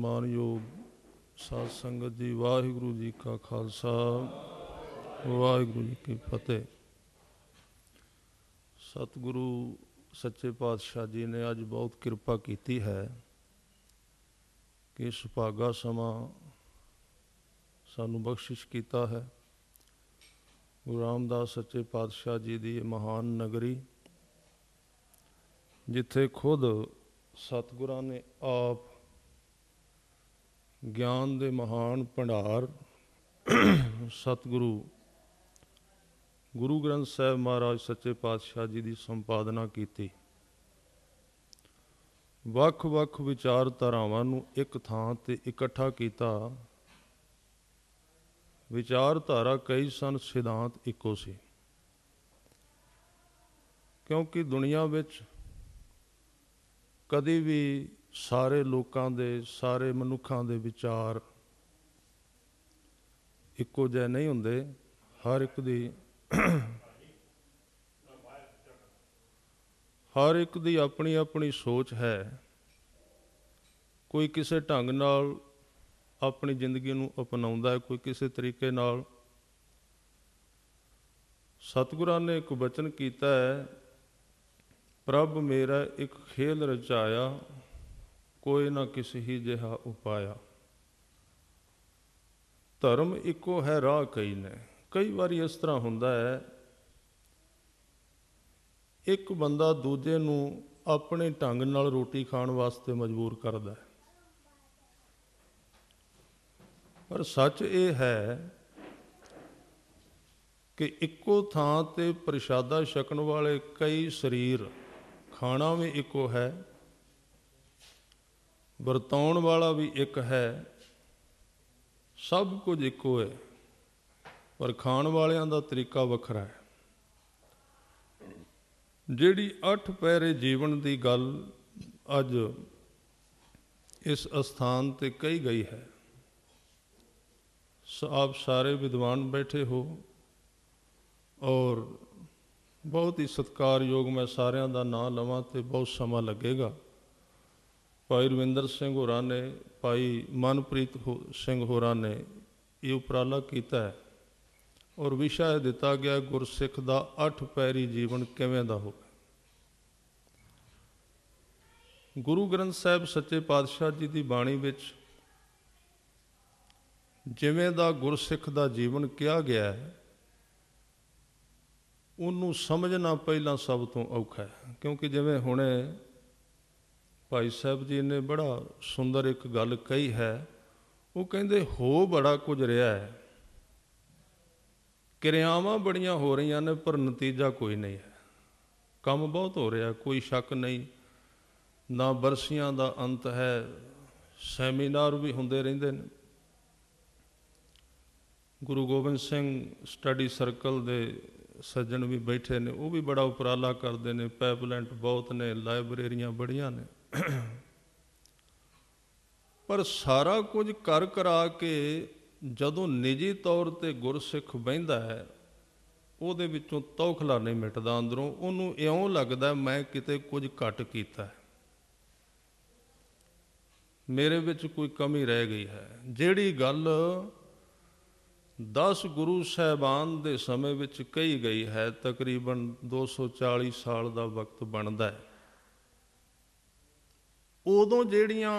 ਮਾਨਯੋਗ ਸਾਧ ਸੰਗਤ ਜੀ ਵਾਹਿਗੁਰੂ ਜੀ ਕਾ ਖਾਲਸਾ ਵਾਹਿਗੁਰੂ ਜੀ ਕੀ ਫਤਿਹ ਸਤਿਗੁਰੂ ਸੱਚੇ ਪਾਤਸ਼ਾਹ ਜੀ ਨੇ ਅੱਜ ਬਹੁਤ ਕਿਰਪਾ ਕੀਤੀ ਹੈ ਕਿ ਸੁਭਾਗਾ ਸਮਾਂ ਸਾਨੂੰ ਬਖਸ਼ਿਸ਼ ਕੀਤਾ ਹੈ ਗੁਰੂ ਰਾਮਦਾਸ ਸੱਚੇ ਪਾਤਸ਼ਾਹ ਜੀ ਦੀ ਇਹ ਮਹਾਨ ਨਗਰੀ ਜਿੱਥੇ ਖੁਦ ਸਤਿਗੁਰਾਂ ਨੇ ਆਪ ਗਿਆਨ ਦੇ ਮਹਾਨ ਭੰਡਾਰ ਸਤਿਗੁਰੂ ਗੁਰੂ ਗ੍ਰੰਥ ਸਾਹਿਬ ਮਹਾਰਾਜ ਸੱਚੇ ਪਾਤਸ਼ਾਹ ਜੀ ਦੀ ਸੰਪਾਦਨਾ ਕੀਤੀ ਵੱਖ-ਵੱਖ ਵਿਚਾਰ ਧਾਰਾਵਾਂ ਨੂੰ ਇੱਕ ਥਾਂ ਤੇ ਇਕੱਠਾ ਕੀਤਾ ਵਿਚਾਰ ਧਾਰਾ ਕਈ ਸਨ ਸਿਧਾਂਤ ਇੱਕੋ ਸੀ ਕਿਉਂਕਿ ਦੁਨੀਆ ਵਿੱਚ ਕਦੇ ਵੀ ਸਾਰੇ ਲੋਕਾਂ ਦੇ ਸਾਰੇ ਮਨੁੱਖਾਂ ਦੇ ਵਿਚਾਰ ਇੱਕੋ ਜਿਹੇ ਨਹੀਂ ਹੁੰਦੇ ਹਰ ਇੱਕ ਦੀ ਹਰ ਇੱਕ ਦੀ ਆਪਣੀ ਆਪਣੀ ਸੋਚ ਹੈ ਕੋਈ ਕਿਸੇ ਢੰਗ ਨਾਲ ਆਪਣੀ ਜ਼ਿੰਦਗੀ ਨੂੰ ਅਪਣਾਉਂਦਾ ਹੈ ਕੋਈ ਕਿਸੇ ਤਰੀਕੇ ਨਾਲ ਸਤਿਗੁਰਾਂ ਨੇ ਇੱਕ ਬਚਨ ਕੀਤਾ ਹੈ ਪ੍ਰਭ ਮੇਰਾ ਇੱਕ ਖੇਲ ਰਚਾਇਆ ਕੋਈ ਨਾ ਕਿਸੇ ਹੀ ਜਿਹਾ ਉਪਾਇਆ ਧਰਮ ਇੱਕੋ ਹੈ ਰਾਹ ਕਈ ਨੇ ਕਈ ਵਾਰੀ ਇਸ ਤਰ੍ਹਾਂ ਹੁੰਦਾ ਹੈ ਇੱਕ ਬੰਦਾ ਦੂਜੇ ਨੂੰ ਆਪਣੇ ਢੰਗ ਨਾਲ ਰੋਟੀ ਖਾਣ ਵਾਸਤੇ ਮਜਬੂਰ ਕਰਦਾ ਹੈ ਪਰ ਸੱਚ ਇਹ ਹੈ ਕਿ ਇੱਕੋ ਥਾਂ ਤੇ ਪ੍ਰਸ਼ਾਦਾ ਛਕਣ ਵਾਲੇ ਕਈ ਸਰੀਰ ਖਾਣਾ ਵੀ ਇੱਕੋ ਹੈ ਵਰਤਾਉਣ ਵਾਲਾ ਵੀ ਇੱਕ ਹੈ ਸਭ ਕੁਝ ਇੱਕੋ ਹੈ ਪਰ ਖਾਣ ਵਾਲਿਆਂ ਦਾ ਤਰੀਕਾ ਵੱਖਰਾ ਹੈ ਜਿਹੜੀ ਅੱਠ ਪੈਰੇ ਜੀਵਨ ਦੀ ਗੱਲ ਅੱਜ ਇਸ ਅਸਥਾਨ ਤੇ ਕਹੀ ਗਈ ਹੈ ਸੋ ਆਪ ਸਾਰੇ ਵਿਦਵਾਨ ਬੈਠੇ ਹੋ ਔਰ ਬਹੁਤ ਹੀ ਸਤਕਾਰਯੋਗ ਮੈਂ ਸਾਰਿਆਂ ਦਾ ਨਾਮ ਲਵਾਂ ਤੇ ਬਹੁਤ ਸਮਾਂ ਲੱਗੇਗਾ ਭਾਈ ਰਵਿੰਦਰ ਸਿੰਘ ਹੋਰਾਂ ਨੇ ਭਾਈ ਮਨਪ੍ਰੀਤ ਸਿੰਘ ਹੋਰਾਂ ਨੇ ਇਹ ਉਪਰਾਲਾ ਕੀਤਾ ਹੈ ਔਰ ਵਿਸ਼ਾ ਦਿੱਤਾ ਗਿਆ ਗੁਰਸਿੱਖ ਦਾ ਅੱਠ ਪੈਰੀ ਜੀਵਨ ਕਿਵੇਂ ਦਾ ਹੋਵੇ ਗੁਰੂ ਗ੍ਰੰਥ ਸਾਹਿਬ ਸੱਚੇ ਪਾਤਸ਼ਾਹ ਜੀ ਦੀ ਬਾਣੀ ਵਿੱਚ ਜਿਵੇਂ ਦਾ ਗੁਰਸਿੱਖ ਦਾ ਜੀਵਨ ਕਿਹਾ ਗਿਆ ਹੈ ਉਹਨੂੰ ਸਮਝਣਾ ਪਹਿਲਾਂ ਸਭ ਤੋਂ ਔਖਾ ਹੈ ਕਿਉਂਕਿ ਜਿਵੇਂ ਹੁਣੇ ਭਾਈ ਸਾਹਿਬ ਜੀ ਨੇ ਬੜਾ ਸੁੰਦਰ ਇੱਕ ਗੱਲ ਕਹੀ ਹੈ ਉਹ ਕਹਿੰਦੇ ਹੋ ਬੜਾ ਕੁਝ ਰਿਹਾ ਹੈ ਕਿਰਿਆਵਾਂ ਬੜੀਆਂ ਹੋ ਰਹੀਆਂ ਨੇ ਪਰ ਨਤੀਜਾ ਕੋਈ ਨਹੀਂ ਹੈ ਕੰਮ ਬਹੁਤ ਹੋ ਰਿਹਾ ਕੋਈ ਸ਼ੱਕ ਨਹੀਂ ਨਾ ਬਰਸੀਆਂ ਦਾ ਅੰਤ ਹੈ ਸੈਮੀਨਾਰ ਵੀ ਹੁੰਦੇ ਰਹਿੰਦੇ ਨੇ ਗੁਰੂ ਗੋਬਿੰਦ ਸਿੰਘ ਸਟੱਡੀ ਸਰਕਲ ਦੇ ਸੱਜਣ ਵੀ ਬੈਠੇ ਨੇ ਉਹ ਵੀ ਬੜਾ ਉਪਰਾਲਾ ਕਰਦੇ ਨੇ ਪੈਪਲੈਂਟ ਬਹੁਤ ਨੇ ਲਾਇਬ੍ਰੇਰੀਆਂ ਬੜੀਆਂ ਨੇ ਪਰ ਸਾਰਾ ਕੁਝ ਕਰ ਕਰਾ ਕੇ ਜਦੋਂ ਨਿੱਜੀ ਤੌਰ ਤੇ ਗੁਰਸਿੱਖ ਬੈੰਦਾ ਹੈ ਉਹਦੇ ਵਿੱਚੋਂ ਤੌਖਲਾ ਨਹੀਂ ਮਿਟਦਾ ਅੰਦਰੋਂ ਉਹਨੂੰ ਇਉਂ ਲੱਗਦਾ ਮੈਂ ਕਿਤੇ ਕੁਝ ਘਟ ਕੀਤਾ ਮੇਰੇ ਵਿੱਚ ਕੋਈ ਕਮੀ ਰਹਿ ਗਈ ਹੈ ਜਿਹੜੀ ਗੱਲ 10 ਗੁਰੂ ਸਾਹਿਬਾਨ ਦੇ ਸਮੇਂ ਵਿੱਚ ਕਹੀ ਗਈ ਹੈ ਤਕਰੀਬਨ 240 ਸਾਲ ਦਾ ਵਕਤ ਬਣਦਾ ਹੈ ਉਦੋਂ ਜਿਹੜੀਆਂ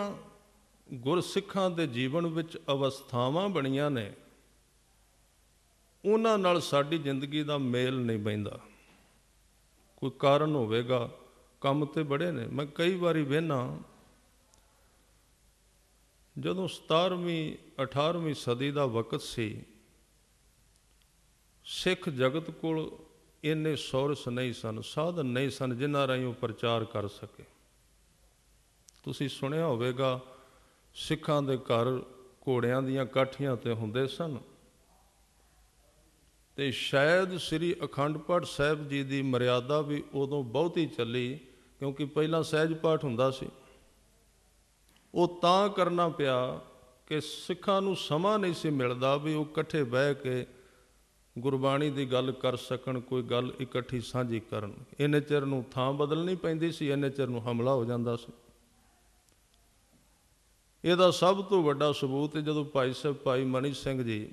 ਗੁਰਸਿੱਖਾਂ ਦੇ ਜੀਵਨ ਵਿੱਚ ਅਵਸਥਾਵਾਂ ਬਣੀਆਂ ਨੇ ਉਹਨਾਂ ਨਾਲ ਸਾਡੀ ਜ਼ਿੰਦਗੀ ਦਾ ਮੇਲ ਨਹੀਂ ਬੈਂਦਾ ਕੋਈ ਕਾਰਨ ਹੋਵੇਗਾ ਕੰਮ ਤੇ ਬੜੇ ਨੇ ਮੈਂ ਕਈ ਵਾਰੀ ਵੇਨਾ ਜਦੋਂ 17ਵੀਂ 18ਵੀਂ ਸਦੀ ਦਾ ਵਕਤ ਸੀ ਸਿੱਖ ਜਗਤ ਕੋਲ ਇੰਨੇ ਸੋਰਸ ਨਹੀਂ ਸਨ ਸਾਧਨ ਨਹੀਂ ਸਨ ਜਿਨ੍ਹਾਂ ਰਾਹੀਂ ਉਹ ਪ੍ਰਚਾਰ ਕਰ ਸਕੇ ਤੁਸੀਂ ਸੁਣਿਆ ਹੋਵੇਗਾ ਸਿੱਖਾਂ ਦੇ ਘਰ ਘੋੜਿਆਂ ਦੀਆਂ ਕਾਠੀਆਂ ਤੇ ਹੁੰਦੇ ਸਨ ਤੇ ਸ਼ਾਇਦ ਸ੍ਰੀ ਅਖੰਡ ਪਾਠ ਸਾਹਿਬ ਜੀ ਦੀ ਮਰਿਆਦਾ ਵੀ ਉਦੋਂ ਬਹੁਤੀ ਚੱਲੀ ਕਿਉਂਕਿ ਪਹਿਲਾਂ ਸਹਿਜ ਪਾਠ ਹੁੰਦਾ ਸੀ ਉਹ ਤਾਂ ਕਰਨਾ ਪਿਆ ਕਿ ਸਿੱਖਾਂ ਨੂੰ ਸਮਾਂ ਨਹੀਂ ਸੀ ਮਿਲਦਾ ਵੀ ਉਹ ਇਕੱਠੇ ਬਹਿ ਕੇ ਗੁਰਬਾਣੀ ਦੀ ਗੱਲ ਕਰ ਸਕਣ ਕੋਈ ਗੱਲ ਇਕੱਠੀ ਸਾਂਝੀ ਕਰਨ ਇਹਨੇ ਚਿਰ ਨੂੰ ਥਾਂ ਬਦਲਣੀ ਪੈਂਦੀ ਸੀ ਇਹਨੇ ਚਿਰ ਨੂੰ ਹਮਲਾ ਹੋ ਜਾਂਦਾ ਸੀ ਇਹਦਾ ਸਭ ਤੋਂ ਵੱਡਾ ਸਬੂਤ ਹੈ ਜਦੋਂ ਭਾਈ ਸਾਹਿਬ ਭਾਈ ਮਨੀ ਸਿੰਘ ਜੀ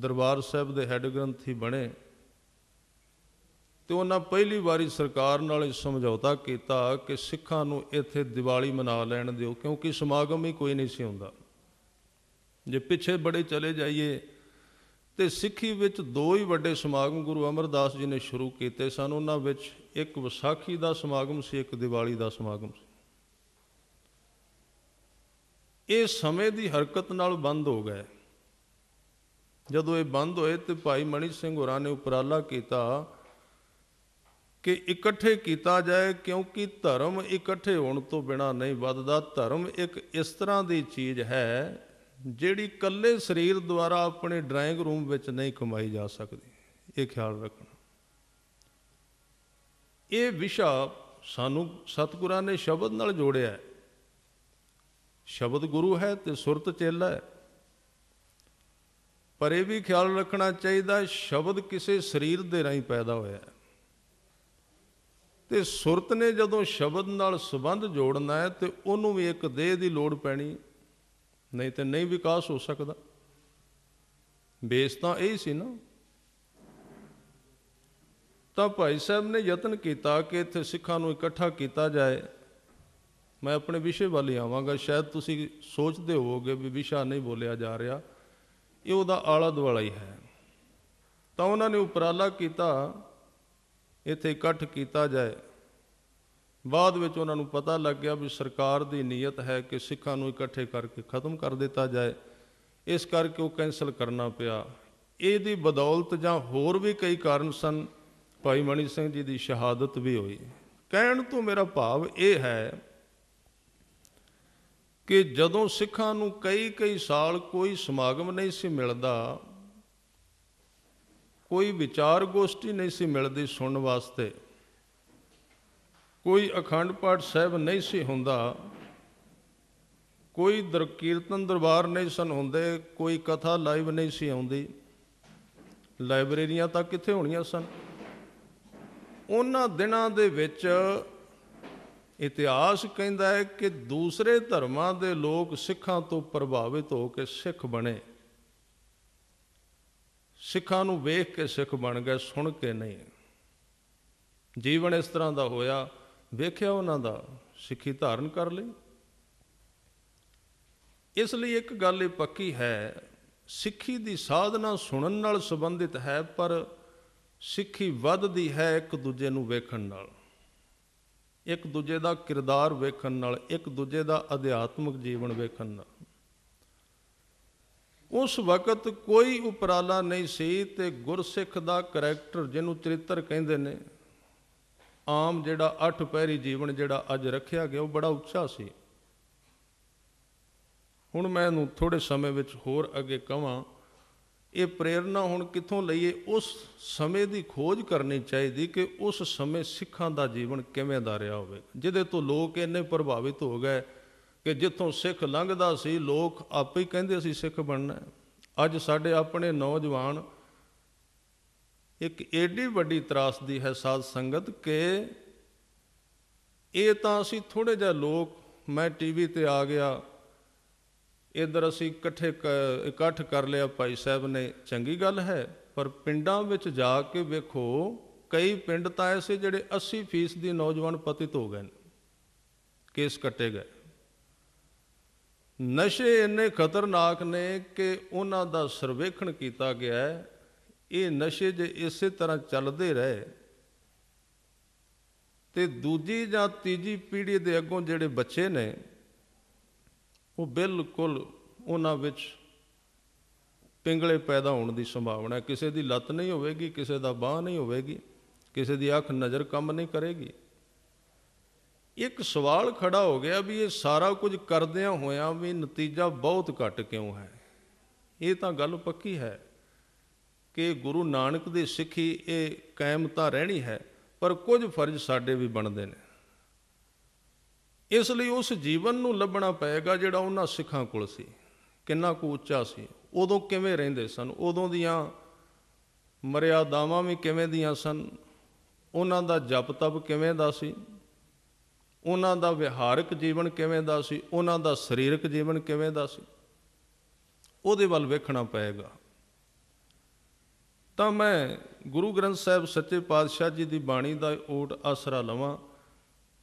ਦਰਬਾਰ ਸਾਹਿਬ ਦੇ ਹੈੱਡ ਗ੍ਰੰਥੀ ਬਣੇ ਤੇ ਉਹਨਾਂ ਪਹਿਲੀ ਵਾਰੀ ਸਰਕਾਰ ਨਾਲ ਇਹ ਸਮਝੌਤਾ ਕੀਤਾ ਕਿ ਸਿੱਖਾਂ ਨੂੰ ਇੱਥੇ ਦੀਵਾਲੀ ਮਨਾ ਲੈਣ ਦਿਓ ਕਿਉਂਕਿ ਸਮਾਗਮ ਹੀ ਕੋਈ ਨਹੀਂ ਸੀ ਹੁੰਦਾ ਜੇ ਪਿੱਛੇ ਬੜੇ ਚਲੇ ਜਾਈਏ ਤੇ ਸਿੱਖੀ ਵਿੱਚ ਦੋ ਹੀ ਵੱਡੇ ਸਮਾਗਮ ਗੁਰੂ ਅਮਰਦਾਸ ਜੀ ਨੇ ਸ਼ੁਰੂ ਕੀਤੇ ਸਨ ਉਹਨਾਂ ਵਿੱਚ ਇੱਕ ਵਿਸਾਖੀ ਦਾ ਸਮਾਗਮ ਸੀ ਇੱਕ ਦੀਵਾਲੀ ਦਾ ਸਮਾਗਮ ਸੀ ਇਹ ਸਮੇਂ ਦੀ ਹਰਕਤ ਨਾਲ ਬੰਦ ਹੋ ਗਏ ਜਦੋਂ ਇਹ ਬੰਦ ਹੋਏ ਤੇ ਭਾਈ ਮਣੀ ਸਿੰਘ ਹੋਰਾਂ ਨੇ ਉਪਰਾਲਾ ਕੀਤਾ ਕਿ ਇਕੱਠੇ ਕੀਤਾ ਜਾਏ ਕਿਉਂਕਿ ਧਰਮ ਇਕੱਠੇ ਹੋਣ ਤੋਂ ਬਿਨਾ ਨਹੀਂ ਵੱਧਦਾ ਧਰਮ ਇੱਕ ਇਸ ਤਰ੍ਹਾਂ ਦੀ ਚੀਜ਼ ਹੈ ਜਿਹੜੀ ਕੱਲੇ ਸਰੀਰ ਦੁਆਰਾ ਆਪਣੇ ਡਰਾਇੰਗ ਰੂਮ ਵਿੱਚ ਨਹੀਂ ਕਮਾਈ ਜਾ ਸਕਦੀ ਇਹ ਖਿਆਲ ਰੱਖਣਾ ਇਹ ਵਿਸ਼ਾ ਸਾਨੂੰ ਸਤਿਗੁਰਾਂ ਨੇ ਸ਼ਬਦ ਨਾਲ ਜੋੜਿਆ ਹੈ ਸ਼ਬਦ ਗੁਰੂ ਹੈ ਤੇ ਸੁਰਤ ਚੇਲਾ ਹੈ ਪਰ ਇਹ ਵੀ ਖਿਆਲ ਰੱਖਣਾ ਚਾਹੀਦਾ ਸ਼ਬਦ ਕਿਸੇ ਸਰੀਰ ਦੇ ਰਾਹੀਂ ਪੈਦਾ ਹੋਇਆ ਹੈ ਤੇ ਸੁਰਤ ਨੇ ਜਦੋਂ ਸ਼ਬਦ ਨਾਲ ਸੰਬੰਧ ਜੋੜਨਾ ਹੈ ਤੇ ਉਹਨੂੰ ਵੀ ਇੱਕ ਦੇਹ ਦੀ ਲੋੜ ਪੈਣੀ ਨਹੀਂ ਤੇ ਨਹੀਂ ਵਿਕਾਸ ਹੋ ਸਕਦਾ ਬੇਸ ਤਾਂ ਇਹ ਸੀ ਨਾ ਤਾਂ ਭਾਈ ਸਾਹਿਬ ਨੇ ਯਤਨ ਕੀਤਾ ਕਿ ਇੱਥੇ ਸਿੱਖਾਂ ਨੂੰ ਇਕੱਠਾ ਕੀਤਾ ਜਾਏ ਮੈਂ ਆਪਣੇ ਵਿਸ਼ੇ ਵੱਲ ਹੀ ਆਵਾਂਗਾ ਸ਼ਾਇਦ ਤੁਸੀਂ ਸੋਚਦੇ ਹੋਵੋਗੇ ਵੀ ਵਿਸ਼ਾ ਨਹੀਂ ਬੋਲਿਆ ਜਾ ਰਿਹਾ ਇਹ ਉਹਦਾ ਆਲਾ ਦੁਆਲਾ ਹੀ ਹੈ ਤਾਂ ਉਹਨਾਂ ਨੇ ਉਪਰਾਲਾ ਕੀਤਾ ਇੱਥੇ ਇਕੱਠ ਕੀਤਾ ਜਾਏ ਬਾਅਦ ਵਿੱਚ ਉਹਨਾਂ ਨੂੰ ਪਤਾ ਲੱਗ ਗਿਆ ਵੀ ਸਰਕਾਰ ਦੀ ਨੀਅਤ ਹੈ ਕਿ ਸਿੱਖਾਂ ਨੂੰ ਇਕੱਠੇ ਕਰਕੇ ਖਤਮ ਕਰ ਦਿੱਤਾ ਜਾਏ ਇਸ ਕਰਕੇ ਉਹ ਕੈਨਸਲ ਕਰਨਾ ਪਿਆ ਇਹਦੀ ਬਦੌਲਤ ਜਾਂ ਹੋਰ ਵੀ ਕਈ ਕਾਰਨ ਸਨ ਭਾਈ ਮਣੀ ਸਿੰਘ ਜੀ ਦੀ ਸ਼ਹਾਦਤ ਵੀ ਹੋਈ ਕਹਿਣ ਤੋਂ ਮੇਰਾ ਭਾਵ ਇਹ ਹੈ ਕਿ ਜਦੋਂ ਸਿੱਖਾਂ ਨੂੰ ਕਈ ਕਈ ਸਾਲ ਕੋਈ ਸਮਾਗਮ ਨਹੀਂ ਸੀ ਮਿਲਦਾ ਕੋਈ ਵਿਚਾਰ ਗੋਸ਼ਟੀ ਨਹੀਂ ਸੀ ਮਿਲਦੀ ਸੁਣਨ ਵਾਸਤੇ ਕੋਈ ਅਖੰਡ ਪਾਠ ਸਾਹਿਬ ਨਹੀਂ ਸੀ ਹੁੰਦਾ ਕੋਈ ਦਰ ਕੀਰਤਨ ਦਰਬਾਰ ਨਹੀਂ ਸਨ ਹੁੰਦੇ ਕੋਈ ਕਥਾ ਲਾਈਵ ਨਹੀਂ ਸੀ ਆਉਂਦੀ ਲਾਇਬ੍ਰੇਰੀਆਂ ਤਾਂ ਕਿੱਥੇ ਹੋਣੀਆਂ ਸਨ ਉਹਨਾਂ ਦਿਨਾਂ ਦੇ ਵਿੱਚ ਇਤਿਹਾਸ ਕਹਿੰਦਾ ਹੈ ਕਿ ਦੂਸਰੇ ਧਰਮਾਂ ਦੇ ਲੋਕ ਸਿੱਖਾਂ ਤੋਂ ਪ੍ਰਭਾਵਿਤ ਹੋ ਕੇ ਸਿੱਖ ਬਣੇ ਸਿੱਖਾਂ ਨੂੰ ਵੇਖ ਕੇ ਸਿੱਖ ਬਣ ਗਏ ਸੁਣ ਕੇ ਨਹੀਂ ਜੀਵਨ ਇਸ ਤਰ੍ਹਾਂ ਦਾ ਹੋਇਆ ਵੇਖਿਆ ਉਹਨਾਂ ਦਾ ਸਿੱਖੀ ਧਾਰਨ ਕਰ ਲਈ ਇਸ ਲਈ ਇੱਕ ਗੱਲ ਇਹ ਪੱਕੀ ਹੈ ਸਿੱਖੀ ਦੀ ਸਾਧਨਾ ਸੁਣਨ ਨਾਲ ਸੰਬੰਧਿਤ ਹੈ ਪਰ ਸਿੱਖੀ ਵੱਧਦੀ ਹੈ ਇੱਕ ਦੂਜੇ ਨੂੰ ਵੇਖਣ ਨਾਲ ਇੱਕ ਦੂਜੇ ਦਾ ਕਿਰਦਾਰ ਵੇਖਣ ਨਾਲ ਇੱਕ ਦੂਜੇ ਦਾ ਅਧਿਆਤਮਿਕ ਜੀਵਨ ਵੇਖਣ ਨਾਲ ਉਸ ਵਕਤ ਕੋਈ ਉਪਰਾਲਾ ਨਹੀਂ ਸੀ ਤੇ ਗੁਰਸਿੱਖ ਦਾ ਕੈਰੈਕਟਰ ਜਿਹਨੂੰ ਚਰਿੱਤਰ ਕਹਿੰਦੇ ਨੇ ਆਮ ਜਿਹੜਾ ਅੱਠ ਪਹਿਰੀ ਜੀਵਨ ਜਿਹੜਾ ਅੱਜ ਰੱਖਿਆ ਗਿਆ ਉਹ ਬੜਾ ਉੱਚਾ ਸੀ ਹੁਣ ਮੈਂ ਇਹਨੂੰ ਥੋੜੇ ਸਮੇਂ ਵਿੱਚ ਹੋਰ ਅੱਗੇ ਕਵਾਂ ਇਹ ਪ੍ਰੇਰਣਾ ਹੁਣ ਕਿੱਥੋਂ ਲਈਏ ਉਸ ਸਮੇਂ ਦੀ ਖੋਜ ਕਰਨੀ ਚਾਹੀਦੀ ਕਿ ਉਸ ਸਮੇਂ ਸਿੱਖਾਂ ਦਾ ਜੀਵਨ ਕਿਵੇਂ ਦਾ ਰਿਹਾ ਹੋਵੇ ਜਿਹਦੇ ਤੋਂ ਲੋਕ ਇੰਨੇ ਪ੍ਰਭਾਵਿਤ ਹੋ ਗਏ ਕਿ ਜਿੱਥੋਂ ਸਿੱਖ ਲੰਘਦਾ ਸੀ ਲੋਕ ਆਪੇ ਹੀ ਕਹਿੰਦੇ ਅਸੀਂ ਸਿੱਖ ਬਣਨਾ ਅੱਜ ਸਾਡੇ ਆਪਣੇ ਨੌਜਵਾਨ ਇੱਕ ਏਡੀ ਵੱਡੀ ਤਰਾਸਦੀ ਹੈ ਸਾਧ ਸੰਗਤ ਕਿ ਇਹ ਤਾਂ ਅਸੀਂ ਥੋੜੇ ਜਿਹਾ ਲੋਕ ਮੈਂ ਟੀਵੀ ਤੇ ਆ ਗਿਆ ਇਧਰ ਅਸੀਂ ਇਕੱਠੇ ਇਕੱਠ ਕਰ ਲਿਆ ਭਾਈ ਸਾਹਿਬ ਨੇ ਚੰਗੀ ਗੱਲ ਹੈ ਪਰ ਪਿੰਡਾਂ ਵਿੱਚ ਜਾ ਕੇ ਵੇਖੋ ਕਈ ਪਿੰਡ ਤਾਂ ਐਸੇ ਜਿਹੜੇ 80% ਦੀ ਨੌਜਵਾਨ ਪਤਿਤ ਹੋ ਗਏ ਨੇ ਕੇਸ ਕੱਟੇ ਗਏ ਨਸ਼ੇ ਇੰਨੇ ਖਤਰਨਾਕ ਨੇ ਕਿ ਉਹਨਾਂ ਦਾ ਸਰਵੇਖਣ ਕੀਤਾ ਗਿਆ ਹੈ ਇਹ ਨਸ਼ੇ ਜੇ ਇਸੇ ਤਰ੍ਹਾਂ ਚੱਲਦੇ ਰਹੇ ਤੇ ਦੂਜੀ ਜਾਂ ਤੀਜੀ ਪੀੜ੍ਹੀ ਦੇ ਅੱਗੋਂ ਜਿਹੜੇ ਬੱਚੇ ਨੇ ਉਹ ਬਿਲਕੁਲ ਉਹਨਾਂ ਵਿੱਚ ਪਿੰਗਲੇ ਪੈਦਾ ਹੋਣ ਦੀ ਸੰਭਾਵਨਾ ਕਿਸੇ ਦੀ ਲੱਤ ਨਹੀਂ ਹੋਵੇਗੀ ਕਿਸੇ ਦਾ ਬਾਹ ਨਹੀਂ ਹੋਵੇਗੀ ਕਿਸੇ ਦੀ ਅੱਖ ਨਜ਼ਰ ਕੰਮ ਨਹੀਂ ਕਰੇਗੀ ਇੱਕ ਸਵਾਲ ਖੜਾ ਹੋ ਗਿਆ ਵੀ ਇਹ ਸਾਰਾ ਕੁਝ ਕਰਦਿਆਂ ਹੋਇਆਂ ਵੀ ਨਤੀਜਾ ਬਹੁਤ ਘੱਟ ਕਿਉਂ ਹੈ ਇਹ ਤਾਂ ਗੱਲ ਪੱਕੀ ਹੈ ਕਿ ਗੁਰੂ ਨਾਨਕ ਦੀ ਸਿੱਖੀ ਇਹ ਕਾਇਮਤਾ ਰਹਿਣੀ ਹੈ ਪਰ ਕੁਝ ਫਰਜ਼ ਸਾਡੇ ਵੀ ਬਣਦੇ ਨੇ ਇਸ ਲਈ ਉਸ ਜੀਵਨ ਨੂੰ ਲੱਭਣਾ ਪਏਗਾ ਜਿਹੜਾ ਉਹਨਾਂ ਸਿੱਖਾਂ ਕੋਲ ਸੀ ਕਿੰਨਾ ਕੁ ਉੱਚਾ ਸੀ ਉਦੋਂ ਕਿਵੇਂ ਰਹਿੰਦੇ ਸਨ ਉਦੋਂ ਦੀਆਂ ਮਰਿਆਦਾਵਾਂ ਵੀ ਕਿਵੇਂ ਦੀਆਂ ਸਨ ਉਹਨਾਂ ਦਾ ਜਪ ਤਪ ਕਿਵੇਂ ਦਾ ਸੀ ਉਹਨਾਂ ਦਾ ਵਿਹਾਰਕ ਜੀਵਨ ਕਿਵੇਂ ਦਾ ਸੀ ਉਹਨਾਂ ਦਾ ਸਰੀਰਕ ਜੀਵਨ ਕਿਵੇਂ ਦਾ ਸੀ ਉਹਦੇ ਵੱਲ ਵੇਖਣਾ ਪਏਗਾ ਤਾਂ ਮੈਂ ਗੁਰੂ ਗ੍ਰੰਥ ਸਾਹਿਬ ਸੱਚੇ ਪਾਤਸ਼ਾਹ ਜੀ ਦੀ ਬਾਣੀ ਦਾ ਓਟ ਆਸਰਾ ਲਵਾਂ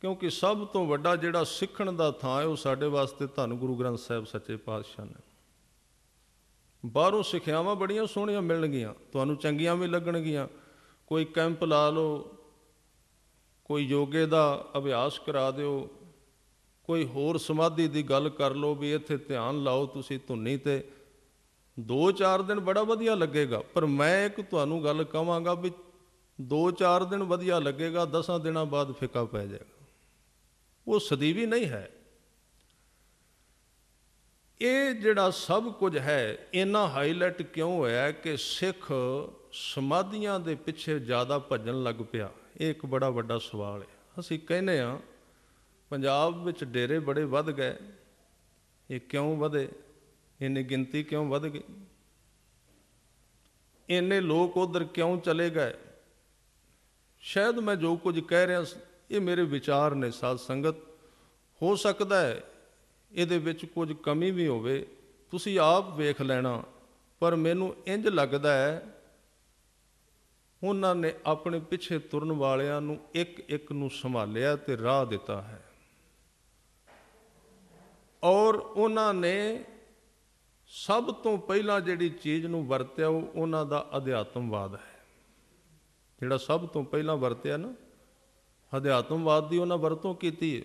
ਕਿਉਂਕਿ ਸਭ ਤੋਂ ਵੱਡਾ ਜਿਹੜਾ ਸਿੱਖਣ ਦਾ ਥਾਂ ਹੈ ਉਹ ਸਾਡੇ ਵਾਸਤੇ ਧੰਨ ਗੁਰੂ ਗ੍ਰੰਥ ਸਾਹਿਬ ਸੱਚੇ ਪਾਤਸ਼ਾਹ ਨੇ ਬਾਹਰੋਂ ਸਿੱਖਿਆਵਾਂ ਬੜੀਆਂ ਸੋਹਣੀਆਂ ਮਿਲਣਗੀਆਂ ਤੁਹਾਨੂੰ ਚੰਗੀਆਂ ਵੀ ਲੱਗਣਗੀਆਂ ਕੋਈ ਕੈਂਪ ਲਾ ਲਓ ਕੋਈ ਯੋਗੇ ਦਾ ਅਭਿਆਸ ਕਰਾ ਦਿਓ ਕੋਈ ਹੋਰ ਸਮਾਧੀ ਦੀ ਗੱਲ ਕਰ ਲਓ ਵੀ ਇੱਥੇ ਧਿਆਨ ਲਾਓ ਤੁਸੀਂ ਧੁੰਨੀ ਤੇ 2-4 ਦਿਨ ਬੜਾ ਵਧੀਆ ਲੱਗੇਗਾ ਪਰ ਮੈਂ ਇੱਕ ਤੁਹਾਨੂੰ ਗੱਲ ਕਹਾਂਗਾ ਵੀ 2-4 ਦਿਨ ਵਧੀਆ ਲੱਗੇਗਾ 10 ਦਿਨਾਂ ਬਾਅਦ ਫਿੱਕਾ ਪੈ ਜਾਏਗਾ ਉਹ ਸਦੀਵੀ ਨਹੀਂ ਹੈ ਇਹ ਜਿਹੜਾ ਸਭ ਕੁਝ ਹੈ ਇਹਨਾਂ ਹਾਈਲਾਈਟ ਕਿਉਂ ਹੋਇਆ ਕਿ ਸਿੱਖ ਸਮਾਧੀਆਂ ਦੇ ਪਿੱਛੇ ਜ਼ਿਆਦਾ ਭੱਜਣ ਲੱਗ ਪਿਆ ਇਹ ਇੱਕ ਬੜਾ ਵੱਡਾ ਸਵਾਲ ਹੈ ਅਸੀਂ ਕਹਿੰਦੇ ਆ ਪੰਜਾਬ ਵਿੱਚ ਡੇਰੇ ਬੜੇ ਵੱਧ ਗਏ ਇਹ ਕਿਉਂ ਵਧੇ ਇੰਨੀ ਗਿਣਤੀ ਕਿਉਂ ਵਧ ਗਈ ਇੰਨੇ ਲੋਕ ਉਧਰ ਕਿਉਂ ਚਲੇ ਗਏ ਸ਼ਾਇਦ ਮੈਂ ਜੋ ਕੁਝ ਕਹਿ ਰਿਹਾ ਇਹ ਮੇਰੇ ਵਿਚਾਰ ਨੇ ਸਾਧ ਸੰਗਤ ਹੋ ਸਕਦਾ ਹੈ ਇਹਦੇ ਵਿੱਚ ਕੁਝ ਕਮੀ ਵੀ ਹੋਵੇ ਤੁਸੀਂ ਆਪ ਵੇਖ ਲੈਣਾ ਪਰ ਮੈਨੂੰ ਇੰਜ ਲੱਗਦਾ ਹੈ ਉਹਨਾਂ ਨੇ ਆਪਣੇ ਪਿੱਛੇ ਤੁਰਨ ਵਾਲਿਆਂ ਨੂੰ ਇੱਕ ਇੱਕ ਨੂੰ ਸੰਭਾਲਿਆ ਤੇ ਰਾਹ ਦਿੱਤਾ ਹੈ ਔਰ ਉਹਨਾਂ ਨੇ ਸਭ ਤੋਂ ਪਹਿਲਾਂ ਜਿਹੜੀ ਚੀਜ਼ ਨੂੰ ਵਰਤਿਆ ਉਹ ਉਹਨਾਂ ਦਾ ਅਧਿਆਤਮਵਾਦ ਹੈ ਜਿਹੜਾ ਸਭ ਤੋਂ ਪਹਿਲਾਂ ਵਰਤਿਆ ਨਾ ਅਧਿਆਤਮਵਾਦ ਦੀ ਉਹਨਾਂ ਵਰਤੋਂ ਕੀਤੀ ਹੈ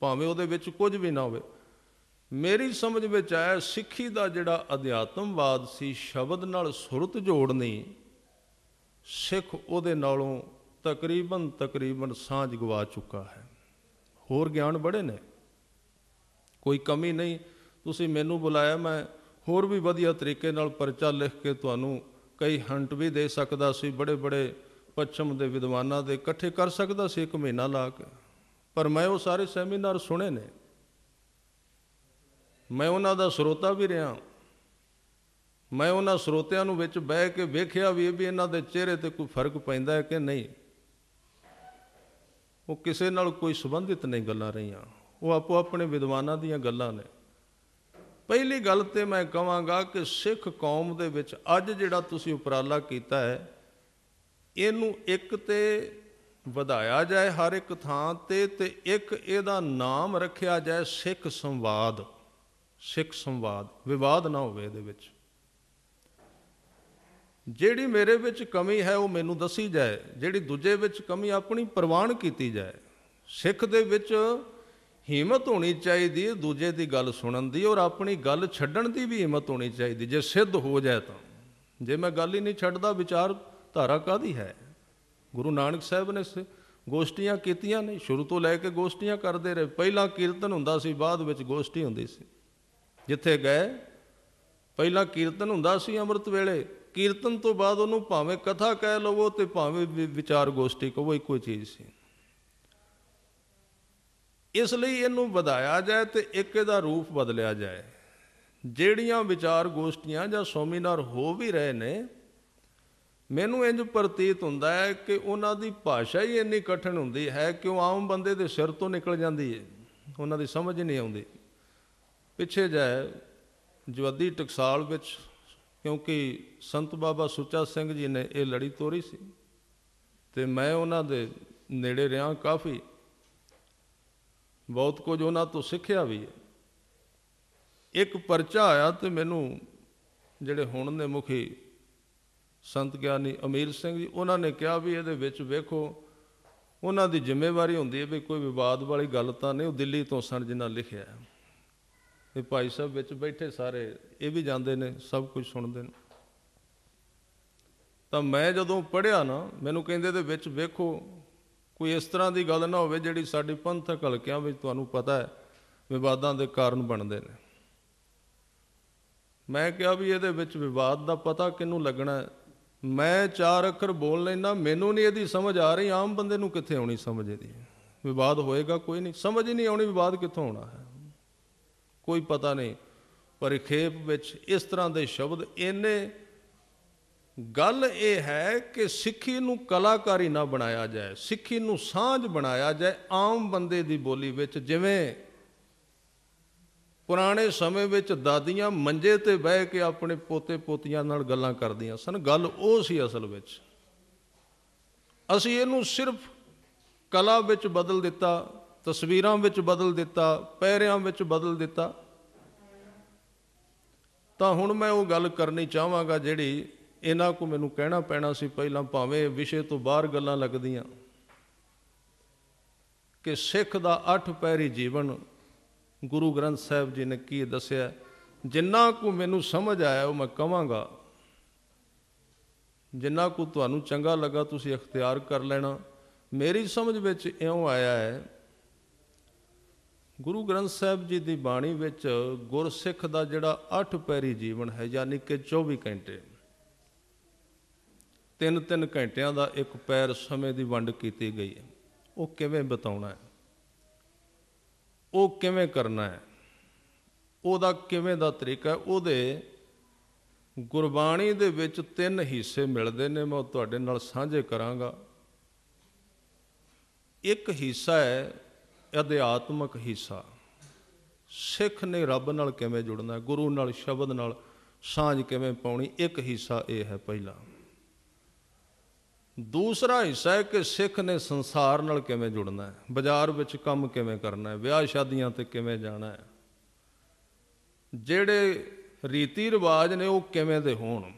ਭਾਵੇਂ ਉਹਦੇ ਵਿੱਚ ਕੁਝ ਵੀ ਨਾ ਹੋਵੇ ਮੇਰੀ ਸਮਝ ਵਿੱਚ ਆਇਆ ਸਿੱਖੀ ਦਾ ਜਿਹੜਾ ਅਧਿਆਤਮਵਾਦ ਸੀ ਸ਼ਬਦ ਨਾਲ ਸੁਰਤ ਜੋੜਨੀ ਸਿੱਖ ਉਹਦੇ ਨਾਲੋਂ ਤਕਰੀਬਨ ਤਕਰੀਬਨ ਸਾਂਝ ਗਵਾ ਚੁੱਕਾ ਹੈ ਹੋਰ ਗਿਆਨ ਬੜੇ ਨੇ ਕੋਈ ਕਮੀ ਨਹੀਂ ਤੁਸੀਂ ਮੈਨੂੰ ਬੁਲਾਇਆ ਮੈਂ ਹੋਰ ਵੀ ਵਧੀਆ ਤਰੀਕੇ ਨਾਲ ਪਰਚਾ ਲਿਖ ਕੇ ਤੁਹਾਨੂੰ ਕਈ ਹੰਟ ਵੀ ਦੇ ਸਕਦਾ ਸੀ ਬੜੇ ਬੜੇ ਪੱਛਮ ਦੇ ਵਿਦਵਾਨਾਂ ਦੇ ਇਕੱਠੇ ਕਰ ਸਕਦਾ ਸੀ ਇੱਕ ਮਹੀਨਾ ਲਾ ਕੇ ਪਰ ਮੈਂ ਉਹ ਸਾਰੇ ਸੈਮੀਨਾਰ ਸੁਣੇ ਨੇ ਮੈਂ ਉਹਨਾਂ ਦਾ ਸਰੋਤਾ ਵੀ ਰਿਹਾ ਮੈਂ ਉਹਨਾਂ ਸਰੋਤਿਆਂ ਨੂੰ ਵਿੱਚ ਬਹਿ ਕੇ ਵੇਖਿਆ ਵੀ ਇਹ ਵੀ ਇਹਨਾਂ ਦੇ ਚਿਹਰੇ ਤੇ ਕੋਈ ਫਰਕ ਪੈਂਦਾ ਹੈ ਕਿ ਨਹੀਂ ਉਹ ਕਿਸੇ ਨਾਲ ਕੋਈ ਸੰਬੰਧਿਤ ਨਹੀਂ ਗੱਲਾਂ ਰਹੀਆਂ ਉਹ ਆਪੋ ਆਪਣੇ ਵਿਦਵਾਨਾਂ ਦੀਆਂ ਗੱਲਾਂ ਨੇ ਪਹਿਲੀ ਗੱਲ ਤੇ ਮੈਂ ਕਹਾਂਗਾ ਕਿ ਸਿੱਖ ਕੌਮ ਦੇ ਵਿੱਚ ਅੱਜ ਜਿਹੜਾ ਤੁਸੀਂ ਉਪਰਾਲਾ ਕੀਤਾ ਹੈ ਇਹਨੂੰ ਇੱਕ ਤੇ ਵਧਾਇਆ ਜਾਏ ਹਰ ਇੱਕ ਥਾਂ ਤੇ ਤੇ ਇੱਕ ਇਹਦਾ ਨਾਮ ਰੱਖਿਆ ਜਾਏ ਸਿੱਖ ਸੰਵਾਦ ਸਿੱਖ ਸੰਵਾਦ ਵਿਵਾਦ ਨਾ ਹੋਵੇ ਇਹਦੇ ਵਿੱਚ ਜਿਹੜੀ ਮੇਰੇ ਵਿੱਚ ਕਮੀ ਹੈ ਉਹ ਮੈਨੂੰ ਦੱਸੀ ਜਾਏ ਜਿਹੜੀ ਦੂਜੇ ਵਿੱਚ ਕਮੀ ਆਪਣੀ ਪ੍ਰਵਾਨ ਕੀਤੀ ਜਾਏ ਸਿੱਖ ਦੇ ਵਿੱਚ ਹਿੰਮਤ ਹੋਣੀ ਚਾਹੀਦੀ ਹੈ ਦੂਜੇ ਦੀ ਗੱਲ ਸੁਣਨ ਦੀ ਔਰ ਆਪਣੀ ਗੱਲ ਛੱਡਣ ਦੀ ਵੀ ਹਿੰਮਤ ਹੋਣੀ ਚਾਹੀਦੀ ਜੇ ਸਿੱਧ ਹੋ ਜਾਏ ਤਾਂ ਜੇ ਮੈਂ ਗੱਲ ਹੀ ਨਹੀਂ ਛੱਡਦਾ ਵਿਚਾਰ ਧਾਰਾ ਕਾਦੀ ਹੈ ਗੁਰੂ ਨਾਨਕ ਸਾਹਿਬ ਨੇ ਗੋਸ਼ਟੀਆਂ ਕੀਤੀਆਂ ਨੇ ਸ਼ੁਰੂ ਤੋਂ ਲੈ ਕੇ ਗੋਸ਼ਟੀਆਂ ਕਰਦੇ ਰਹੇ ਪਹਿਲਾਂ ਕੀਰਤਨ ਹੁੰਦਾ ਸੀ ਬਾਅਦ ਵਿੱਚ ਗੋਸ਼ਟੀ ਹੁੰਦੀ ਸੀ ਜਿੱਥੇ ਗਏ ਪਹਿਲਾਂ ਕੀਰਤਨ ਹੁੰਦਾ ਸੀ ਅੰਮ੍ਰਿਤ ਵੇਲੇ ਕੀਰਤਨ ਤੋਂ ਬਾਅਦ ਉਹਨੂੰ ਭਾਵੇਂ ਕਥਾ ਕਹਿ ਲਵੋ ਤੇ ਭਾਵੇਂ ਵਿਚਾਰ ਗੋਸ਼ਟੀ ਕਹੋ ਇੱਕੋ ਚੀਜ਼ ਸੀ ਇਸ ਲਈ ਇਹਨੂੰ ਵਧਾਇਆ ਜਾਏ ਤੇ ਇੱਕ ਇਹਦਾ ਰੂਪ ਬਦਲਿਆ ਜਾਏ ਜਿਹੜੀਆਂ ਵਿਚਾਰ ਗੋਸ਼ਟੀਆਂ ਜਾਂ ਸੈਮੀਨਾਰ ਹੋ ਵੀ ਰਹੇ ਨੇ ਮੈਨੂੰ ਇੰਜ ਪ੍ਰਤੀਤ ਹੁੰਦਾ ਹੈ ਕਿ ਉਹਨਾਂ ਦੀ ਭਾਸ਼ਾ ਹੀ ਇੰਨੀ ਕਠਿਨ ਹੁੰਦੀ ਹੈ ਕਿ ਉਹ ਆਮ ਬੰਦੇ ਦੇ ਸਿਰ ਤੋਂ ਨਿਕਲ ਜਾਂਦੀ ਹੈ ਉਹਨਾਂ ਦੀ ਸਮਝ ਨਹੀਂ ਆਉਂਦੀ ਪਿੱਛੇ ਜਾ ਜਵਦੀ ਟਕਸਾਲ ਵਿੱਚ ਕਿਉਂਕਿ ਸੰਤ ਬਾਬਾ ਸੁੱਚਾ ਸਿੰਘ ਜੀ ਨੇ ਇਹ ਲੜੀ ਤੋਰੀ ਸੀ ਤੇ ਮੈਂ ਉਹਨਾਂ ਦੇ ਨੇੜੇ ਰਿਹਾ ਕਾਫੀ ਬਹੁਤ ਕੁਝ ਉਹਨਾਂ ਤੋਂ ਸਿੱਖਿਆ ਵੀ ਹੈ ਇੱਕ ਪਰਚਾ ਆਇਆ ਤੇ ਮੈਨੂੰ ਜਿਹੜੇ ਹੁਣ ਦੇ ਮੁਖੀ ਸੰਤ ਗਿਆਨੀ ਅਮੀਰ ਸਿੰਘ ਜੀ ਉਹਨਾਂ ਨੇ ਕਿਹਾ ਵੀ ਇਹਦੇ ਵਿੱਚ ਵੇਖੋ ਉਹਨਾਂ ਦੀ ਜ਼ਿੰਮੇਵਾਰੀ ਹੁੰਦੀ ਹੈ ਵੀ ਕੋਈ ਵਿਵਾਦ ਵਾਲੀ ਗੱਲ ਤਾਂ ਨਹੀਂ ਉਹ ਦਿੱਲੀ ਤੋਂ ਸਣ ਜਿਨ੍ਹਾਂ ਲਿਖਿਆ ਇਹ ਭਾਈ ਸਾਹਿਬ ਵਿੱਚ ਬੈਠੇ ਸਾਰੇ ਇਹ ਵੀ ਜਾਂਦੇ ਨੇ ਸਭ ਕੁਝ ਸੁਣਦੇ ਨੇ ਤਾਂ ਮੈਂ ਜਦੋਂ ਪੜਿਆ ਨਾ ਮੈਨੂੰ ਕਹਿੰਦੇ ਦੇ ਵਿੱਚ ਵੇਖੋ ਕੋਈ ਇਸ ਤਰ੍ਹਾਂ ਦੀ ਗੱਲ ਨਾ ਹੋਵੇ ਜਿਹੜੀ ਸਾਡੀ ਪੰਥਕ ਹਲਕਿਆਂ ਵਿੱਚ ਤੁਹਾਨੂੰ ਪਤਾ ਹੈ ਵਿਵਾਦਾਂ ਦੇ ਕਾਰਨ ਬਣਦੇ ਨੇ ਮੈਂ ਕਿਹਾ ਵੀ ਇਹਦੇ ਵਿੱਚ ਵਿਵਾਦ ਦਾ ਪਤਾ ਕਿਨੂੰ ਲੱਗਣਾ ਮੈਂ ਚਾਰ ਅੱਖਰ ਬੋਲ ਲੈਣਾ ਮੈਨੂੰ ਨਹੀਂ ਇਹਦੀ ਸਮਝ ਆ ਰਹੀ ਆਮ ਬੰਦੇ ਨੂੰ ਕਿੱਥੇ ਆਉਣੀ ਸਮਝ ਇਹਦੀ ਵਿਵਾਦ ਹੋਏਗਾ ਕੋਈ ਨਹੀਂ ਸਮਝ ਹੀ ਨਹੀਂ ਆਉਣੀ ਵਿਵਾਦ ਕਿੱਥੋਂ ਆਉਣਾ ਹੈ ਕੋਈ ਪਤਾ ਨਹੀਂ ਖੇਪ ਵਿੱਚ ਇਸ ਤਰ੍ਹਾਂ ਦੇ ਸ਼ਬਦ ਇਹਨੇ ਗੱਲ ਇਹ ਹੈ ਕਿ ਸਿੱਖੀ ਨੂੰ ਕਲਾਕਾਰੀ ਨਾ ਬਣਾਇਆ ਜਾਏ ਸਿੱਖੀ ਨੂੰ ਸਾਂਝ ਬਣਾਇਆ ਜਾਏ ਆਮ ਬੰਦੇ ਦੀ ਬੋਲੀ ਵਿੱਚ ਜਿਵੇਂ ਪੁਰਾਣੇ ਸਮੇਂ ਵਿੱਚ ਦਾਦੀਆਂ ਮੰਜੇ ਤੇ ਬਹਿ ਕੇ ਆਪਣੇ ਪੋਤੇ ਪੋਤੀਆਂ ਨਾਲ ਗੱਲਾਂ ਕਰਦੀਆਂ ਸਨ ਗੱਲ ਉਹ ਸੀ ਅਸਲ ਵਿੱਚ ਅਸੀਂ ਇਹਨੂੰ ਸਿਰਫ ਕਲਾ ਵਿੱਚ ਬਦਲ ਦਿੱਤਾ ਤਸਵੀਰਾਂ ਵਿੱਚ ਬਦਲ ਦਿੱਤਾ ਪਹਿਰਿਆਂ ਵਿੱਚ ਬਦਲ ਦਿੱਤਾ ਤਾਂ ਹੁਣ ਮੈਂ ਉਹ ਗੱਲ ਕਰਨੀ ਚਾਹਾਂਗਾ ਜਿਹੜੀ ਇਹਨਾਂ ਕੋ ਮੈਨੂੰ ਕਹਿਣਾ ਪੈਣਾ ਸੀ ਪਹਿਲਾਂ ਭਾਵੇਂ ਵਿਸ਼ੇ ਤੋਂ ਬਾਹਰ ਗੱਲਾਂ ਲੱਗਦੀਆਂ ਕਿ ਸਿੱਖ ਦਾ ਅੱਠ ਪੈਰੀ ਜੀਵਨ ਗੁਰੂ ਗ੍ਰੰਥ ਸਾਹਿਬ ਜੀ ਨੇ ਕੀ ਦੱਸਿਆ ਜਿੰਨਾ ਕੁ ਮੈਨੂੰ ਸਮਝ ਆਇਆ ਉਹ ਮੈਂ ਕਵਾਂਗਾ ਜਿੰਨਾ ਕੁ ਤੁਹਾਨੂੰ ਚੰਗਾ ਲੱਗਾ ਤੁਸੀਂ ਇਖਤਿਆਰ ਕਰ ਲੈਣਾ ਮੇਰੀ ਸਮਝ ਵਿੱਚ ਇਉਂ ਆਇਆ ਹੈ ਗੁਰੂ ਗ੍ਰੰਥ ਸਾਹਿਬ ਜੀ ਦੀ ਬਾਣੀ ਵਿੱਚ ਗੁਰਸਿੱਖ ਦਾ ਜਿਹੜਾ ਅੱਠ ਪੈਰੀ ਜੀਵਨ ਹੈ ਯਾਨੀ ਕਿ 24 ਘੰਟੇ ਤਿੰਨ ਤਿੰਨ ਘੰਟਿਆਂ ਦਾ ਇੱਕ ਪੈਰ ਸਮੇਂ ਦੀ ਵੰਡ ਕੀਤੀ ਗਈ ਹੈ ਉਹ ਕਿਵੇਂ ਬਤਾਉਣਾ ਹੈ ਉਹ ਕਿਵੇਂ ਕਰਨਾ ਹੈ ਉਹਦਾ ਕਿਵੇਂ ਦਾ ਤਰੀਕਾ ਉਹਦੇ ਗੁਰਬਾਣੀ ਦੇ ਵਿੱਚ ਤਿੰਨ ਹਿੱਸੇ ਮਿਲਦੇ ਨੇ ਮੈਂ ਤੁਹਾਡੇ ਨਾਲ ਸਾਂਝੇ ਕਰਾਂਗਾ ਇੱਕ ਹਿੱਸਾ ਹੈ ਅਧਿਆਤਮਕ ਹਿੱਸਾ ਸਿੱਖ ਨੇ ਰੱਬ ਨਾਲ ਕਿਵੇਂ ਜੁੜਨਾ ਗੁਰੂ ਨਾਲ ਸ਼ਬਦ ਨਾਲ ਸਾਂਝ ਕਿਵੇਂ ਪਾਉਣੀ ਇੱਕ ਹਿੱਸਾ ਇਹ ਹੈ ਪਹਿਲਾ ਦੂਸਰਾ ਹਿੱਸਾ ਹੈ ਕਿ ਸਿੱਖ ਨੇ ਸੰਸਾਰ ਨਾਲ ਕਿਵੇਂ ਜੁੜਨਾ ਹੈ ਬਾਜ਼ਾਰ ਵਿੱਚ ਕੰਮ ਕਿਵੇਂ ਕਰਨਾ ਹੈ ਵਿਆਹ ਸ਼ਾਦੀਆਂ ਤੇ ਕਿਵੇਂ ਜਾਣਾ ਹੈ ਜਿਹੜੇ ਰੀਤੀ ਰਿਵਾਜ ਨੇ ਉਹ ਕਿਵੇਂ ਦੇ ਹੋਣ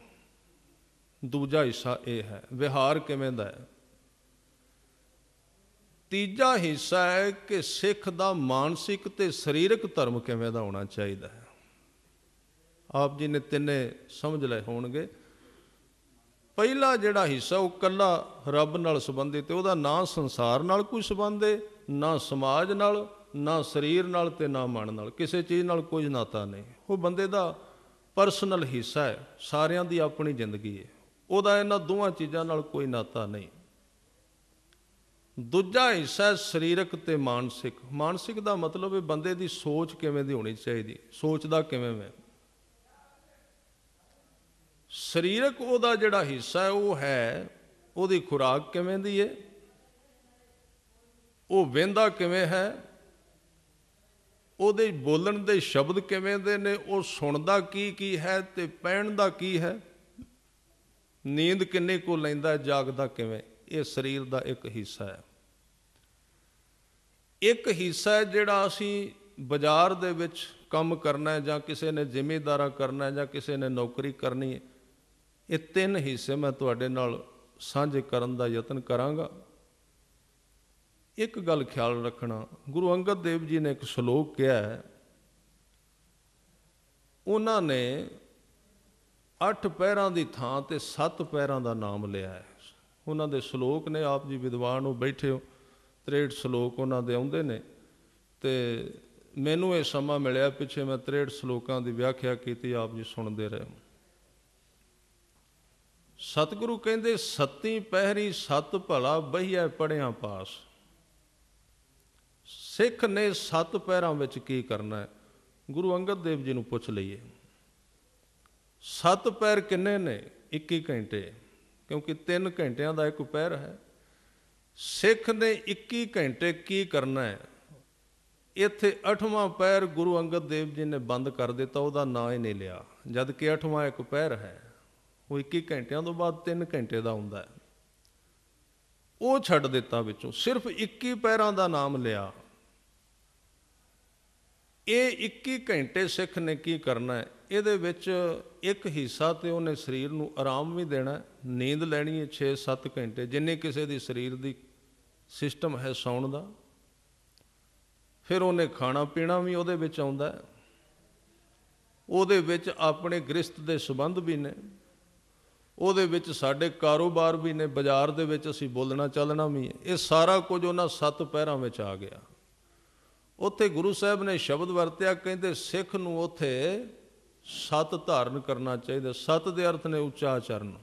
ਦੂਜਾ ਹਿੱਸਾ ਇਹ ਹੈ ਵਿਹਾਰ ਕਿਵੇਂ ਦਾ ਹੈ ਤੀਜਾ ਹਿੱਸਾ ਹੈ ਕਿ ਸਿੱਖ ਦਾ ਮਾਨਸਿਕ ਤੇ ਸਰੀਰਕ ਧਰਮ ਕਿਵੇਂ ਦਾ ਹੋਣਾ ਚਾਹੀਦਾ ਹੈ ਆਪ ਜੀ ਨੇ ਤਿੰਨੇ ਸਮਝ ਲਏ ਹੋਣਗੇ ਪਹਿਲਾ ਜਿਹੜਾ ਹਿੱਸਾ ਉਹ ਕੱਲਾ ਰੱਬ ਨਾਲ ਸੰਬੰਧਿਤ ਹੈ ਉਹਦਾ ਨਾ ਸੰਸਾਰ ਨਾਲ ਕੋਈ ਸੰਬੰਧ ਹੈ ਨਾ ਸਮਾਜ ਨਾਲ ਨਾ ਸਰੀਰ ਨਾਲ ਤੇ ਨਾ ਮਨ ਨਾਲ ਕਿਸੇ ਚੀਜ਼ ਨਾਲ ਕੋਈ ਨਾਤਾ ਨਹੀਂ ਉਹ ਬੰਦੇ ਦਾ ਪਰਸਨਲ ਹਿੱਸਾ ਹੈ ਸਾਰਿਆਂ ਦੀ ਆਪਣੀ ਜ਼ਿੰਦਗੀ ਹੈ ਉਹਦਾ ਇਹਨਾਂ ਦੋਵਾਂ ਚੀਜ਼ਾਂ ਨਾਲ ਕੋਈ ਨਾਤਾ ਨਹੀਂ ਦੂਜਾ ਹਿੱਸਾ ਸਰੀਰਕ ਤੇ ਮਾਨਸਿਕ ਮਾਨਸਿਕ ਦਾ ਮਤਲਬ ਹੈ ਬੰਦੇ ਦੀ ਸੋਚ ਕਿਵੇਂ ਦੀ ਹੋਣੀ ਚਾਹੀਦੀ ਸੋਚਦਾ ਕਿਵੇਂ ਹੈ ਸਰੀਰਕ ਉਹਦਾ ਜਿਹੜਾ ਹਿੱਸਾ ਹੈ ਉਹ ਹੈ ਉਹਦੀ ਖੁਰਾਕ ਕਿਵੇਂ ਦੀ ਹੈ ਉਹ ਵੇਂਦਾ ਕਿਵੇਂ ਹੈ ਉਹਦੇ ਬੋਲਣ ਦੇ ਸ਼ਬਦ ਕਿਵੇਂ ਦੇ ਨੇ ਉਹ ਸੁਣਦਾ ਕੀ ਕੀ ਹੈ ਤੇ ਪੈਣ ਦਾ ਕੀ ਹੈ ਨੀਂਦ ਕਿੰਨੇ ਕੋ ਲੈਂਦਾ ਜਾਗਦਾ ਕਿਵੇਂ ਇਹ ਸਰੀਰ ਦਾ ਇੱਕ ਹਿੱਸਾ ਹੈ ਇੱਕ ਹਿੱਸਾ ਜਿਹੜਾ ਅਸੀਂ ਬਾਜ਼ਾਰ ਦੇ ਵਿੱਚ ਕੰਮ ਕਰਨਾ ਹੈ ਜਾਂ ਕਿਸੇ ਨੇ ਜ਼ਿੰਮੇਦਾਰਾ ਕਰਨਾ ਹੈ ਜਾਂ ਕਿਸੇ ਨੇ ਨੌਕਰੀ ਕਰਨੀ ਹੈ ਇਹ ਤਿੰਨ ਹਿੱਸੇ ਮੈਂ ਤੁਹਾਡੇ ਨਾਲ ਸਾਂਝੇ ਕਰਨ ਦਾ ਯਤਨ ਕਰਾਂਗਾ ਇੱਕ ਗੱਲ ਖਿਆਲ ਰੱਖਣਾ ਗੁਰੂ ਅੰਗਦ ਦੇਵ ਜੀ ਨੇ ਇੱਕ ਸ਼ਲੋਕ ਕਿਹਾ ਹੈ ਉਹਨਾਂ ਨੇ ਅੱਠ ਪੈਰਾਂ ਦੀ ਥਾਂ ਤੇ ਸੱਤ ਪੈਰਾਂ ਦਾ ਨਾਮ ਲਿਆ ਹੈ ਉਹਨਾਂ ਦੇ ਸ਼ਲੋਕ ਨੇ ਆਪ ਜੀ ਵਿਦਵਾਨ ਹੋ ਬੈਠੇ ਹੋ 63 ਸ਼ਲੋਕ ਉਹਨਾਂ ਦੇ ਆਉਂਦੇ ਨੇ ਤੇ ਮੈਨੂੰ ਇਹ ਸਮਾਂ ਮਿਲਿਆ ਪਿੱਛੇ ਮੈਂ 63 ਸ਼ਲੋਕਾਂ ਦੀ ਵਿਆਖਿਆ ਕੀਤੀ ਆਪ ਜੀ ਸੁਣਦੇ ਰਹੇ ਸਤਿਗੁਰੂ ਕਹਿੰਦੇ ਸੱਤੀ ਪਹਿਰੀ ਸਤ ਭਲਾ ਬਹੀਐ ਪੜਿਆ ਪਾਸ ਸਿੱਖ ਨੇ ਸੱਤ ਪਹਿਰਾਂ ਵਿੱਚ ਕੀ ਕਰਨਾ ਹੈ ਗੁਰੂ ਅੰਗਦ ਦੇਵ ਜੀ ਨੂੰ ਪੁੱਛ ਲਈਏ ਸੱਤ ਪਹਿਰ ਕਿੰਨੇ ਨੇ 21 ਘੰਟੇ ਕਿਉਂਕਿ 3 ਘੰਟਿਆਂ ਦਾ ਇੱਕ ਪਹਿਰ ਹੈ ਸਿੱਖ ਨੇ 21 ਘੰਟੇ ਕੀ ਕਰਨਾ ਹੈ ਇੱਥੇ 8ਵਾਂ ਪਹਿਰ ਗੁਰੂ ਅੰਗਦ ਦੇਵ ਜੀ ਨੇ ਬੰਦ ਕਰ ਦਿੱਤਾ ਉਹਦਾ ਨਾਂ ਹੀ ਨਹੀਂ ਲਿਆ ਜਦ ਕਿ 8ਵਾਂ ਇੱਕ ਪਹਿਰ ਹੈ ਉਹ 21 ਘੰਟਿਆਂ ਤੋਂ ਬਾਅਦ 3 ਘੰਟੇ ਦਾ ਹੁੰਦਾ ਉਹ ਛੱਡ ਦਿੱਤਾ ਵਿੱਚੋਂ ਸਿਰਫ 21 ਪੈਰਾਂ ਦਾ ਨਾਮ ਲਿਆ ਇਹ 21 ਘੰਟੇ ਸਿੱਖ ਨੇ ਕੀ ਕਰਨਾ ਹੈ ਇਹਦੇ ਵਿੱਚ ਇੱਕ ਹਿੱਸਾ ਤੇ ਉਹਨੇ ਸਰੀਰ ਨੂੰ ਆਰਾਮ ਵੀ ਦੇਣਾ ਨੀਂਦ ਲੈਣੀ ਹੈ 6-7 ਘੰਟੇ ਜਿੰਨੇ ਕਿਸੇ ਦੀ ਸਰੀਰ ਦੀ ਸਿਸਟਮ ਹੈ ਸੌਣ ਦਾ ਫਿਰ ਉਹਨੇ ਖਾਣਾ ਪੀਣਾ ਵੀ ਉਹਦੇ ਵਿੱਚ ਆਉਂਦਾ ਉਹਦੇ ਵਿੱਚ ਆਪਣੇ ਗ੍ਰਸਥ ਦੇ ਸਬੰਧ ਵੀ ਨੇ ਉਹਦੇ ਵਿੱਚ ਸਾਡੇ ਕਾਰੋਬਾਰ ਵੀ ਨੇ ਬਾਜ਼ਾਰ ਦੇ ਵਿੱਚ ਅਸੀਂ ਬੋਲਣਾ ਚੱਲਣਾ ਵੀ ਹੈ ਇਹ ਸਾਰਾ ਕੁਝ ਉਹਨਾਂ ਸੱਤ ਪਹਿਰਾਂ ਵਿੱਚ ਆ ਗਿਆ ਉੱਥੇ ਗੁਰੂ ਸਾਹਿਬ ਨੇ ਸ਼ਬਦ ਵਰਤਿਆ ਕਹਿੰਦੇ ਸਿੱਖ ਨੂੰ ਉੱਥੇ ਸਤ ਧਾਰਨ ਕਰਨਾ ਚਾਹੀਦਾ ਸਤ ਦੇ ਅਰਥ ਨੇ ਉੱਚਾ ਆਚਰਨ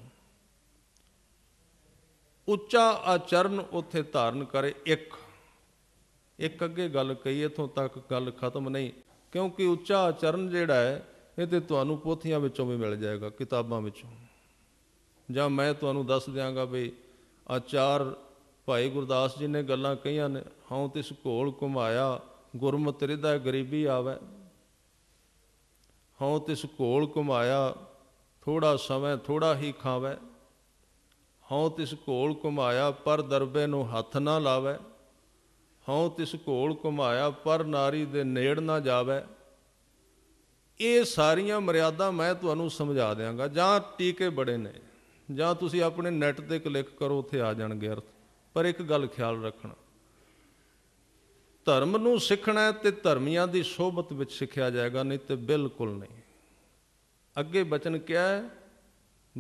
ਉੱਚਾ ਆਚਰਨ ਉੱਥੇ ਧਾਰਨ ਕਰੇ ਇੱਕ ਇੱਕ ਅੱਗੇ ਗੱਲ ਕਹੀ ਇਥੋਂ ਤੱਕ ਗੱਲ ਖਤਮ ਨਹੀਂ ਕਿਉਂਕਿ ਉੱਚਾ ਆਚਰਨ ਜਿਹੜਾ ਹੈ ਇਹ ਤੇ ਤੁਹਾਨੂੰ ਪੋਥੀਆਂ ਵਿੱਚੋਂ ਵੀ ਮਿਲ ਜਾਏਗਾ ਕਿਤਾਬਾਂ ਵਿੱਚੋਂ ਜਾਂ ਮੈਂ ਤੁਹਾਨੂੰ ਦੱਸ ਦਿਆਂਗਾ ਵੀ ਆਚਾਰ ਭਾਈ ਗੁਰਦਾਸ ਜੀ ਨੇ ਗੱਲਾਂ ਕਹੀਆਂ ਨੇ ਹਉ ਤਿਸ ਘੋਲ ਘੁਮਾਇਆ ਗੁਰਮਤਿ ਰਿਦਾ ਗਰੀਬੀ ਆਵੇ ਹਉ ਤਿਸ ਘੋਲ ਘੁਮਾਇਆ ਥੋੜਾ ਸਮੇਂ ਥੋੜਾ ਹੀ ਖਾਵੇ ਹਉ ਤਿਸ ਘੋਲ ਘੁਮਾਇਆ ਪਰ ਦਰਬੇ ਨੂੰ ਹੱਥ ਨਾ ਲਾਵੇ ਹਉ ਤਿਸ ਘੋਲ ਘੁਮਾਇਆ ਪਰ ਨਾਰੀ ਦੇ ਨੇੜ ਨਾ ਜਾਵੇ ਇਹ ਸਾਰੀਆਂ ਮਰਿਆਦਾ ਮੈਂ ਤੁਹਾਨੂੰ ਸਮਝਾ ਦਿਆਂਗਾ ਜਾਂ ਟੀਕੇ ਬੜੇ ਨੇ ਜਾਂ ਤੁਸੀਂ ਆਪਣੇ ਨੈਟ ਤੇ ਕਲਿੱਕ ਕਰੋ ਉੱਥੇ ਆ ਜਾਣਗੇ ਅਰਥ ਪਰ ਇੱਕ ਗੱਲ ਖਿਆਲ ਰੱਖਣਾ ਧਰਮ ਨੂੰ ਸਿੱਖਣਾ ਤੇ ਧਰਮੀਆਂ ਦੀ ਸੋਭਤ ਵਿੱਚ ਸਿੱਖਿਆ ਜਾਏਗਾ ਨਹੀਂ ਤੇ ਬਿਲਕੁਲ ਨਹੀਂ ਅੱਗੇ ਬਚਨ ਕਿਹਾ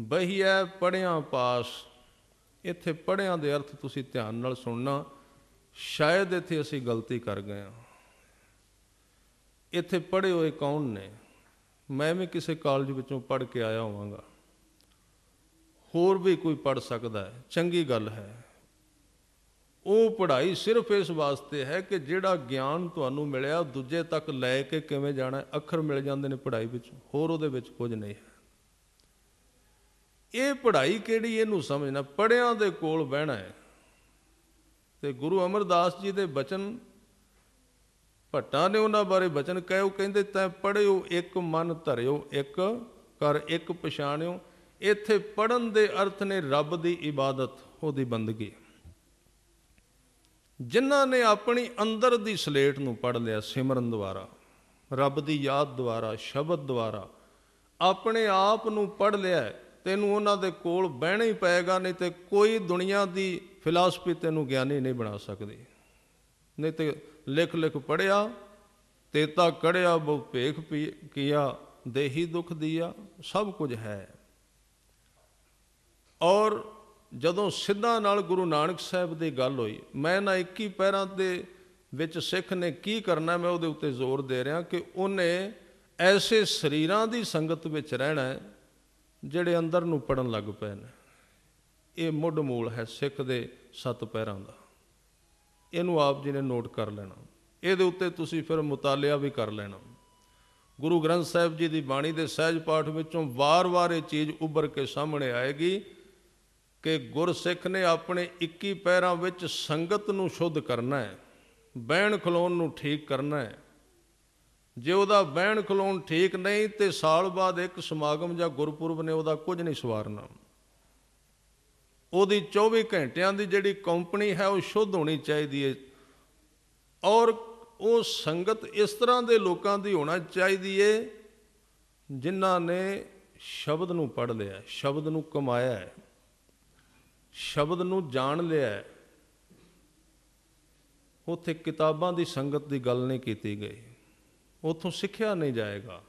ਬਹੀਆ ਪੜਿਆਂ ਪਾਸ ਇੱਥੇ ਪੜਿਆਂ ਦੇ ਅਰਥ ਤੁਸੀਂ ਧਿਆਨ ਨਾਲ ਸੁਣਨਾ ਸ਼ਾਇਦ ਇੱਥੇ ਅਸੀਂ ਗਲਤੀ ਕਰ ਗਏ ਹਾਂ ਇੱਥੇ ਪੜੇ ਹੋਏ ਕੌਣ ਨੇ ਮੈਂ ਵੀ ਕਿਸੇ ਕਾਲਜ ਵਿੱਚੋਂ ਪੜ ਕੇ ਆਇਆ ਹੋਵਾਂਗਾ ਹੋਰ ਵੀ ਕੋਈ ਪੜ ਸਕਦਾ ਹੈ ਚੰਗੀ ਗੱਲ ਹੈ ਉਹ ਪੜ੍ਹਾਈ ਸਿਰਫ ਇਸ ਵਾਸਤੇ ਹੈ ਕਿ ਜਿਹੜਾ ਗਿਆਨ ਤੁਹਾਨੂੰ ਮਿਲਿਆ ਦੂਜੇ ਤੱਕ ਲੈ ਕੇ ਕਿਵੇਂ ਜਾਣਾ ਅੱਖਰ ਮਿਲ ਜਾਂਦੇ ਨੇ ਪੜ੍ਹਾਈ ਵਿੱਚ ਹੋਰ ਉਹਦੇ ਵਿੱਚ ਕੁਝ ਨਹੀਂ ਹੈ ਇਹ ਪੜ੍ਹਾਈ ਕਿਹੜੀ ਇਹਨੂੰ ਸਮਝਣਾ ਪੜਿਆਂ ਦੇ ਕੋਲ ਬਹਿਣਾ ਹੈ ਤੇ ਗੁਰੂ ਅਮਰਦਾਸ ਜੀ ਦੇ ਬਚਨ ਭੱਟਾ ਨੇ ਉਹਨਾਂ ਬਾਰੇ ਬਚਨ ਕਹੇ ਉਹ ਕਹਿੰਦੇ ਤੈ ਪੜਿਓ ਇੱਕ ਮਨ ਧਰਿਓ ਇੱਕ ਕਰ ਇੱਕ ਪਛਾਣਿਓ ਇੱਥੇ ਪੜਨ ਦੇ ਅਰਥ ਨੇ ਰੱਬ ਦੀ ਇਬਾਦਤ ਉਹਦੀ ਬੰਦਗੀ ਜਿਨ੍ਹਾਂ ਨੇ ਆਪਣੀ ਅੰਦਰ ਦੀ ਸਲੇਟ ਨੂੰ ਪੜ ਲਿਆ ਸਿਮਰਨ ਦੁਆਰਾ ਰੱਬ ਦੀ ਯਾਦ ਦੁਆਰਾ ਸ਼ਬਦ ਦੁਆਰਾ ਆਪਣੇ ਆਪ ਨੂੰ ਪੜ ਲਿਆ ਤੈਨੂੰ ਉਹਨਾਂ ਦੇ ਕੋਲ ਬਹਿਣਾ ਹੀ ਪਏਗਾ ਨਹੀਂ ਤੇ ਕੋਈ ਦੁਨੀਆ ਦੀ ਫਿਲਾਸਫੀ ਤੈਨੂੰ ਗਿਆਨੀ ਨਹੀਂ ਬਣਾ ਸਕਦੀ ਨਹੀਂ ਤੇ ਲਿਖ ਲਿਖ ਪੜਿਆ ਤੇਤਾ ਕੜਿਆ ਬਹੁ ਭੇਖ ਕੀਆ ਦੇਹੀ ਦੁਖ ਦੀਆ ਸਭ ਕੁਝ ਹੈ ਔਰ ਜਦੋਂ ਸਿੱਧਾ ਨਾਲ ਗੁਰੂ ਨਾਨਕ ਸਾਹਿਬ ਦੀ ਗੱਲ ਹੋਈ ਮੈਂ ਨਾ 21 ਪੈਰਾਂ ਤੇ ਵਿੱਚ ਸਿੱਖ ਨੇ ਕੀ ਕਰਨਾ ਮੈਂ ਉਹਦੇ ਉੱਤੇ ਜ਼ੋਰ ਦੇ ਰਿਹਾ ਕਿ ਉਹਨੇ ਐਸੇ ਸਰੀਰਾਂ ਦੀ ਸੰਗਤ ਵਿੱਚ ਰਹਿਣਾ ਜਿਹੜੇ ਅੰਦਰ ਨੂੰ ਪੜਨ ਲੱਗ ਪਏ ਨੇ ਇਹ ਮੁੱਢ ਮੂਲ ਹੈ ਸਿੱਖ ਦੇ ਸੱਤ ਪੈਰਾਂ ਦਾ ਇਹਨੂੰ ਆਪ ਜੀ ਨੇ ਨੋਟ ਕਰ ਲੈਣਾ ਇਹਦੇ ਉੱਤੇ ਤੁਸੀਂ ਫਿਰ ਮੁਤਾਲਿਆ ਵੀ ਕਰ ਲੈਣਾ ਗੁਰੂ ਗ੍ਰੰਥ ਸਾਹਿਬ ਜੀ ਦੀ ਬਾਣੀ ਦੇ ਸਹਿਜ ਪਾਠ ਵਿੱਚੋਂ ਵਾਰ-ਵਾਰ ਇਹ ਚੀਜ਼ ਉੱਭਰ ਕੇ ਸਾਹਮਣੇ ਆਏਗੀ ਕਿ ਗੁਰਸਿੱਖ ਨੇ ਆਪਣੇ 21 ਪੈਰਾਂ ਵਿੱਚ ਸੰਗਤ ਨੂੰ ਸ਼ੁੱਧ ਕਰਨਾ ਹੈ ਬਹਿਣ ਖਲੋਣ ਨੂੰ ਠੀਕ ਕਰਨਾ ਹੈ ਜੇ ਉਹਦਾ ਬਹਿਣ ਖਲੋਣ ਠੀਕ ਨਹੀਂ ਤੇ ਸਾਲ ਬਾਅਦ ਇੱਕ ਸਮਾਗਮ ਜਾਂ ਗੁਰਪੁਰਬ ਨੇ ਉਹਦਾ ਕੁਝ ਨਹੀਂ ਸਵਾਰਨਾ ਉਹਦੀ 24 ਘੰਟਿਆਂ ਦੀ ਜਿਹੜੀ ਕੰਪਨੀ ਹੈ ਉਹ ਸ਼ੁੱਧ ਹੋਣੀ ਚਾਹੀਦੀ ਹੈ ਔਰ ਉਹ ਸੰਗਤ ਇਸ ਤਰ੍ਹਾਂ ਦੇ ਲੋਕਾਂ ਦੀ ਹੋਣਾ ਚਾਹੀਦੀ ਏ ਜਿਨ੍ਹਾਂ ਨੇ ਸ਼ਬਦ ਨੂੰ ਪੜ ਲਿਆ ਸ਼ਬਦ ਨੂੰ ਕਮਾਇਆ ਹੈ ਸ਼ਬਦ ਨੂੰ ਜਾਣ ਲਿਆ ਉਥੇ ਕਿਤਾਬਾਂ ਦੀ ਸੰਗਤ ਦੀ ਗੱਲ ਨਹੀਂ ਕੀਤੀ ਗਈ ਉਥੋਂ ਸਿੱਖਿਆ ਨਹੀਂ ਜਾਏਗਾ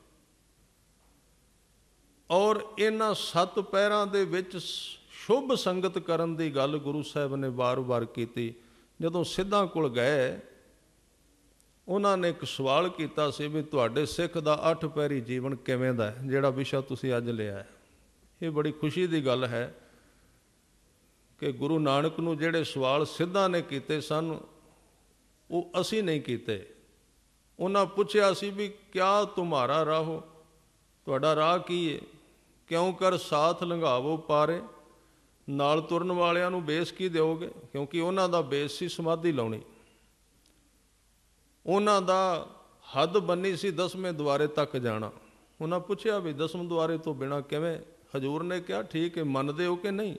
ਔਰ ਇਹਨਾਂ ਸੱਤ ਪੈਰਾਂ ਦੇ ਵਿੱਚ ਸ਼ੁਭ ਸੰਗਤ ਕਰਨ ਦੀ ਗੱਲ ਗੁਰੂ ਸਾਹਿਬ ਨੇ ਵਾਰ-ਵਾਰ ਕੀਤੀ ਜਦੋਂ ਸਿੱਧਾਂ ਕੋਲ ਗਏ ਉਹਨਾਂ ਨੇ ਇੱਕ ਸਵਾਲ ਕੀਤਾ ਸੀ ਵੀ ਤੁਹਾਡੇ ਸਿੱਖ ਦਾ ਅੱਠ ਪੈਰੀ ਜੀਵਨ ਕਿਵੇਂ ਦਾ ਹੈ ਜਿਹੜਾ ਵਿਸ਼ਾ ਤੁਸੀਂ ਅੱਜ ਲਿਆ ਹੈ ਇਹ ਬੜੀ ਖੁਸ਼ੀ ਦੀ ਗੱਲ ਹੈ ਕਿ ਗੁਰੂ ਨਾਨਕ ਨੂੰ ਜਿਹੜੇ ਸਵਾਲ ਸਿੱਧਾਂ ਨੇ ਕੀਤੇ ਸਨ ਉਹ ਅਸੀਂ ਨਹੀਂ ਕੀਤੇ ਉਹਨਾਂ ਪੁੱਛਿਆ ਸੀ ਵੀ ਕਿਆ ਤੁਹਾਡਾ ਰਾਹੋ ਤੁਹਾਡਾ ਰਾਹ ਕੀ ਹੈ ਕਿਉਂ ਕਰ ਸਾਥ ਲੰਘਾਵੋ ਪਾਰੇ ਨਾਲ ਤੁਰਨ ਵਾਲਿਆਂ ਨੂੰ ਬੇਸ ਕੀ ਦਿਓਗੇ ਕਿਉਂਕਿ ਉਹਨਾਂ ਦਾ ਬੇਸ ਸੀ ਸਮਾਧੀ ਲਾਉਣੀ ਉਹਨਾਂ ਦਾ ਹੱਦ ਬੰਨੀ ਸੀ ਦਸਵੇਂ ਦੁਆਰੇ ਤੱਕ ਜਾਣਾ ਉਹਨਾਂ ਪੁੱਛਿਆ ਵੀ ਦਸਮ ਦੁਆਰੇ ਤੋਂ ਬਿਨਾ ਕਿਵੇਂ ਹਜੂਰ ਨੇ ਕਿਹਾ ਠੀਕ ਹੈ ਮੰਨਦੇ ਹੋ ਕਿ ਨਹੀਂ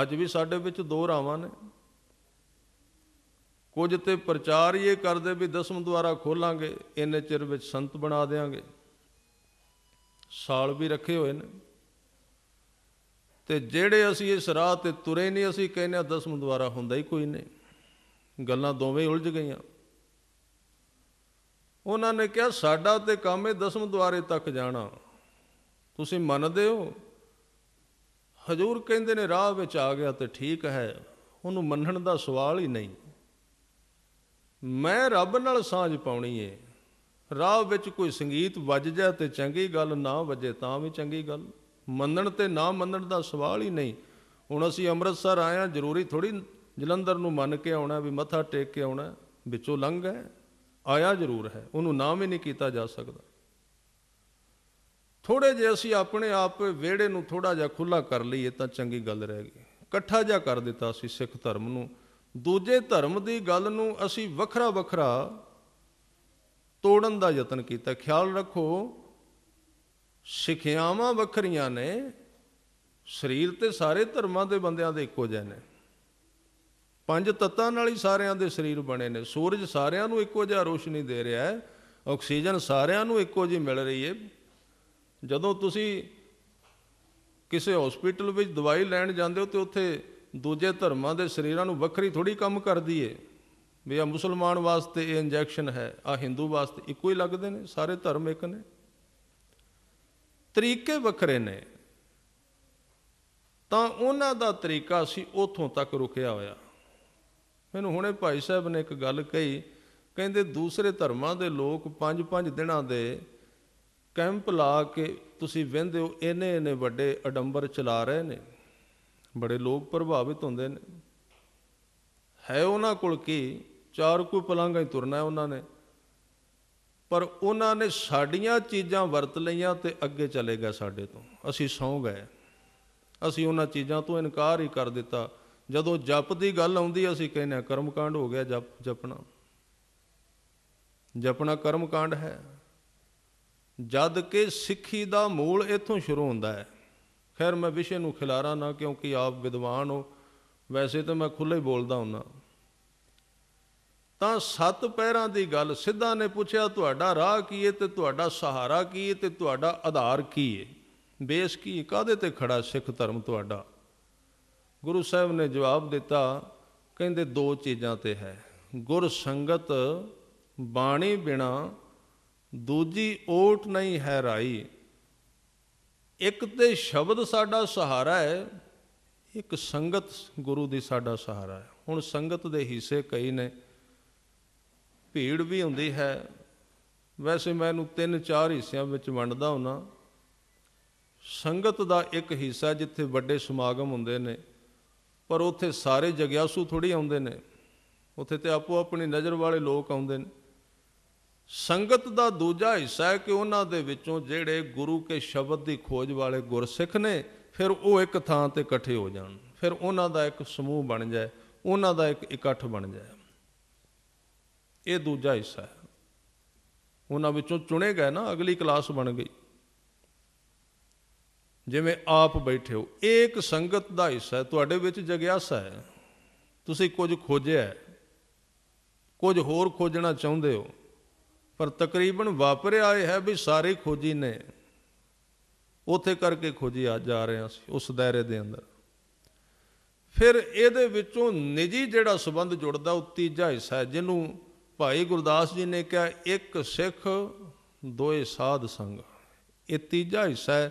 ਅੱਜ ਵੀ ਸਾਡੇ ਵਿੱਚ ਦੋ ਰਾਵਾਂ ਨੇ ਕੁਝ ਤੇ ਪ੍ਰਚਾਰ ਇਹ ਕਰਦੇ ਵੀ ਦਸਮ ਦੁਆਰਾ ਖੋਲਾਂਗੇ ਇੰਨੇ ਚਿਰ ਵਿੱਚ ਸੰਤ ਬਣਾ ਦੇਾਂਗੇ ਸਾਲ ਵੀ ਰੱਖੇ ਹੋਏ ਨੇ ਤੇ ਜਿਹੜੇ ਅਸੀਂ ਇਸ ਰਾਹ ਤੇ ਤੁਰੇ ਨਹੀਂ ਅਸੀਂ ਕਹਿੰਦੇ ਆ ਦਸਮ ਦੁਆਰਾ ਹੁੰਦਾ ਹੀ ਕੋਈ ਨਹੀਂ ਗੱਲਾਂ ਦੋਵੇਂ ਉਲਝ ਗਈਆਂ ਉਹਨਾਂ ਨੇ ਕਿਹਾ ਸਾਡਾ ਤੇ ਕੰਮ ਹੈ ਦਸਮ ਦੁਆਰੇ ਤੱਕ ਜਾਣਾ ਤੁਸੀਂ ਮੰਨਦੇ ਹੋ ਹਜ਼ੂਰ ਕਹਿੰਦੇ ਨੇ ਰਾਹ ਵਿੱਚ ਆ ਗਿਆ ਤੇ ਠੀਕ ਹੈ ਉਹਨੂੰ ਮੰਨਣ ਦਾ ਸਵਾਲ ਹੀ ਨਹੀਂ ਮੈਂ ਰੱਬ ਨਾਲ ਸਾਂਝ ਪਾਉਣੀ ਏ ਰਾਹ ਵਿੱਚ ਕੋਈ ਸੰਗੀਤ ਵੱਜ ਜਾ ਤੇ ਚੰਗੀ ਗੱਲ ਨਾ ਵੱਜੇ ਤਾਂ ਵੀ ਚੰਗੀ ਗੱਲ ਮੰਨਣ ਤੇ ਨਾ ਮੰਨਣ ਦਾ ਸਵਾਲ ਹੀ ਨਹੀਂ ਹੁਣ ਅਸੀਂ ਅੰਮ੍ਰਿਤਸਰ ਆਇਆ ਜ਼ਰੂਰੀ ਥੋੜੀ ਜਲੰਧਰ ਨੂੰ ਮੰਨ ਕੇ ਆਉਣਾ ਵੀ ਮੱਥਾ ਟੇਕ ਕੇ ਆਉਣਾ ਵਿੱਚੋਂ ਲੰਘ ਹੈ ਆਇਆ ਜ਼ਰੂਰ ਹੈ ਉਹਨੂੰ ਨਾ ਵੀ ਨਹੀਂ ਕੀਤਾ ਜਾ ਸਕਦਾ ਥੋੜੇ ਜੇ ਅਸੀਂ ਆਪਣੇ ਆਪ ਵਿਹੜੇ ਨੂੰ ਥੋੜਾ ਜਿਹਾ ਖੁੱਲਾ ਕਰ ਲਈਏ ਤਾਂ ਚੰਗੀ ਗੱਲ ਰਹਿ ਗਈ ਇਕੱਠਾ ਜਿਹਾ ਕਰ ਦਿੱਤਾ ਅਸੀਂ ਸਿੱਖ ਧਰਮ ਨੂੰ ਦੂਜੇ ਧਰਮ ਦੀ ਗੱਲ ਨੂੰ ਅਸੀਂ ਵੱਖਰਾ ਵੱਖਰਾ ਤੋੜਨ ਦਾ ਯਤਨ ਕੀਤਾ ਖਿਆਲ ਰੱਖੋ ਸਿੱਖਿਆਵਾਂ ਵੱਖਰੀਆਂ ਨੇ ਸਰੀਰ ਤੇ ਸਾਰੇ ਧਰਮਾਂ ਦੇ ਬੰਦਿਆਂ ਦੇ ਇੱਕੋ ਜਿਹੇ ਨੇ ਪੰਜ ਤੱਤਾਂ ਨਾਲ ਹੀ ਸਾਰਿਆਂ ਦੇ ਸਰੀਰ ਬਣੇ ਨੇ ਸੂਰਜ ਸਾਰਿਆਂ ਨੂੰ ਇੱਕੋ ਜਿਹਾ ਰੋਸ਼ਨੀ ਦੇ ਰਿਹਾ ਹੈ ਆਕਸੀਜਨ ਸਾਰਿਆਂ ਨੂੰ ਇੱਕੋ ਜਿਹੀ ਮਿਲ ਰਹੀ ਹੈ ਜਦੋਂ ਤੁਸੀਂ ਕਿਸੇ ਹਸਪੀਟਲ ਵਿੱਚ ਦਵਾਈ ਲੈਣ ਜਾਂਦੇ ਹੋ ਤੇ ਉੱਥੇ ਦੂਜੇ ਧਰਮਾਂ ਦੇ ਸਰੀਰਾਂ ਨੂੰ ਵੱਖਰੀ ਥੋੜੀ ਕੰਮ ਕਰਦੀ ਏ ਵੀ ਆ ਮੁਸਲਮਾਨ ਵਾਸਤੇ ਇਹ ਇੰਜੈਕਸ਼ਨ ਹੈ ਆ ਹਿੰਦੂ ਵਾਸਤੇ ਇੱਕੋ ਹੀ ਲੱਗਦੇ ਨੇ ਸਾਰੇ ਧਰਮ ਇੱਕ ਨੇ ਤਰੀਕੇ ਵੱਖਰੇ ਨੇ ਤਾਂ ਉਹਨਾਂ ਦਾ ਤਰੀਕਾ ਸੀ ਉਥੋਂ ਤੱਕ ਰੁਕਿਆ ਹੋਇਆ ਮੈਨੂੰ ਹੁਣੇ ਭਾਈ ਸਾਹਿਬ ਨੇ ਇੱਕ ਗੱਲ ਕਹੀ ਕਹਿੰਦੇ ਦੂਸਰੇ ਧਰਮਾਂ ਦੇ ਲੋਕ 5-5 ਦਿਨਾਂ ਦੇ ਕੈਂਪ ਲਾ ਕੇ ਤੁਸੀਂ ਵਹਿੰਦੇ ਹੋ ਇਹਨੇ ਇਹਨੇ ਵੱਡੇ ਅਡੰਬਰ ਚਲਾ ਰਹੇ ਨੇ ਬੜੇ ਲੋਕ ਪ੍ਰਭਾਵਿਤ ਹੁੰਦੇ ਨੇ ਹੈ ਉਹਨਾਂ ਕੋਲ ਕੀ ਚਾਰ ਕੋਈ ਪਲੰਘਾਂ ਹੀ ਤੁਰਨਾ ਹੈ ਉਹਨਾਂ ਨੇ ਪਰ ਉਹਨਾਂ ਨੇ ਸਾਡੀਆਂ ਚੀਜ਼ਾਂ ਵਰਤ ਲਈਆਂ ਤੇ ਅੱਗੇ ਚਲੇ ਗਏ ਸਾਡੇ ਤੋਂ ਅਸੀਂ ਸੌ ਗਏ ਅਸੀਂ ਉਹਨਾਂ ਚੀਜ਼ਾਂ ਤੋਂ ਇਨਕਾਰ ਹੀ ਕਰ ਦਿੱਤਾ ਜਦੋਂ ਜਪ ਦੀ ਗੱਲ ਆਉਂਦੀ ਅਸੀਂ ਕਹਿੰਨੇ ਕਰਮਕਾਂਡ ਹੋ ਗਿਆ ਜਪ ਜਪਣਾ ਜਪਣਾ ਕਰਮਕਾਂਡ ਹੈ ਜਦ ਕਿ ਸਿੱਖੀ ਦਾ ਮੂਲ ਇੱਥੋਂ ਸ਼ੁਰੂ ਹੁੰਦਾ ਹੈ ਖੈਰ ਮੈਂ ਵਿਸ਼ੇ ਨੂੰ ਖਿਲਾਰਾ ਨਾ ਕਿਉਂਕਿ ਆਪ ਵਿਦਵਾਨ ਹੋ ਵੈਸੇ ਤਾਂ ਮੈਂ ਖੁੱਲੇ ਹੀ ਬੋਲਦਾ ਹੁੰਨਾ ਤਾਂ ਸੱਤ ਪੈਰਾਂ ਦੀ ਗੱਲ ਸਿੱਧਾ ਨੇ ਪੁੱਛਿਆ ਤੁਹਾਡਾ ਰਾਹ ਕੀ ਹੈ ਤੇ ਤੁਹਾਡਾ ਸਹਾਰਾ ਕੀ ਹੈ ਤੇ ਤੁਹਾਡਾ ਆਧਾਰ ਕੀ ਹੈ ਬੇਸ ਕੀ ਕਾਦੇ ਤੇ ਖੜਾ ਸਿੱਖ ਧਰਮ ਤੁਹਾਡਾ ਗੁਰੂ ਸਾਹਿਬ ਨੇ ਜਵਾਬ ਦਿੱਤਾ ਕਹਿੰਦੇ ਦੋ ਚੀਜ਼ਾਂ ਤੇ ਹੈ ਗੁਰ ਸੰਗਤ ਬਾਣੀ ਬਿਨਾ ਦੂਜੀ ਓਟ ਨਹੀਂ ਹੈ ਰਾਈ ਇੱਕ ਤੇ ਸ਼ਬਦ ਸਾਡਾ ਸਹਾਰਾ ਹੈ ਇੱਕ ਸੰਗਤ ਗੁਰੂ ਦੀ ਸਾਡਾ ਸਹਾਰਾ ਹੈ ਹੁਣ ਸੰਗਤ ਦੇ ਹਿੱਸੇ ਕਈ ਨੇ ਭੀੜ ਵੀ ਹੁੰਦੀ ਹੈ ਵੈਸੇ ਮੈਂ ਇਹਨੂੰ ਤਿੰਨ ਚਾਰ ਹਿੱਸਿਆਂ ਵਿੱਚ ਵੰਡਦਾ ਹੁਣਾ ਸੰਗਤ ਦਾ ਇੱਕ ਹਿੱਸਾ ਜਿੱਥੇ ਵੱਡੇ ਸਮਾਗਮ ਹੁੰਦੇ ਨੇ ਪਰ ਉੱਥੇ ਸਾਰੇ ਜਗਿਆਸੂ ਥੋੜੀ ਆਉਂਦੇ ਨੇ ਉੱਥੇ ਤੇ ਆਪੋ ਆਪਣੀ ਨਜ਼ਰ ਵਾਲੇ ਲੋਕ ਆਉਂਦੇ ਨੇ ਸੰਗਤ ਦਾ ਦੂਜਾ ਹਿੱਸਾ ਹੈ ਕਿ ਉਹਨਾਂ ਦੇ ਵਿੱਚੋਂ ਜਿਹੜੇ ਗੁਰੂ ਕੇ ਸ਼ਬਦ ਦੀ ਖੋਜ ਵਾਲੇ ਗੁਰਸਿੱਖ ਨੇ ਫਿਰ ਉਹ ਇੱਕ ਥਾਂ ਤੇ ਇਕੱਠੇ ਹੋ ਜਾਣ ਫਿਰ ਉਹਨਾਂ ਦਾ ਇੱਕ ਸਮੂਹ ਬਣ ਜਾਏ ਉਹਨਾਂ ਦਾ ਇੱਕ ਇਕੱਠ ਬਣ ਜਾਏ ਇਹ ਦੂਜਾ ਹਿੱਸਾ ਹੈ ਉਹਨਾਂ ਵਿੱਚੋਂ ਚੁਣੇ ਗਏ ਨਾ ਅਗਲੀ ਕਲਾਸ ਬਣ ਗਈ ਜਿਵੇਂ ਆਪ ਬੈਠੇ ਹੋ ਇੱਕ ਸੰਗਤ ਦਾ ਹਿੱਸਾ ਹੈ ਤੁਹਾਡੇ ਵਿੱਚ ਜਗਿਆਸਾ ਹੈ ਤੁਸੀਂ ਕੁਝ ਖੋਜਿਆ ਕੁਝ ਹੋਰ ਖੋਜਣਾ ਚਾਹੁੰਦੇ ਹੋ ਪਰ ਤਕਰੀਬਨ ਵਾਪਰਿਆ ਇਹ ਹੈ ਵੀ ਸਾਰੇ ਖੋਜੀ ਨੇ ਉਥੇ ਕਰਕੇ ਖੋਜੀ ਆ ਜਾ ਰਹੇ ਅਸੀਂ ਉਸ ਦਾਇਰੇ ਦੇ ਅੰਦਰ ਫਿਰ ਇਹਦੇ ਵਿੱਚੋਂ ਨਿੱਜੀ ਜਿਹੜਾ ਸਬੰਧ ਜੁੜਦਾ ਉਹ ਤੀਜਾ ਹਿੱਸਾ ਹੈ ਜਿਹਨੂੰ ਭਾਈ ਗੁਰਦਾਸ ਜੀ ਨੇ ਕਿਹਾ ਇੱਕ ਸਿੱਖ ਦੋਏ ਸਾਧ ਸੰਗ ਇਹ ਤੀਜਾ ਹਿੱਸਾ ਹੈ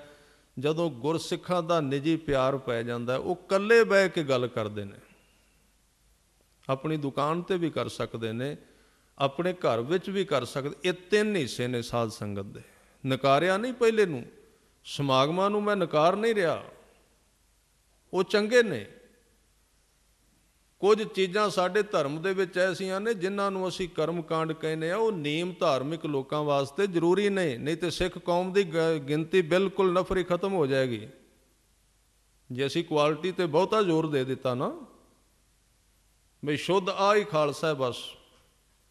ਜਦੋਂ ਗੁਰਸਿੱਖਾਂ ਦਾ ਨਿੱਜੀ ਪਿਆਰ ਪੈ ਜਾਂਦਾ ਉਹ ਇਕੱਲੇ ਬਹਿ ਕੇ ਗੱਲ ਕਰਦੇ ਨੇ ਆਪਣੀ ਦੁਕਾਨ ਤੇ ਵੀ ਕਰ ਸਕਦੇ ਨੇ ਆਪਣੇ ਘਰ ਵਿੱਚ ਵੀ ਕਰ ਸਕਦੇ ਇਹ ਤਿੰਨ ਹਿੱਸੇ ਨੇ ਸਾਧ ਸੰਗਤ ਦੇ ਨਕਾਰਿਆ ਨਹੀਂ ਪਹਿਲੇ ਨੂੰ ਸਮਾਗਮਾਂ ਨੂੰ ਮੈਂ ਨਕਾਰ ਨਹੀਂ ਰਿਹਾ ਉਹ ਚੰਗੇ ਨੇ ਕੁਝ ਚੀਜ਼ਾਂ ਸਾਡੇ ਧਰਮ ਦੇ ਵਿੱਚ ਐਸੀਆਂ ਨੇ ਜਿਨ੍ਹਾਂ ਨੂੰ ਅਸੀਂ ਕਰਮ ਕਾਂਡ ਕਹਿੰਦੇ ਆ ਉਹ ਨੀਮ ਧਾਰਮਿਕ ਲੋਕਾਂ ਵਾਸਤੇ ਜ਼ਰੂਰੀ ਨਹੀਂ ਨਹੀਂ ਤੇ ਸਿੱਖ ਕੌਮ ਦੀ ਗਿਣਤੀ ਬਿਲਕੁਲ ਨਫਰੀ ਖਤਮ ਹੋ ਜਾਏਗੀ ਜੇ ਅਸੀਂ ਕੁਆਲਿਟੀ ਤੇ ਬਹੁਤਾ ਜ਼ੋਰ ਦੇ ਦਿੱਤਾ ਨਾ ਬਈ ਸ਼ੁੱਧ ਆ ਹੀ ਖਾਲਸਾ ਬਸ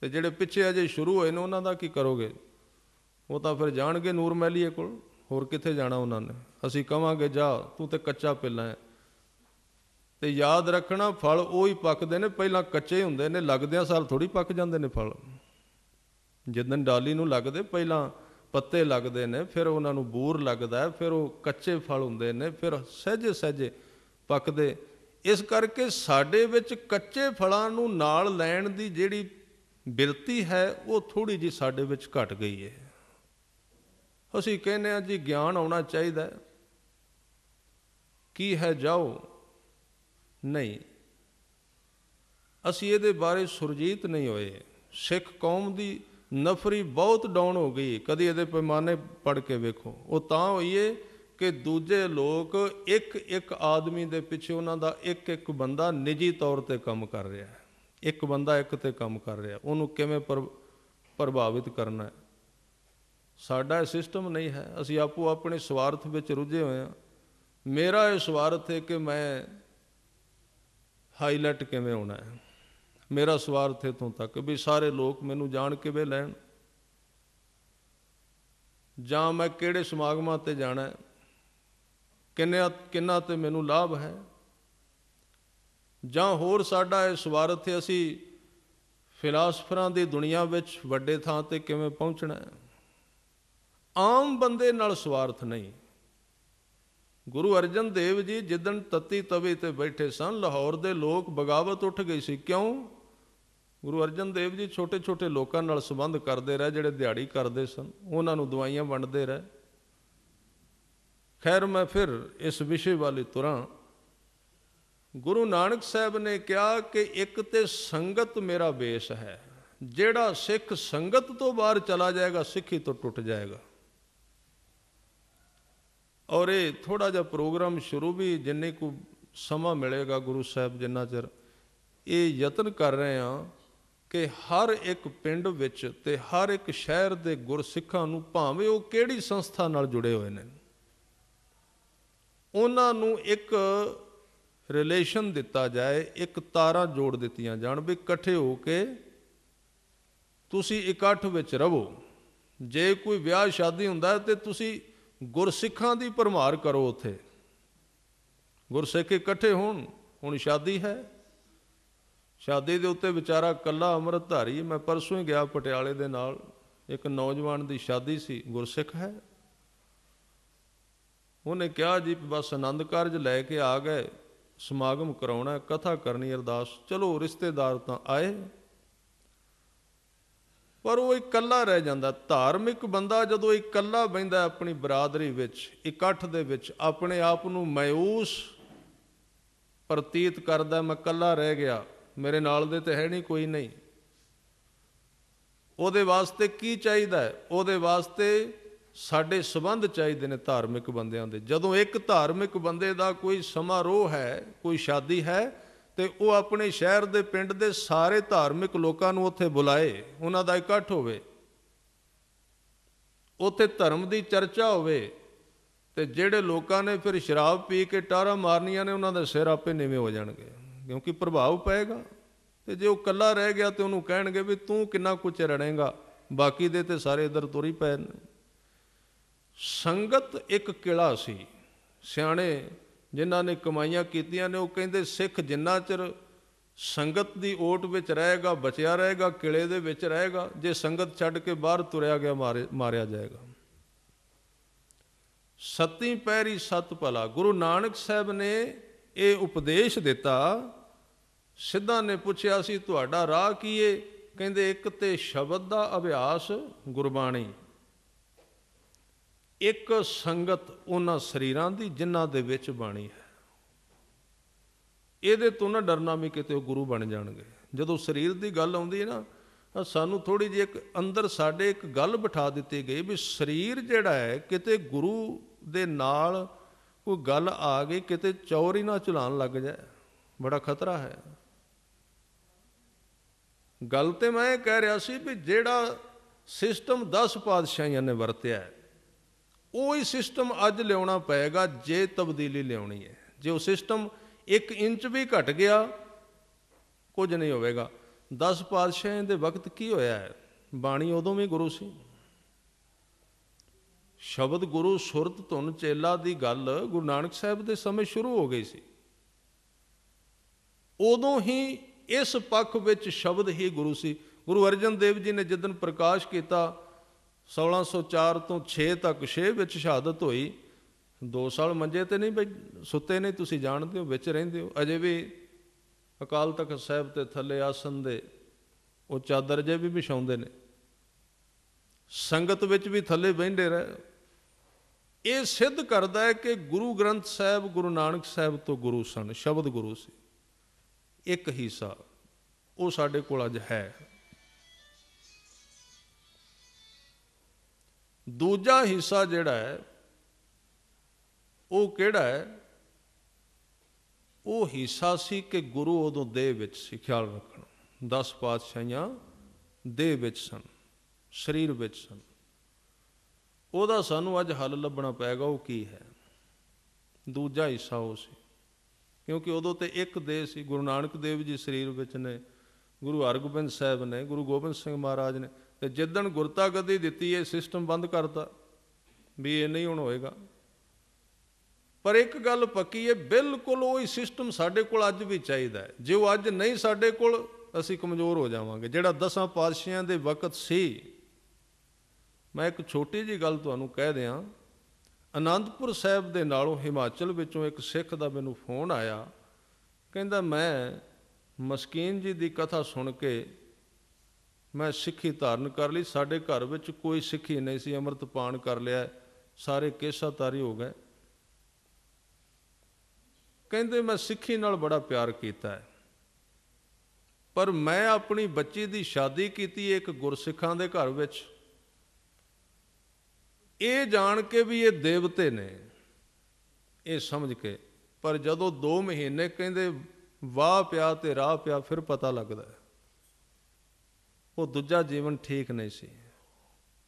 ਤੇ ਜਿਹੜੇ ਪਿੱਛੇ ਅਜੇ ਸ਼ੁਰੂ ਹੋਏ ਨੇ ਉਹਨਾਂ ਦਾ ਕੀ ਕਰੋਗੇ ਉਹ ਤਾਂ ਫਿਰ ਜਾਣਗੇ ਨੂਰ ਮਹਿਲੀਏ ਕੋਲ ਹੋਰ ਕਿੱਥੇ ਜਾਣਾ ਉਹਨਾਂ ਨੇ ਅਸੀਂ ਕਵਾਂਗੇ ਜਾ ਤੂੰ ਤੇ ਕੱਚਾ ਪਿੱਲਾ ਹੈ ਤੇ ਯਾਦ ਰੱਖਣਾ ਫਲ ਉਹ ਹੀ ਪੱਕਦੇ ਨੇ ਪਹਿਲਾਂ ਕੱਚੇ ਹੁੰਦੇ ਨੇ ਲੱਗਦਿਆਂ ਸਾਲ ਥੋੜੀ ਪੱਕ ਜਾਂਦੇ ਨੇ ਫਲ ਜਿੱਦਨ ਡਾਲੀ ਨੂੰ ਲੱਗਦੇ ਪਹਿਲਾਂ ਪੱਤੇ ਲੱਗਦੇ ਨੇ ਫਿਰ ਉਹਨਾਂ ਨੂੰ ਬੂਰ ਲੱਗਦਾ ਫਿਰ ਉਹ ਕੱਚੇ ਫਲ ਹੁੰਦੇ ਨੇ ਫਿਰ ਸਹਜੇ ਸਹਜੇ ਪੱਕਦੇ ਇਸ ਕਰਕੇ ਸਾਡੇ ਵਿੱਚ ਕੱਚੇ ਫਲਾਂ ਨੂੰ ਨਾਲ ਲੈਣ ਦੀ ਜਿਹੜੀ ਬਿਰਤੀ ਹੈ ਉਹ ਥੋੜੀ ਜੀ ਸਾਡੇ ਵਿੱਚ ਘਟ ਗਈ ਹੈ ਅਸੀਂ ਕਹਿੰਦੇ ਆ ਜੀ ਗਿਆਨ ਆਉਣਾ ਚਾਹੀਦਾ ਹੈ ਕੀ ਹੈ ਜਾਓ ਨਹੀਂ ਅਸੀਂ ਇਹਦੇ ਬਾਰੇ ਸੁਰਜੀਤ ਨਹੀਂ ਹੋਏ ਸਿੱਖ ਕੌਮ ਦੀ ਨਫਰੀ ਬਹੁਤ ਡਾਊਨ ਹੋ ਗਈ ਕਦੀ ਇਹਦੇ ਪੈਮਾਨੇ ਪੜ ਕੇ ਵੇਖੋ ਉਹ ਤਾਂ ਹੋਈਏ ਕਿ ਦੂਜੇ ਲੋਕ ਇੱਕ ਇੱਕ ਆਦਮੀ ਦੇ ਪਿੱਛੇ ਉਹਨਾਂ ਦਾ ਇੱਕ ਇੱਕ ਬੰਦਾ ਨਿੱਜੀ ਤੌਰ ਤੇ ਕੰਮ ਕਰ ਰਿਹਾ ਹੈ ਇੱਕ ਬੰਦਾ ਇੱਕ ਤੇ ਕੰਮ ਕਰ ਰਿਹਾ ਉਹਨੂੰ ਕਿਵੇਂ ਪ੍ਰਭਾਵਿਤ ਕਰਨਾ ਹੈ ਸਾਡਾ ਸਿਸਟਮ ਨਹੀਂ ਹੈ ਅਸੀਂ ਆਪੋ ਆਪਣੇ ਸਵਾਰਥ ਵਿੱਚ ਰੁੱਝੇ ਹੋਏ ਆ ਮੇਰਾ ਇਹ ਸਵਾਰਥ ਹੈ ਕਿ ਮੈਂ ਹਾਈਲਾਈਟ ਕਿਵੇਂ ਹੋਣਾ ਹੈ ਮੇਰਾ ਸਵਾਰਥ ਹੈ ਤੋਂ ਤੱਕ ਵੀ ਸਾਰੇ ਲੋਕ ਮੈਨੂੰ ਜਾਣ ਕਿਵੇਂ ਲੈਣ ਜਾਂ ਮੈਂ ਕਿਹੜੇ ਸਮਾਗਮਾਂ ਤੇ ਜਾਣਾ ਹੈ ਕਿੰਨੇ ਕਿੰਨਾ ਤੇ ਮੈਨੂੰ ਲਾਭ ਹੈ ਜਾਂ ਹੋਰ ਸਾਡਾ ਇਹ ਸਵਾਰਥ ਹੈ ਅਸੀਂ ਫਿਲਾਸਫਰਾਂ ਦੀ ਦੁਨੀਆ ਵਿੱਚ ਵੱਡੇ ਥਾਂ ਤੇ ਕਿਵੇਂ ਪਹੁੰਚਣਾ ਹੈ ਆਮ ਬੰਦੇ ਨਾਲ ਸਵਾਰਥ ਨਹੀਂ ਗੁਰੂ ਅਰਜਨ ਦੇਵ ਜੀ ਜਿੱਦਣ ਤਤੀ ਤਵੇ ਤੇ ਬੈਠੇ ਸਨ ਲਾਹੌਰ ਦੇ ਲੋਕ ਬਗਾਵਤ ਉੱਠ ਗਈ ਸੀ ਕਿਉਂ ਗੁਰੂ ਅਰਜਨ ਦੇਵ ਜੀ ਛੋਟੇ-ਛੋਟੇ ਲੋਕਾਂ ਨਾਲ ਸੰਬੰਧ ਕਰਦੇ ਰਹੇ ਜਿਹੜੇ ਦਿਹਾੜੀ ਕਰਦੇ ਸਨ ਉਹਨਾਂ ਨੂੰ ਦਵਾਈਆਂ ਵੰਡਦੇ ਰਹੇ ਖੈਰ ਮੈਂ ਫਿਰ ਇਸ ਵਿਸ਼ੇ ਵਾਲੇ ਤੁਰਾਂ ਗੁਰੂ ਨਾਨਕ ਸਾਹਿਬ ਨੇ ਕਿਹਾ ਕਿ ਇੱਕ ਤੇ ਸੰਗਤ ਮੇਰਾ ਬੇਸ ਹੈ ਜਿਹੜਾ ਸਿੱਖ ਸੰਗਤ ਤੋਂ ਬਾਹਰ ਚਲਾ ਜਾਏਗਾ ਸਿੱਖੀ ਤੋਂ ਟੁੱਟ ਜਾਏਗਾ ਔਰ ਇਹ ਥੋੜਾ ਜਿਹਾ ਪ੍ਰੋਗਰਾਮ ਸ਼ੁਰੂ ਵੀ ਜਿੰਨੇ ਕੋ ਸਮਾਂ ਮਿਲੇਗਾ ਗੁਰੂ ਸਾਹਿਬ ਜਿੰਨਾ ਚਿਰ ਇਹ ਯਤਨ ਕਰ ਰਹੇ ਆ ਕਿ ਹਰ ਇੱਕ ਪਿੰਡ ਵਿੱਚ ਤੇ ਹਰ ਇੱਕ ਸ਼ਹਿਰ ਦੇ ਗੁਰਸਿੱਖਾਂ ਨੂੰ ਭਾਵੇਂ ਉਹ ਕਿਹੜੀ ਸੰਸਥਾ ਨਾਲ ਜੁੜੇ ਹੋਏ ਨੇ ਉਹਨਾਂ ਨੂੰ ਇੱਕ ਰਿਲੇਸ਼ਨ ਦਿੱਤਾ ਜਾਏ ਇੱਕ ਤਾਰਾਂ ਜੋੜ ਦਿੱਤੀਆਂ ਜਾਣ ਵੀ ਇਕੱਠੇ ਹੋ ਕੇ ਤੁਸੀਂ ਇਕੱਠ ਵਿੱਚ ਰਹੋ ਜੇ ਕੋਈ ਵਿਆਹ ਸ਼ਾਦੀ ਹੁੰਦਾ ਤੇ ਤੁਸੀਂ ਗੁਰਸਿੱਖਾਂ ਦੀ ਪਰਮਾਰ ਕਰੋ ਉਥੇ ਗੁਰਸਿੱਖ ਇਕੱਠੇ ਹੋਣ ਹੁਣ ਸ਼ਾਦੀ ਹੈ ਸ਼ਾਦੀ ਦੇ ਉੱਤੇ ਵਿਚਾਰਾ ਕੱਲਾ ਅੰਮ੍ਰਿਤਧਾਰੀ ਮੈਂ ਪਰਸੋਂ ਹੀ ਗਿਆ ਪਟਿਆਲੇ ਦੇ ਨਾਲ ਇੱਕ ਨੌਜਵਾਨ ਦੀ ਸ਼ਾਦੀ ਸੀ ਗੁਰਸਿੱਖ ਹੈ ਉਹਨੇ ਕਿਹਾ ਜੀ ਬਸ ਆਨੰਦ ਕਾਰਜ ਲੈ ਕੇ ਆ ਗਏ ਸਮਾਗਮ ਕਰਾਉਣਾ ਕਥਾ ਕਰਨੀ ਅਰਦਾਸ ਚਲੋ ਰਿਸ਼ਤੇਦਾਰ ਤਾਂ ਆਏ ਪਰ ਉਹ ਇਕੱਲਾ ਰਹਿ ਜਾਂਦਾ ਧਾਰਮਿਕ ਬੰਦਾ ਜਦੋਂ ਇਕੱਲਾ ਬੈਂਦਾ ਆਪਣੀ ਬਰਾਦਰੀ ਵਿੱਚ ਇਕੱਠ ਦੇ ਵਿੱਚ ਆਪਣੇ ਆਪ ਨੂੰ ਮਾਇੂਸ ਪ੍ਰਤੀਤ ਕਰਦਾ ਮੈਂ ਇਕੱਲਾ ਰਹਿ ਗਿਆ ਮੇਰੇ ਨਾਲ ਦੇ ਤੇ ਹੈ ਨਹੀਂ ਕੋਈ ਨਹੀਂ ਉਹਦੇ ਵਾਸਤੇ ਕੀ ਚਾਹੀਦਾ ਹੈ ਉਹਦੇ ਵਾਸਤੇ ਸਾਡੇ ਸਬੰਧ ਚਾਹੀਦੇ ਨੇ ਧਾਰਮਿਕ ਬੰਦਿਆਂ ਦੇ ਜਦੋਂ ਇੱਕ ਧਾਰਮਿਕ ਬੰਦੇ ਦਾ ਕੋਈ ਸਮਾਰੋਹ ਹੈ ਕੋਈ ਸ਼ਾਦੀ ਹੈ ਤੇ ਉਹ ਆਪਣੇ ਸ਼ਹਿਰ ਦੇ ਪਿੰਡ ਦੇ ਸਾਰੇ ਧਾਰਮਿਕ ਲੋਕਾਂ ਨੂੰ ਉੱਥੇ ਬੁਲਾਏ ਉਹਨਾਂ ਦਾ ਇਕੱਠ ਹੋਵੇ ਉੱਥੇ ਧਰਮ ਦੀ ਚਰਚਾ ਹੋਵੇ ਤੇ ਜਿਹੜੇ ਲੋਕਾਂ ਨੇ ਫਿਰ ਸ਼ਰਾਬ ਪੀ ਕੇ ਟਾਰਾ ਮਾਰਨੀਆਂ ਨੇ ਉਹਨਾਂ ਦੇ ਸਿਰ ਆਪੇ ਨੀਵੇਂ ਹੋ ਜਾਣਗੇ ਕਿਉਂਕਿ ਪ੍ਰਭਾਵ ਪਏਗਾ ਤੇ ਜੇ ਉਹ ਇਕੱਲਾ ਰਹਿ ਗਿਆ ਤੇ ਉਹਨੂੰ ਕਹਿਣਗੇ ਵੀ ਤੂੰ ਕਿੰਨਾ ਕੁਚ ਰੜੇਗਾ ਬਾਕੀ ਦੇ ਤੇ ਸਾਰੇ ਇਧਰ ਤੁਰ ਹੀ ਪਏ ਨੇ ਸੰਗਤ ਇੱਕ ਕਿਲਾ ਸੀ ਸਿਆਣੇ ਜਿਨ੍ਹਾਂ ਨੇ ਕਮਾਈਆਂ ਕੀਤੀਆਂ ਨੇ ਉਹ ਕਹਿੰਦੇ ਸਿੱਖ ਜਿੰਨਾ ਚਿਰ ਸੰਗਤ ਦੀ ਓਟ ਵਿੱਚ ਰਹੇਗਾ ਬਚਿਆ ਰਹੇਗਾ ਕਿਲੇ ਦੇ ਵਿੱਚ ਰਹੇਗਾ ਜੇ ਸੰਗਤ ਛੱਡ ਕੇ ਬਾਹਰ ਤੁਰਿਆ ਗਿਆ ਮਾਰਿਆ ਜਾਏਗਾ ਸਤੀ ਪੈਰੀ ਸਤ ਭਲਾ ਗੁਰੂ ਨਾਨਕ ਸਾਹਿਬ ਨੇ ਇਹ ਉਪਦੇਸ਼ ਦਿੱਤਾ ਸਿੱਧਾ ਨੇ ਪੁੱਛਿਆ ਸੀ ਤੁਹਾਡਾ ਰਾਹ ਕੀ ਏ ਕਹਿੰਦੇ ਇੱਕ ਤੇ ਸ਼ਬਦ ਦਾ ਅਭਿਆਸ ਗੁਰਬਾਣੀ ਇੱਕ ਸੰਗਤ ਉਹਨਾਂ ਸਰੀਰਾਂ ਦੀ ਜਿਨ੍ਹਾਂ ਦੇ ਵਿੱਚ ਬਾਣੀ ਹੈ ਇਹਦੇ ਤੋਂ ਨਾ ਡਰਨਾ ਵੀ ਕਿਤੇ ਉਹ ਗੁਰੂ ਬਣ ਜਾਣਗੇ ਜਦੋਂ ਸਰੀਰ ਦੀ ਗੱਲ ਆਉਂਦੀ ਹੈ ਨਾ ਸਾਨੂੰ ਥੋੜੀ ਜਿਹੀ ਇੱਕ ਅੰਦਰ ਸਾਡੇ ਇੱਕ ਗੱਲ ਬਿਠਾ ਦਿੱਤੀ ਗਈ ਵੀ ਸਰੀਰ ਜਿਹੜਾ ਹੈ ਕਿਤੇ ਗੁਰੂ ਦੇ ਨਾਲ ਕੋਈ ਗੱਲ ਆ ਗਈ ਕਿਤੇ ਚੌਰੀ ਨਾ ਚਲਾਣ ਲੱਗ ਜਾਏ ਬੜਾ ਖਤਰਾ ਹੈ ਗੱਲ ਤੇ ਮੈਂ ਕਹਿ ਰਿਹਾ ਸੀ ਵੀ ਜਿਹੜਾ ਸਿਸਟਮ 10 ਪਾਦਸ਼ਾਹੀਆਂ ਨੇ ਵਰਤਿਆ ਹੈ ਉਹ ਹੀ ਸਿਸਟਮ ਅੱਜ ਲਿਆਉਣਾ ਪਏਗਾ ਜੇ ਤਬਦੀਲੀ ਲਿਆਉਣੀ ਹੈ ਜੇ ਉਹ ਸਿਸਟਮ 1 ਇੰਚ ਵੀ ਘਟ ਗਿਆ ਕੁਝ ਨਹੀਂ ਹੋਵੇਗਾ 10 ਪਾਤਸ਼ਾਹਾਂ ਦੇ ਵਕਤ ਕੀ ਹੋਇਆ ਹੈ ਬਾਣੀ ਉਦੋਂ ਵੀ ਗੁਰੂ ਸੀ ਸ਼ਬਦ ਗੁਰੂ ਸੁਰਤ ਧੁਨ ਚੇਲਾ ਦੀ ਗੱਲ ਗੁਰੂ ਨਾਨਕ ਸਾਹਿਬ ਦੇ ਸਮੇਂ ਸ਼ੁਰੂ ਹੋ ਗਈ ਸੀ ਉਦੋਂ ਹੀ ਇਸ ਪੱਖ ਵਿੱਚ ਸ਼ਬਦ ਹੀ ਗੁਰੂ ਸੀ ਗੁਰੂ ਅਰਜਨ ਦੇਵ ਜੀ ਨੇ ਜਦੋਂ ਪ੍ਰਕਾਸ਼ ਕੀਤਾ 1604 ਤੋਂ 6 ਤੱਕ 6 ਵਿੱਚ ਸ਼ਹਾਦਤ ਹੋਈ 2 ਸਾਲ ਮੰਜੇ ਤੇ ਨਹੀਂ ਬਈ ਸੁੱਤੇ ਨਹੀਂ ਤੁਸੀਂ ਜਾਣਦੇ ਹੋ ਵਿੱਚ ਰਹਿੰਦੇ ਹੋ ਅਜੇ ਵੀ ਅਕਾਲ ਤਖਤ ਸਾਹਿਬ ਤੇ ਥੱਲੇ ਆਸਨ ਦੇ ਉਹ ਚਾਦਰ ਜੇ ਵੀ ਵਿਛਾਉਂਦੇ ਨੇ ਸੰਗਤ ਵਿੱਚ ਵੀ ਥੱਲੇ ਬੈਂਦੇ ਰਹੇ ਇਹ ਸਿੱਧ ਕਰਦਾ ਹੈ ਕਿ ਗੁਰੂ ਗ੍ਰੰਥ ਸਾਹਿਬ ਗੁਰੂ ਨਾਨਕ ਸਾਹਿਬ ਤੋਂ ਗੁਰੂ ਸਨ ਸ਼ਬਦ ਗੁਰੂ ਸੀ ਇੱਕ ਹਿੱਸਾ ਉਹ ਸਾਡੇ ਕੋਲ ਅੱਜ ਹੈ ਦੂਜਾ ਹਿੱਸਾ ਜਿਹੜਾ ਹੈ ਉਹ ਕਿਹੜਾ ਹੈ ਉਹ ਹਿੱਸਾ ਸੀ ਕਿ ਗੁਰੂ ਉਦੋਂ ਦੇਹ ਵਿੱਚ ਸੀ ਖਿਆਲ ਰੱਖਣਾ 10 ਪਾਤਸ਼ਾਹਾਂ ਦੇਹ ਵਿੱਚ ਸਨ ਸਰੀਰ ਵਿੱਚ ਸਨ ਉਹਦਾ ਸਾਨੂੰ ਅੱਜ ਹੱਲ ਲੱਭਣਾ ਪੈਗਾ ਉਹ ਕੀ ਹੈ ਦੂਜਾ ਹਿੱਸਾ ਉਹ ਸੀ ਕਿਉਂਕਿ ਉਦੋਂ ਤੇ ਇੱਕ ਦੇਹ ਸੀ ਗੁਰੂ ਨਾਨਕ ਦੇਵ ਜੀ ਸਰੀਰ ਵਿੱਚ ਨੇ ਗੁਰੂ ਹਰਗੋਬਿੰਦ ਸਾਹਿਬ ਨੇ ਗੁਰੂ ਗੋਬਿੰਦ ਸਿੰਘ ਮਹਾਰਾਜ ਨੇ ਤੇ ਜਿੱਦਣ ਗੁਰਤਾ ਗਦੀ ਦਿੱਤੀ ਇਹ ਸਿਸਟਮ ਬੰਦ ਕਰਤਾ ਵੀ ਇਹ ਨਹੀਂ ਹੁਣ ਹੋਏਗਾ ਪਰ ਇੱਕ ਗੱਲ ਪੱਕੀ ਹੈ ਬਿਲਕੁਲ ਉਹੀ ਸਿਸਟਮ ਸਾਡੇ ਕੋਲ ਅੱਜ ਵੀ ਚਾਹੀਦਾ ਹੈ ਜੇ ਉਹ ਅੱਜ ਨਹੀਂ ਸਾਡੇ ਕੋਲ ਅਸੀਂ ਕਮਜ਼ੋਰ ਹੋ ਜਾਵਾਂਗੇ ਜਿਹੜਾ ਦਸਾਂ ਪਾਤਸ਼ਾਹਾਂ ਦੇ ਵਕਤ ਸੀ ਮੈਂ ਇੱਕ ਛੋਟੀ ਜੀ ਗੱਲ ਤੁਹਾਨੂੰ ਕਹਿ ਦਿਆਂ ਅਨੰਦਪੁਰ ਸਾਹਿਬ ਦੇ ਨਾਲੋਂ ਹਿਮਾਚਲ ਵਿੱਚੋਂ ਇੱਕ ਸਿੱਖ ਦਾ ਮੈਨੂੰ ਫੋਨ ਆਇਆ ਕਹਿੰਦਾ ਮੈਂ ਮਸਕੀਨ ਜੀ ਦੀ ਕਥਾ ਸੁਣ ਕੇ ਮੈਂ ਸਿੱਖੀ ਧਾਰਨ ਕਰ ਲਈ ਸਾਡੇ ਘਰ ਵਿੱਚ ਕੋਈ ਸਿੱਖੀ ਨਹੀਂ ਸੀ ਅੰਮ੍ਰਿਤ ਪਾਣ ਕਰ ਲਿਆ ਸਾਰੇ ਕੇਸਾ ਤਾਰੀ ਹੋ ਗਏ ਕਹਿੰਦੇ ਮੈਂ ਸਿੱਖੀ ਨਾਲ ਬੜਾ ਪਿਆਰ ਕੀਤਾ ਹੈ ਪਰ ਮੈਂ ਆਪਣੀ ਬੱਚੀ ਦੀ ਸ਼ਾਦੀ ਕੀਤੀ ਇੱਕ ਗੁਰਸਿੱਖਾਂ ਦੇ ਘਰ ਵਿੱਚ ਇਹ ਜਾਣ ਕੇ ਵੀ ਇਹ ਦੇਵਤੇ ਨੇ ਇਹ ਸਮਝ ਕੇ ਪਰ ਜਦੋਂ 2 ਮਹੀਨੇ ਕਹਿੰਦੇ ਵਾਹ ਪਿਆ ਤੇ ਰਾਹ ਪਿਆ ਫਿਰ ਪਤਾ ਲੱਗਦਾ ਉਹ ਦੂਜਾ ਜੀਵਨ ਠੀਕ ਨਹੀਂ ਸੀ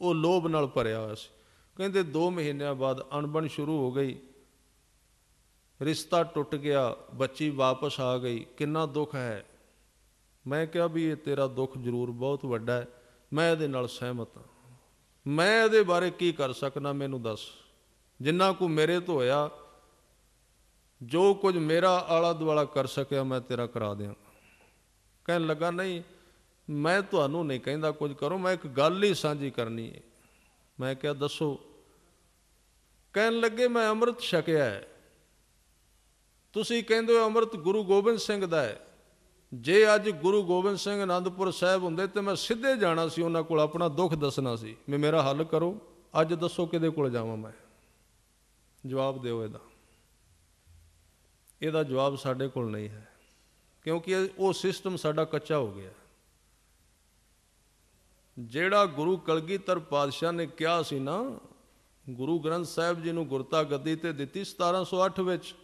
ਉਹ ਲੋਭ ਨਾਲ ਭਰਿਆ ਹੋਇਆ ਸੀ ਕਹਿੰਦੇ 2 ਮਹੀਨਿਆਂ ਬਾਅਦ ਅਣਬਣ ਸ਼ੁਰੂ ਹੋ ਗਈ ਰਿਸ਼ਤਾ ਟੁੱਟ ਗਿਆ ਬੱਚੀ ਵਾਪਸ ਆ ਗਈ ਕਿੰਨਾ ਦੁੱਖ ਹੈ ਮੈਂ ਕਿਹਾ ਵੀ ਇਹ ਤੇਰਾ ਦੁੱਖ ਜ਼ਰੂਰ ਬਹੁਤ ਵੱਡਾ ਹੈ ਮੈਂ ਇਹਦੇ ਨਾਲ ਸਹਿਮਤ ਹਾਂ ਮੈਂ ਇਹਦੇ ਬਾਰੇ ਕੀ ਕਰ ਸਕਣਾ ਮੈਨੂੰ ਦੱਸ ਜਿੰਨਾ ਕੋ ਮੇਰੇ ਤੋਂ ਹੋਇਆ ਜੋ ਕੁਝ ਮੇਰਾ ਆਲਾ ਦੁਆਲਾ ਕਰ ਸਕਿਆ ਮੈਂ ਤੇਰਾ ਕਰਾ ਦਿਆਂ ਕਹਿਣ ਲੱਗਾ ਨਹੀਂ ਮੈਂ ਤੁਹਾਨੂੰ ਨਹੀਂ ਕਹਿੰਦਾ ਕੁਝ ਕਰੋ ਮੈਂ ਇੱਕ ਗੱਲ ਹੀ ਸਾਂਝੀ ਕਰਨੀ ਹੈ ਮੈਂ ਕਿਹਾ ਦੱਸੋ ਕਹਿਣ ਲੱਗੇ ਮੈਂ ਅੰਮ੍ਰਿਤ ਛਕਿਆ ਹੈ ਤੁਸੀਂ ਕਹਿੰਦੇ ਹੋ ਅੰਮ੍ਰਿਤ ਗੁਰੂ ਗੋਬਿੰਦ ਸਿੰਘ ਦਾ ਹੈ ਜੇ ਅੱਜ ਗੁਰੂ ਗੋਬਿੰਦ ਸਿੰਘ ਆਨੰਦਪੁਰ ਸਾਹਿਬ ਹੁੰਦੇ ਤੇ ਮੈਂ ਸਿੱਧੇ ਜਾਣਾ ਸੀ ਉਹਨਾਂ ਕੋਲ ਆਪਣਾ ਦੁੱਖ ਦੱਸਣਾ ਸੀ ਮੈਂ ਮੇਰਾ ਹੱਲ ਕਰੋ ਅੱਜ ਦੱਸੋ ਕਿਹਦੇ ਕੋਲ ਜਾਵਾਂ ਮੈਂ ਜਵਾਬ ਦਿਓ ਇਹਦਾ ਇਹਦਾ ਜਵਾਬ ਸਾਡੇ ਕੋਲ ਨਹੀਂ ਹੈ ਕਿਉਂਕਿ ਉਹ ਸਿਸਟਮ ਸਾਡਾ ਕੱਚਾ ਹੋ ਗਿਆ ਜਿਹੜਾ ਗੁਰੂ ਕਲਗੀਧਰ ਪਾਤਸ਼ਾਹ ਨੇ ਕਿਹਾ ਸੀ ਨਾ ਗੁਰੂ ਗ੍ਰੰਥ ਸਾਹਿਬ ਜੀ ਨੂੰ ਗੁਰਤਾ ਗੱਦੀ ਤੇ ਦਿੱਤੀ 1708 ਵਿੱਚ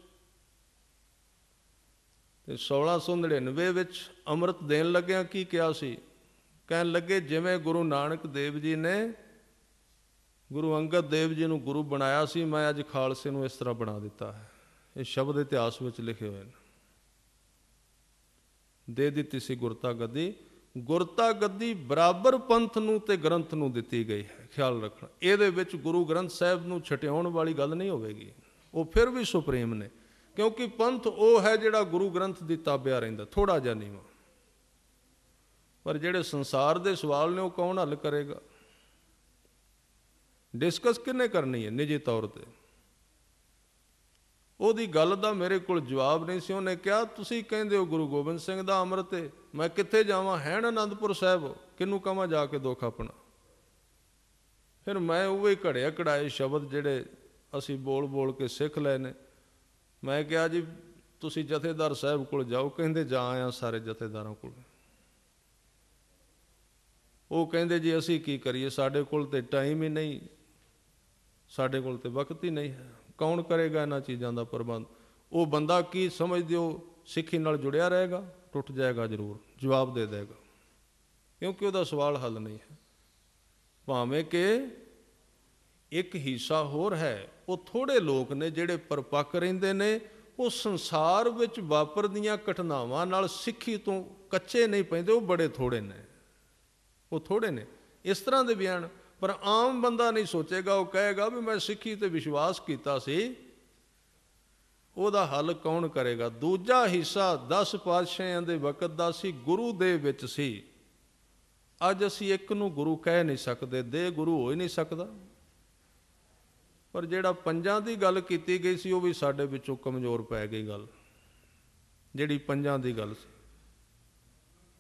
ਤੇ 1699 ਵਿੱਚ ਅੰਮ੍ਰਿਤ ਦੇਣ ਲੱਗਿਆ ਕੀ ਕਿਹਾ ਸੀ ਕਹਿਣ ਲੱਗੇ ਜਿਵੇਂ ਗੁਰੂ ਨਾਨਕ ਦੇਵ ਜੀ ਨੇ ਗੁਰੂ ਅੰਗਦ ਦੇਵ ਜੀ ਨੂੰ ਗੁਰੂ ਬਣਾਇਆ ਸੀ ਮੈਂ ਅੱਜ ਖਾਲਸੇ ਨੂੰ ਇਸ ਤਰ੍ਹਾਂ ਬਣਾ ਦਿੱਤਾ ਹੈ ਇਹ ਸ਼ਬਦ ਇਤਿਹਾਸ ਵਿੱਚ ਲਿਖੇ ਹੋਏ ਨੇ ਦੇ ਦਿੱਤੀ ਸੀ ਗੁਰਤਾ ਗੱਦੀ ਗੁਰਤਾ ਗੱਦੀ ਬਰਾਬਰ ਪੰਥ ਨੂੰ ਤੇ ਗ੍ਰੰਥ ਨੂੰ ਦਿੱਤੀ ਗਈ ਹੈ ਖਿਆਲ ਰੱਖਣਾ ਇਹਦੇ ਵਿੱਚ ਗੁਰੂ ਗ੍ਰੰਥ ਸਾਹਿਬ ਨੂੰ ਛਟਿਆਉਣ ਵਾਲੀ ਗੱਲ ਨਹੀਂ ਹੋਵੇਗੀ ਉਹ ਫਿਰ ਵੀ ਸੁਪਰੀਮ ਨੇ ਕਿਉਂਕਿ ਪੰਥ ਉਹ ਹੈ ਜਿਹੜਾ ਗੁਰੂ ਗ੍ਰੰਥ ਦੀ ਤਾਬਿਆ ਰਹਿੰਦਾ ਥੋੜਾ ਜਿਹਾ ਨਹੀਂ ਪਰ ਜਿਹੜੇ ਸੰਸਾਰ ਦੇ ਸਵਾਲ ਨੇ ਉਹ ਕੌਣ ਹੱਲ ਕਰੇਗਾ ਡਿਸਕਸ ਕਿੰਨੇ ਕਰਨੀ ਹੈ ਨਿੱਜੀ ਤੌਰ ਤੇ ਉਹਦੀ ਗੱਲ ਦਾ ਮੇਰੇ ਕੋਲ ਜਵਾਬ ਨਹੀਂ ਸੀ ਉਹਨੇ ਕਿਹਾ ਤੁਸੀਂ ਕਹਿੰਦੇ ਹੋ ਗੁਰੂ ਗੋਬਿੰਦ ਸਿੰਘ ਦਾ ਅੰਮ੍ਰਿਤ ਹੈ ਮੈਂ ਕਿੱਥੇ ਜਾਵਾਂ ਹੈਣ ਅਨੰਦਪੁਰ ਸਾਹਿਬ ਕਿੰਨੂੰ ਕਹਾਂ ਜਾ ਕੇ ਦੁੱਖ ਆਪਣਾ ਫਿਰ ਮੈਂ ਉਹ ਹੀ ਘੜਿਆ ਕੜਾਏ ਸ਼ਬਦ ਜਿਹੜੇ ਅਸੀਂ ਬੋਲ ਬੋਲ ਕੇ ਸਿੱਖ ਲਏ ਨੇ ਮੈਂ ਕਿਹਾ ਜੀ ਤੁਸੀਂ ਜਥੇਦਾਰ ਸਾਹਿਬ ਕੋਲ ਜਾਓ ਕਹਿੰਦੇ ਜਾ ਆਇਆ ਸਾਰੇ ਜਥੇਦਾਰਾਂ ਕੋਲ ਉਹ ਕਹਿੰਦੇ ਜੀ ਅਸੀਂ ਕੀ ਕਰੀਏ ਸਾਡੇ ਕੋਲ ਤੇ ਟਾਈਮ ਹੀ ਨਹੀਂ ਸਾਡੇ ਕੋਲ ਤੇ ਵਕਤ ਹੀ ਨਹੀਂ ਹੈ ਕੌਣ ਕਰੇਗਾ ਇਹਨਾਂ ਚੀਜ਼ਾਂ ਦਾ ਪ੍ਰਬੰਧ ਉਹ ਬੰਦਾ ਕੀ ਸਮਝਦੇ ਹੋ ਸਿੱਖੀ ਨਾਲ ਜੁੜਿਆ ਰਹੇਗਾ ਟੁੱਟ ਜਾਏਗਾ ਜ਼ਰੂਰ ਜਵਾਬ ਦੇ ਦੇਗਾ ਕਿਉਂਕਿ ਉਹਦਾ ਸਵਾਲ ਹੱਲ ਨਹੀਂ ਹੈ ਭਾਵੇਂ ਕਿ ਇੱਕ ਹਿੱਸਾ ਹੋਰ ਹੈ ਉਹ ਥੋੜੇ ਲੋਕ ਨੇ ਜਿਹੜੇ ਪਰਪੱਕ ਰਹਿੰਦੇ ਨੇ ਉਹ ਸੰਸਾਰ ਵਿੱਚ ਵਾਪਰਦੀਆਂ ਘਟਨਾਵਾਂ ਨਾਲ ਸਿੱਖੀ ਤੋਂ ਕੱਚੇ ਨਹੀਂ ਪੈਂਦੇ ਉਹ ਬੜੇ ਥੋੜੇ ਨੇ ਉਹ ਥੋੜੇ ਨੇ ਇਸ ਤਰ੍ਹਾਂ ਦੇ ਬਿਆਨ ਪਰ ਆਮ ਬੰਦਾ ਨਹੀਂ ਸੋਚੇਗਾ ਉਹ ਕਹੇਗਾ ਵੀ ਮੈਂ ਸਿੱਖੀ ਤੇ ਵਿਸ਼ਵਾਸ ਕੀਤਾ ਸੀ ਉਹਦਾ ਹੱਲ ਕੌਣ ਕਰੇਗਾ ਦੂਜਾ ਹਿੱਸਾ 10 ਪਾਤਸ਼ਾਹਾਂ ਦੇ ਵਕਤ ਦਾ ਸੀ ਗੁਰੂ ਦੇ ਵਿੱਚ ਸੀ ਅੱਜ ਅਸੀਂ ਇੱਕ ਨੂੰ ਗੁਰੂ ਕਹਿ ਨਹੀਂ ਸਕਦੇ ਦੇ ਗੁਰੂ ਹੋ ਹੀ ਨਹੀਂ ਸਕਦਾ ਪਰ ਜਿਹੜਾ ਪੰਜਾਂ ਦੀ ਗੱਲ ਕੀਤੀ ਗਈ ਸੀ ਉਹ ਵੀ ਸਾਡੇ ਵਿੱਚੋਂ ਕਮਜ਼ੋਰ ਪੈ ਗਈ ਗੱਲ ਜਿਹੜੀ ਪੰਜਾਂ ਦੀ ਗੱਲ ਸੀ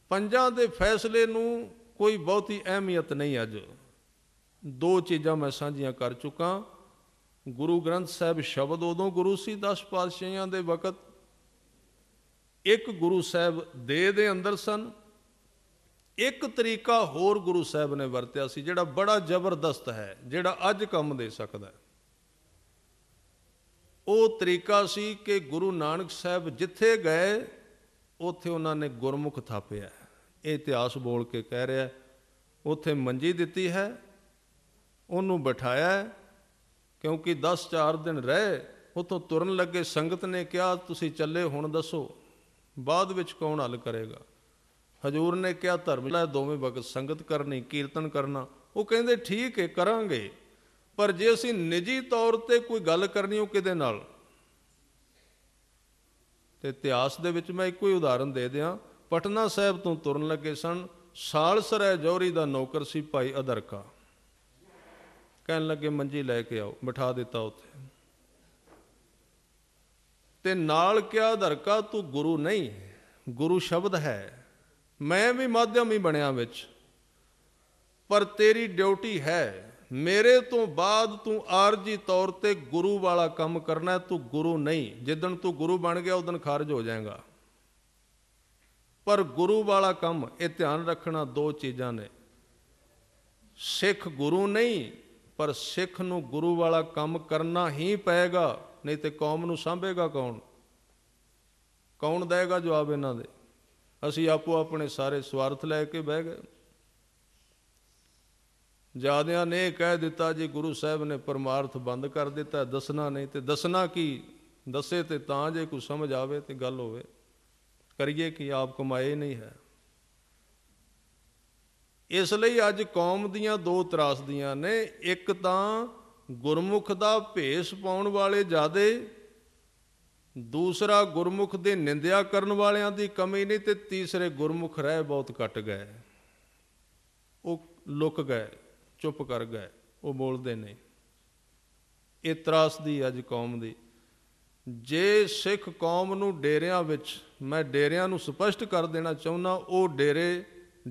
ਪੰਜਾਂ ਦੇ ਫੈਸਲੇ ਨੂੰ ਕੋਈ ਬਹੁਤੀ ਅਹਿਮੀਅਤ ਨਹੀਂ ਅੱਜ ਦੋ ਚੀਜ਼ਾਂ ਮੈਂ ਸਾਂਝੀਆਂ ਕਰ ਚੁੱਕਾ ਗੁਰੂ ਗ੍ਰੰਥ ਸਾਹਿਬ ਸ਼ਬਦ ਉਦੋਂ ਗੁਰੂ ਸੀ 10 ਪਾਤਸ਼ਾਹਾਂ ਦੇ ਵਕਤ ਇੱਕ ਗੁਰੂ ਸਾਹਿਬ ਦੇ ਦੇ ਅੰਦਰ ਸਨ ਇੱਕ ਤਰੀਕਾ ਹੋਰ ਗੁਰੂ ਸਾਹਿਬ ਨੇ ਵਰਤਿਆ ਸੀ ਜਿਹੜਾ ਬੜਾ ਜ਼ਬਰਦਸਤ ਹੈ ਜਿਹੜਾ ਅੱਜ ਕੰਮ ਦੇ ਸਕਦਾ ਉਹ ਤਰੀਕਾ ਸੀ ਕਿ ਗੁਰੂ ਨਾਨਕ ਸਾਹਿਬ ਜਿੱਥੇ ਗਏ ਉੱਥੇ ਉਹਨਾਂ ਨੇ ਗੁਰਮੁਖ ਥਾਪਿਆ ਇਹ ਇਤਿਹਾਸ ਬੋਲ ਕੇ ਕਹਿ ਰਿਹਾ ਉੱਥੇ ਮੰਜੀ ਦਿੱਤੀ ਹੈ ਉਹਨੂੰ ਬਿਠਾਇਆ ਕਿਉਂਕਿ 10-4 ਦਿਨ ਰਹਿ ਉਤੋਂ ਤੁਰਨ ਲੱਗੇ ਸੰਗਤ ਨੇ ਕਿਹਾ ਤੁਸੀਂ ਚੱਲੇ ਹੁਣ ਦੱਸੋ ਬਾਅਦ ਵਿੱਚ ਕੌਣ ਹੱਲ ਕਰੇਗਾ ਹਜੂਰ ਨੇ ਕਿਹਾ ਧਰਮ ਲੈ ਦੋਵੇਂ ਵਕਤ ਸੰਗਤ ਕਰਨੀ ਕੀਰਤਨ ਕਰਨਾ ਉਹ ਕਹਿੰਦੇ ਠੀਕ ਹੈ ਕਰਾਂਗੇ ਪਰ ਜੇ ਅਸੀਂ ਨਿੱਜੀ ਤੌਰ ਤੇ ਕੋਈ ਗੱਲ ਕਰਨੀ ਹੋ ਕਿਹਦੇ ਨਾਲ ਤੇ ਇਤਿਹਾਸ ਦੇ ਵਿੱਚ ਮੈਂ ਇੱਕੋ ਹੀ ਉਦਾਹਰਨ ਦੇ ਦਿਆਂ ਪਟਨਾ ਸਾਹਿਬ ਤੋਂ ਤੁਰਨ ਲੱਗੇ ਸਨ ਸਾਲਸਰੈ ਜੋਰੀ ਦਾ ਨੌਕਰ ਸੀ ਭਾਈ ਅਦਰਕਾ ਕਹਿਣ ਲੱਗੇ ਮੰਜੀ ਲੈ ਕੇ ਆਓ ਬਿਠਾ ਦਿੱਤਾ ਉੱਥੇ ਤੇ ਨਾਲ ਕਿਹਾ ਧਰਕਾ ਤੂੰ ਗੁਰੂ ਨਹੀਂ ਗੁਰੂ ਸ਼ਬਦ ਹੈ ਮੈਂ ਵੀ ਮਾਧਿਅਮ ਹੀ ਬਣਿਆ ਵਿੱਚ ਪਰ ਤੇਰੀ ਡਿਊਟੀ ਹੈ ਮੇਰੇ ਤੋਂ ਬਾਅਦ ਤੂੰ ਆਰਜੀ ਤੌਰ ਤੇ ਗੁਰੂ ਵਾਲਾ ਕੰਮ ਕਰਨਾ ਤੂੰ ਗੁਰੂ ਨਹੀਂ ਜਿੱਦਣ ਤੂੰ ਗੁਰੂ ਬਣ ਗਿਆ ਉਦੋਂ ਖਾਰਜ ਹੋ ਜਾਏਗਾ ਪਰ ਗੁਰੂ ਵਾਲਾ ਕੰਮ ਇਹ ਧਿਆਨ ਰੱਖਣਾ ਦੋ ਚੀਜ਼ਾਂ ਨੇ ਸਿੱਖ ਗੁਰੂ ਨਹੀਂ ਪਰ ਸਿੱਖ ਨੂੰ ਗੁਰੂ ਵਾਲਾ ਕੰਮ ਕਰਨਾ ਹੀ ਪਏਗਾ ਨਹੀਂ ਤੇ ਕੌਮ ਨੂੰ ਸੰਭੇਗਾ ਕੌਣ ਕੌਣ ਦੇਗਾ ਜਵਾਬ ਇਹਨਾਂ ਦੇ ਅਸੀਂ ਆਪੋ ਆਪਣੇ ਸਾਰੇ ਸਵਾਰਥ ਲੈ ਕੇ ਬਹਿ ਗਏ ਜਿਆਦਿਆਂ ਨੇ ਕਹਿ ਦਿੱਤਾ ਜੀ ਗੁਰੂ ਸਾਹਿਬ ਨੇ ਪਰਮਾਰਥ ਬੰਦ ਕਰ ਦਿੱਤਾ ਦੱਸਣਾ ਨਹੀਂ ਤੇ ਦੱਸਣਾ ਕੀ ਦੱਸੇ ਤੇ ਤਾਂ ਜੇ ਕੋਈ ਸਮਝ ਆਵੇ ਤੇ ਗੱਲ ਹੋਵੇ ਕਰੀਏ ਕਿ ਆਪ ਕਮਾਏ ਨਹੀਂ ਹੈ ਇਸ ਲਈ ਅੱਜ ਕੌਮ ਦੀਆਂ ਦੋ ਤਰਾਸਦੀਆਂ ਨੇ ਇੱਕ ਤਾਂ ਗੁਰਮੁਖ ਦਾ ਭੇਸ ਪਾਉਣ ਵਾਲੇ ਜਾਦੇ ਦੂਸਰਾ ਗੁਰਮੁਖ ਦੇ ਨਿੰਦਿਆ ਕਰਨ ਵਾਲਿਆਂ ਦੀ ਕਮੀ ਨਹੀਂ ਤੇ ਤੀਸਰੇ ਗੁਰਮੁਖ ਰਹਿ ਬਹੁਤ ਘਟ ਗਏ ਉਹ ਲੁਕ ਗਏ ਚੁੱਪ ਕਰ ਗਏ ਉਹ ਬੋਲਦੇ ਨਹੀਂ ਇਹ ਤਰਾਸਦੀ ਅੱਜ ਕੌਮ ਦੀ ਜੇ ਸਿੱਖ ਕੌਮ ਨੂੰ ਡੇਰਿਆਂ ਵਿੱਚ ਮੈਂ ਡੇਰਿਆਂ ਨੂੰ ਸਪਸ਼ਟ ਕਰ ਦੇਣਾ ਚਾਹੁੰਦਾ ਉਹ ਡੇਰੇ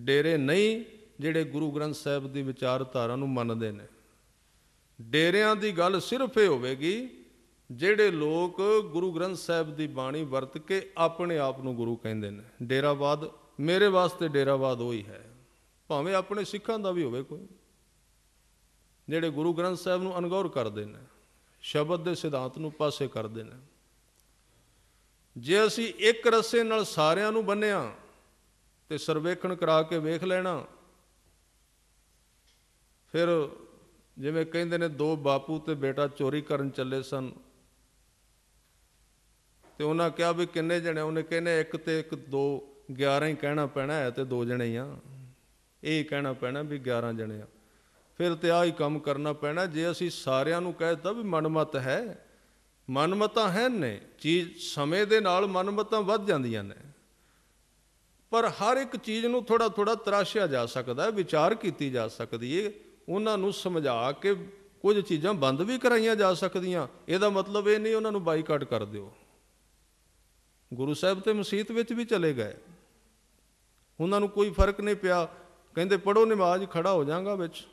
ਡੇਰੇ ਨਹੀਂ ਜਿਹੜੇ ਗੁਰੂ ਗ੍ਰੰਥ ਸਾਹਿਬ ਦੀ ਵਿਚਾਰਧਾਰਾ ਨੂੰ ਮੰਨਦੇ ਨੇ ਡੇਰਿਆਂ ਦੀ ਗੱਲ ਸਿਰਫ ਇਹ ਹੋਵੇਗੀ ਜਿਹੜੇ ਲੋਕ ਗੁਰੂ ਗ੍ਰੰਥ ਸਾਹਿਬ ਦੀ ਬਾਣੀ ਵਰਤ ਕੇ ਆਪਣੇ ਆਪ ਨੂੰ ਗੁਰੂ ਕਹਿੰਦੇ ਨੇ ਡੇਰਾਵਾਦ ਮੇਰੇ ਵਾਸਤੇ ਡੇਰਾਵਾਦ ਉਹੀ ਹੈ ਭਾਵੇਂ ਆਪਣੇ ਸਿੱਖਾਂ ਦਾ ਵੀ ਹੋਵੇ ਕੋਈ ਜਿਹੜੇ ਗੁਰੂ ਗ੍ਰੰਥ ਸਾਹਿਬ ਨੂੰ ਅਨਗੌਰ ਕਰਦੇ ਨੇ ਸ਼ਬਦ ਦੇ ਸਿਧਾਂਤ ਨੂੰ ਪਾਸੇ ਕਰਦੇ ਨੇ ਜੇ ਅਸੀਂ ਇੱਕ ਰਸੇ ਨਾਲ ਸਾਰਿਆਂ ਨੂੰ ਬੰਨਿਆ ਤੇ ਸਰਵੇਖਣ ਕਰਾ ਕੇ ਵੇਖ ਲੈਣਾ ਫਿਰ ਜਿਵੇਂ ਕਹਿੰਦੇ ਨੇ ਦੋ ਬਾਪੂ ਤੇ ਬੇਟਾ ਚੋਰੀ ਕਰਨ ਚੱਲੇ ਸਨ ਤੇ ਉਹਨਾਂ ਕਿਹਾ ਵੀ ਕਿੰਨੇ ਜਣੇ ਉਹਨੇ ਕਹਿੰਦੇ ਇੱਕ ਤੇ ਇੱਕ ਦੋ 11 ਹੀ ਕਹਿਣਾ ਪੈਣਾ ਹੈ ਤੇ ਦੋ ਜਣੇ ਆ ਇਹ ਕਹਿਣਾ ਪੈਣਾ ਵੀ 11 ਜਣੇ ਆ ਫਿਰ ਤੇ ਆ ਹੀ ਕੰਮ ਕਰਨਾ ਪੈਣਾ ਜੇ ਅਸੀਂ ਸਾਰਿਆਂ ਨੂੰ ਕਹਿਤਾ ਵੀ ਮਨਮਤ ਹੈ ਮਨਮਤਾਂ ਹੈ ਨੇ ਚੀਜ਼ ਸਮੇਂ ਦੇ ਨਾਲ ਮਨਮਤਾਂ ਵੱਧ ਜਾਂਦੀਆਂ ਨੇ ਪਰ ਹਰ ਇੱਕ ਚੀਜ਼ ਨੂੰ ਥੋੜਾ ਥੋੜਾ ਤਰਾਸ਼ਿਆ ਜਾ ਸਕਦਾ ਵਿਚਾਰ ਕੀਤੀ ਜਾ ਸਕਦੀ ਹੈ ਉਹਨਾਂ ਨੂੰ ਸਮਝਾ ਕੇ ਕੁਝ ਚੀਜ਼ਾਂ ਬੰਦ ਵੀ ਕਰਾਈਆਂ ਜਾ ਸਕਦੀਆਂ ਇਹਦਾ ਮਤਲਬ ਇਹ ਨਹੀਂ ਉਹਨਾਂ ਨੂੰ ਬਾਈਕਾਟ ਕਰ ਦਿਓ ਗੁਰੂ ਸਾਹਿਬ ਤੇ ਮਸਜਿਦ ਵਿੱਚ ਵੀ ਚਲੇ ਗਏ ਉਹਨਾਂ ਨੂੰ ਕੋਈ ਫਰਕ ਨਹੀਂ ਪਿਆ ਕਹਿੰਦੇ ਪੜੋ ਨਮਾਜ਼ ਖੜਾ ਹੋ ਜਾਗਾ ਵਿੱਚ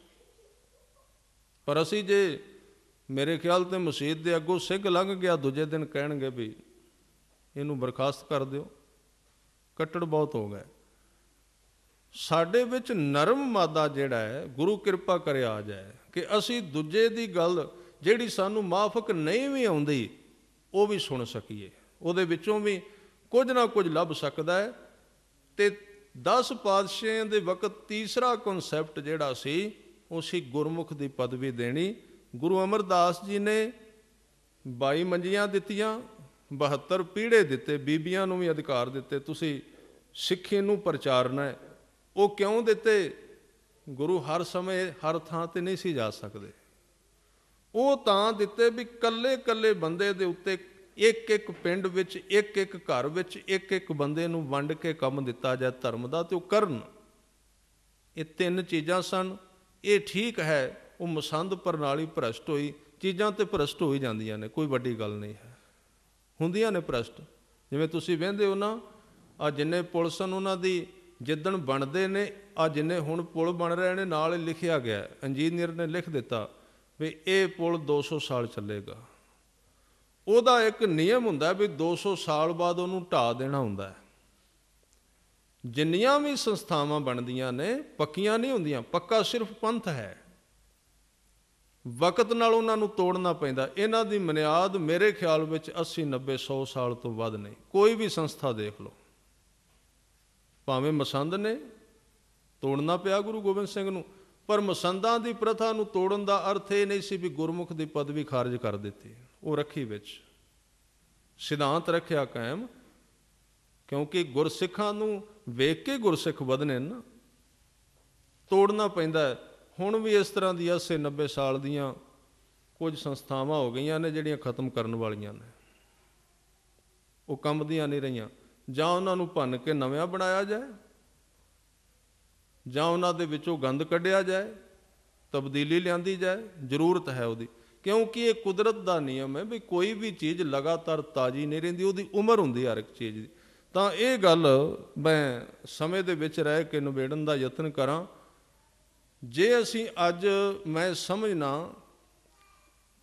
ਪਰ ਅਸੀਂ ਜੇ ਮੇਰੇ ਖਿਆਲ ਤੇ ਮਸਜਿਦ ਦੇ ਅੱਗੋਂ ਸਿੱਖ ਲੰਘ ਗਿਆ ਦੂਜੇ ਦਿਨ ਕਹਿਣਗੇ ਵੀ ਇਹਨੂੰ ਬਰਖਾਸਤ ਕਰ ਦਿਓ ਕੱਟੜ ਬਹੁਤ ਹੋ ਗਏ ਸਾਡੇ ਵਿੱਚ ਨਰਮ ਮਾਦਾ ਜਿਹੜਾ ਹੈ ਗੁਰੂ ਕਿਰਪਾ ਕਰੇ ਆ ਜਾਏ ਕਿ ਅਸੀਂ ਦੂਜੇ ਦੀ ਗੱਲ ਜਿਹੜੀ ਸਾਨੂੰ ਮਾਫਕ ਨਹੀਂ ਵੀ ਆਉਂਦੀ ਉਹ ਵੀ ਸੁਣ ਸਕੀਏ ਉਹਦੇ ਵਿੱਚੋਂ ਵੀ ਕੁਝ ਨਾ ਕੁਝ ਲੱਭ ਸਕਦਾ ਹੈ ਤੇ 10 ਪਾਤਸ਼ਾਹਾਂ ਦੇ ਵਕਤ ਤੀਸਰਾ ਕਨਸੈਪਟ ਜਿਹੜਾ ਸੀ ਉਹ ਸੀ ਗੁਰਮੁਖ ਦੀ ਪਦਵੀ ਦੇਣੀ ਗੁਰੂ ਅਮਰਦਾਸ ਜੀ ਨੇ 22 ਮੰਜੀਆਂ ਦਿੱਤੀਆਂ 72 ਪੀੜੇ ਦਿੱਤੇ ਬੀਬੀਆਂ ਨੂੰ ਵੀ ਅਧਿਕਾਰ ਦਿੱਤੇ ਤੁਸੀਂ ਸਿੱਖੀ ਨੂੰ ਪ੍ਰਚਾਰਨਾ ਹੈ ਉਹ ਕਿਉਂ ਦਿੱਤੇ ਗੁਰੂ ਹਰ ਸਮੇਂ ਹਰ ਥਾਂ ਤੇ ਨਹੀਂ ਸੀ ਜਾ ਸਕਦੇ ਉਹ ਤਾਂ ਦਿੱਤੇ ਵੀ ਕੱਲੇ-ਕੱਲੇ ਬੰਦੇ ਦੇ ਉੱਤੇ ਇੱਕ ਇੱਕ ਪਿੰਡ ਵਿੱਚ ਇੱਕ ਇੱਕ ਘਰ ਵਿੱਚ ਇੱਕ ਇੱਕ ਬੰਦੇ ਨੂੰ ਵੰਡ ਕੇ ਕੰਮ ਦਿੱਤਾ ਜਾ ਧਰਮ ਦਾ ਤੇ ਉਹ ਕਰਨ ਇਹ ਤਿੰਨ ਚੀਜ਼ਾਂ ਸਨ ਇਹ ਠੀਕ ਹੈ ਉਹ ਮਸੰਦ ਪ੍ਰਣਾਲੀ ਭ੍ਰਸ਼ਟ ਹੋਈ ਚੀਜ਼ਾਂ ਤੇ ਭ੍ਰਸ਼ਟ ਹੋ ਹੀ ਜਾਂਦੀਆਂ ਨੇ ਕੋਈ ਵੱਡੀ ਗੱਲ ਨਹੀਂ ਹੈ ਹੁੰਦੀਆਂ ਨੇ ਭ੍ਰਸ਼ਟ ਜਿਵੇਂ ਤੁਸੀਂ ਵਹਿੰਦੇ ਹੋ ਨਾ ਆ ਜਿੰਨੇ ਪੁਲਿਸ ਨੂੰ ਉਹਨਾਂ ਦੀ ਜਿੱਦਣ ਬਣਦੇ ਨੇ ਆ ਜਿੰਨੇ ਹੁਣ ਪੁਲ ਬਣ ਰਹੇ ਨੇ ਨਾਲ ਲਿਖਿਆ ਗਿਆ ਇੰਜੀਨੀਅਰ ਨੇ ਲਿਖ ਦਿੱਤਾ ਵੀ ਇਹ ਪੁਲ 200 ਸਾਲ ਚੱਲੇਗਾ ਉਹਦਾ ਇੱਕ ਨਿਯਮ ਹੁੰਦਾ ਵੀ 200 ਸਾਲ ਬਾਅਦ ਉਹਨੂੰ ਢਾ ਦੇਣਾ ਹੁੰਦਾ ਹੈ ਜਿੰਨੀਆਂ ਵੀ ਸੰਸਥਾਵਾਂ ਬਣਦੀਆਂ ਨੇ ਪੱਕੀਆਂ ਨਹੀਂ ਹੁੰਦੀਆਂ ਪੱਕਾ ਸਿਰਫ ਪੰਥ ਹੈ ਵਕਤ ਨਾਲ ਉਹਨਾਂ ਨੂੰ ਤੋੜਨਾ ਪੈਂਦਾ ਇਹਨਾਂ ਦੀ ਮਨਿਆਦ ਮੇਰੇ ਖਿਆਲ ਵਿੱਚ 80 90 100 ਸਾਲ ਤੋਂ ਵੱਧ ਨਹੀਂ ਕੋਈ ਵੀ ਸੰਸਥਾ ਦੇਖ ਲਓ ਭਾਵੇਂ ਮਸੰਦ ਨੇ ਤੋੜਨਾ ਪਿਆ ਗੁਰੂ ਗੋਬਿੰਦ ਸਿੰਘ ਨੂੰ ਪਰ ਮਸੰਦਾਂ ਦੀ ਪ੍ਰਥਾ ਨੂੰ ਤੋੜਨ ਦਾ ਅਰਥ ਇਹ ਨਹੀਂ ਸੀ ਵੀ ਗੁਰਮੁਖ ਦੀ ਪਦਵੀ ਖਾਰਜ ਕਰ ਦਿੱਤੀ ਉਹ ਰੱਖੀ ਵਿੱਚ ਸਿਧਾਂਤ ਰੱਖਿਆ ਕਾਇਮ ਕਿਉਂਕਿ ਗੁਰਸਿੱਖਾਂ ਨੂੰ ਵੇਖ ਕੇ ਗੁਰਸਿੱਖ ਵਧਨੇ ਨਾ ਤੋੜਨਾ ਪੈਂਦਾ ਹੁਣ ਵੀ ਇਸ ਤਰ੍ਹਾਂ ਦੀ 80 90 ਸਾਲ ਦੀਆਂ ਕੁਝ ਸੰਸਥਾਵਾਂ ਹੋ ਗਈਆਂ ਨੇ ਜਿਹੜੀਆਂ ਖਤਮ ਕਰਨ ਵਾਲੀਆਂ ਨੇ ਉਹ ਕੰਮ ਦੀਆਂ ਨਹੀਂ ਰਹੀਆਂ ਜਾਂ ਉਹਨਾਂ ਨੂੰ ਭੰਨ ਕੇ ਨਵਾਂ ਬਣਾਇਆ ਜਾਏ ਜਾਂ ਉਹਨਾਂ ਦੇ ਵਿੱਚੋਂ ਗੰਦ ਕੱਢਿਆ ਜਾਏ ਤਬਦੀਲੀ ਲਿਆਂਦੀ ਜਾਏ ਜ਼ਰੂਰਤ ਹੈ ਉਹਦੀ ਕਿਉਂਕਿ ਇਹ ਕੁਦਰਤ ਦਾ ਨਿਯਮ ਹੈ ਵੀ ਕੋਈ ਵੀ ਚੀਜ਼ ਲਗਾਤਾਰ ਤਾਜ਼ੀ ਨਹੀਂ ਰਹਿੰਦੀ ਉਹਦੀ ਉਮਰ ਹੁੰਦੀ ਹਰ ਇੱਕ ਚੀਜ਼ ਦੀ ਤਾਂ ਇਹ ਗੱਲ ਮੈਂ ਸਮੇਂ ਦੇ ਵਿੱਚ ਰਹਿ ਕੇ ਨਿਬੇੜਨ ਦਾ ਯਤਨ ਕਰਾਂ ਜੇ ਅਸੀਂ ਅੱਜ ਮੈਂ ਸਮਝਣਾ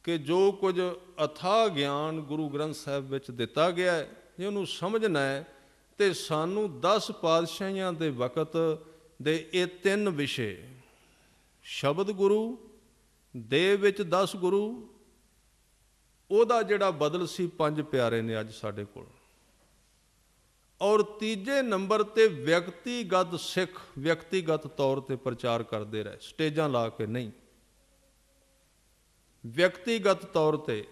ਕਿ ਜੋ ਕੁਝ ਅਥਾ ਗਿਆਨ ਗੁਰੂ ਗ੍ਰੰਥ ਸਾਹਿਬ ਵਿੱਚ ਦਿੱਤਾ ਗਿਆ ਹੈ ਜੇ ਉਹਨੂੰ ਸਮਝਣਾ ਹੈ ਤੇ ਸਾਨੂੰ 10 ਪਾਤਸ਼ਾਹਾਂ ਦੇ ਵਕਤ ਦੇ ਇਹ ਤਿੰਨ ਵਿਸ਼ੇ ਸ਼ਬਦ ਗੁਰੂ ਦੇ ਵਿੱਚ 10 ਗੁਰੂ ਉਹਦਾ ਜਿਹੜਾ ਬਦਲ ਸੀ ਪੰਜ ਪਿਆਰੇ ਨੇ ਅੱਜ ਸਾਡੇ ਕੋਲ ਔਰ ਤੀਜੇ ਨੰਬਰ ਤੇ ਵਿਅਕਤੀਗਤ ਸਿੱਖ ਵਿਅਕਤੀਗਤ ਤੌਰ ਤੇ ਪ੍ਰਚਾਰ ਕਰਦੇ ਰਹੇ ਸਟੇਜਾਂ ਲਾ ਕੇ ਨਹੀਂ ਵਿਅਕਤੀਗਤ ਤੌਰ ਤੇ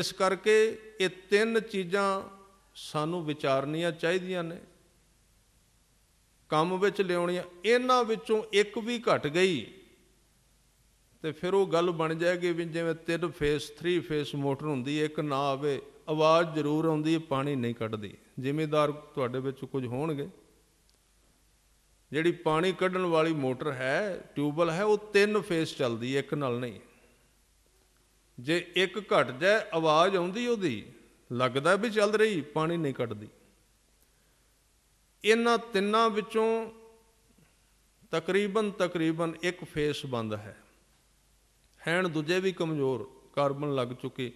ਇਸ ਕਰਕੇ ਇਹ ਤਿੰਨ ਚੀਜ਼ਾਂ ਸਾਨੂੰ ਵਿਚਾਰਨੀਆਂ ਚਾਹੀਦੀਆਂ ਨੇ ਕੰਮ ਵਿੱਚ ਲਿਆਉਣੀਆਂ ਇਹਨਾਂ ਵਿੱਚੋਂ ਇੱਕ ਵੀ ਘਟ ਗਈ ਤੇ ਫਿਰ ਉਹ ਗੱਲ ਬਣ ਜਾਏਗੀ ਵੀ ਜਿਵੇਂ ਤਿੰਨ ਫੇਸ 3 ਫੇਸ ਮੋਟਰ ਹੁੰਦੀ ਇੱਕ ਨਾ ਆਵੇ ਆਵਾਜ਼ ਜ਼ਰੂਰ ਆਉਂਦੀ ਹੈ ਪਾਣੀ ਨਹੀਂ ਕੱਢਦੀ ਜ਼ਿੰਮੇਦਾਰ ਤੁਹਾਡੇ ਵਿੱਚ ਕੁਝ ਹੋਣਗੇ ਜਿਹੜੀ ਪਾਣੀ ਕੱਢਣ ਵਾਲੀ ਮੋਟਰ ਹੈ ਟਿਊਬਲ ਹੈ ਉਹ ਤਿੰਨ ਫੇਸ ਚੱਲਦੀ ਹੈ ਇੱਕ ਨਾਲ ਨਹੀਂ ਜੇ ਇੱਕ ਘਟ ਜਾਏ ਆਵਾਜ਼ ਆਉਂਦੀ ਉਹਦੀ ਲੱਗਦਾ ਵੀ ਚੱਲ ਰਹੀ ਪਾਣੀ ਨਹੀਂ ਕੱਢਦੀ ਇਹਨਾਂ ਤਿੰਨਾਂ ਵਿੱਚੋਂ ਤਕਰੀਬਨ ਤਕਰੀਬਨ ਇੱਕ ਫੇਸ ਬੰਦ ਹੈ ਹੈਣ ਦੂਜੇ ਵੀ ਕਮਜ਼ੋਰ ਕਾਰਬਨ ਲੱਗ ਚੁੱਕੇ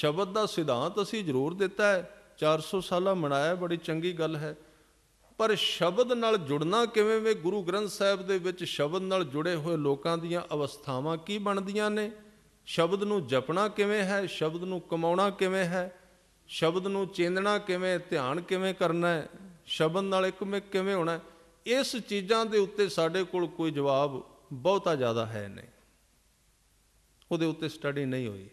ਸ਼ਬਦ ਦਾ ਸਿਧਾਂਤ ਅਸੀਂ ਜ਼ਰੂਰ ਦਿੱਤਾ ਹੈ 400 ਸਾਲਾ ਮਨਾਇਆ ਬੜੀ ਚੰਗੀ ਗੱਲ ਹੈ ਪਰ ਸ਼ਬਦ ਨਾਲ ਜੁੜਨਾ ਕਿਵੇਂ ਵੇ ਗੁਰੂ ਗ੍ਰੰਥ ਸਾਹਿਬ ਦੇ ਵਿੱਚ ਸ਼ਬਦ ਨਾਲ ਜੁੜੇ ਹੋਏ ਲੋਕਾਂ ਦੀਆਂ ਅਵਸਥਾਵਾਂ ਕੀ ਬਣਦੀਆਂ ਨੇ ਸ਼ਬਦ ਨੂੰ ਜਪਣਾ ਕਿਵੇਂ ਹੈ ਸ਼ਬਦ ਨੂੰ ਕਮਾਉਣਾ ਕਿਵੇਂ ਹੈ ਸ਼ਬਦ ਨੂੰ ਚੇਂਦਣਾ ਕਿਵੇਂ ਧਿਆਨ ਕਿਵੇਂ ਕਰਨਾ ਹੈ ਸ਼ਬਦ ਨਾਲ ਇੱਕ ਮੇ ਕਿਵੇਂ ਹੋਣਾ ਇਸ ਚੀਜ਼ਾਂ ਦੇ ਉੱਤੇ ਸਾਡੇ ਕੋਲ ਕੋਈ ਜਵਾਬ ਬਹੁਤਾ ਜ਼ਿਆਦਾ ਹੈ ਨਹੀਂ ਉਹਦੇ ਉੱਤੇ ਸਟੱਡੀ ਨਹੀਂ ਹੋਈ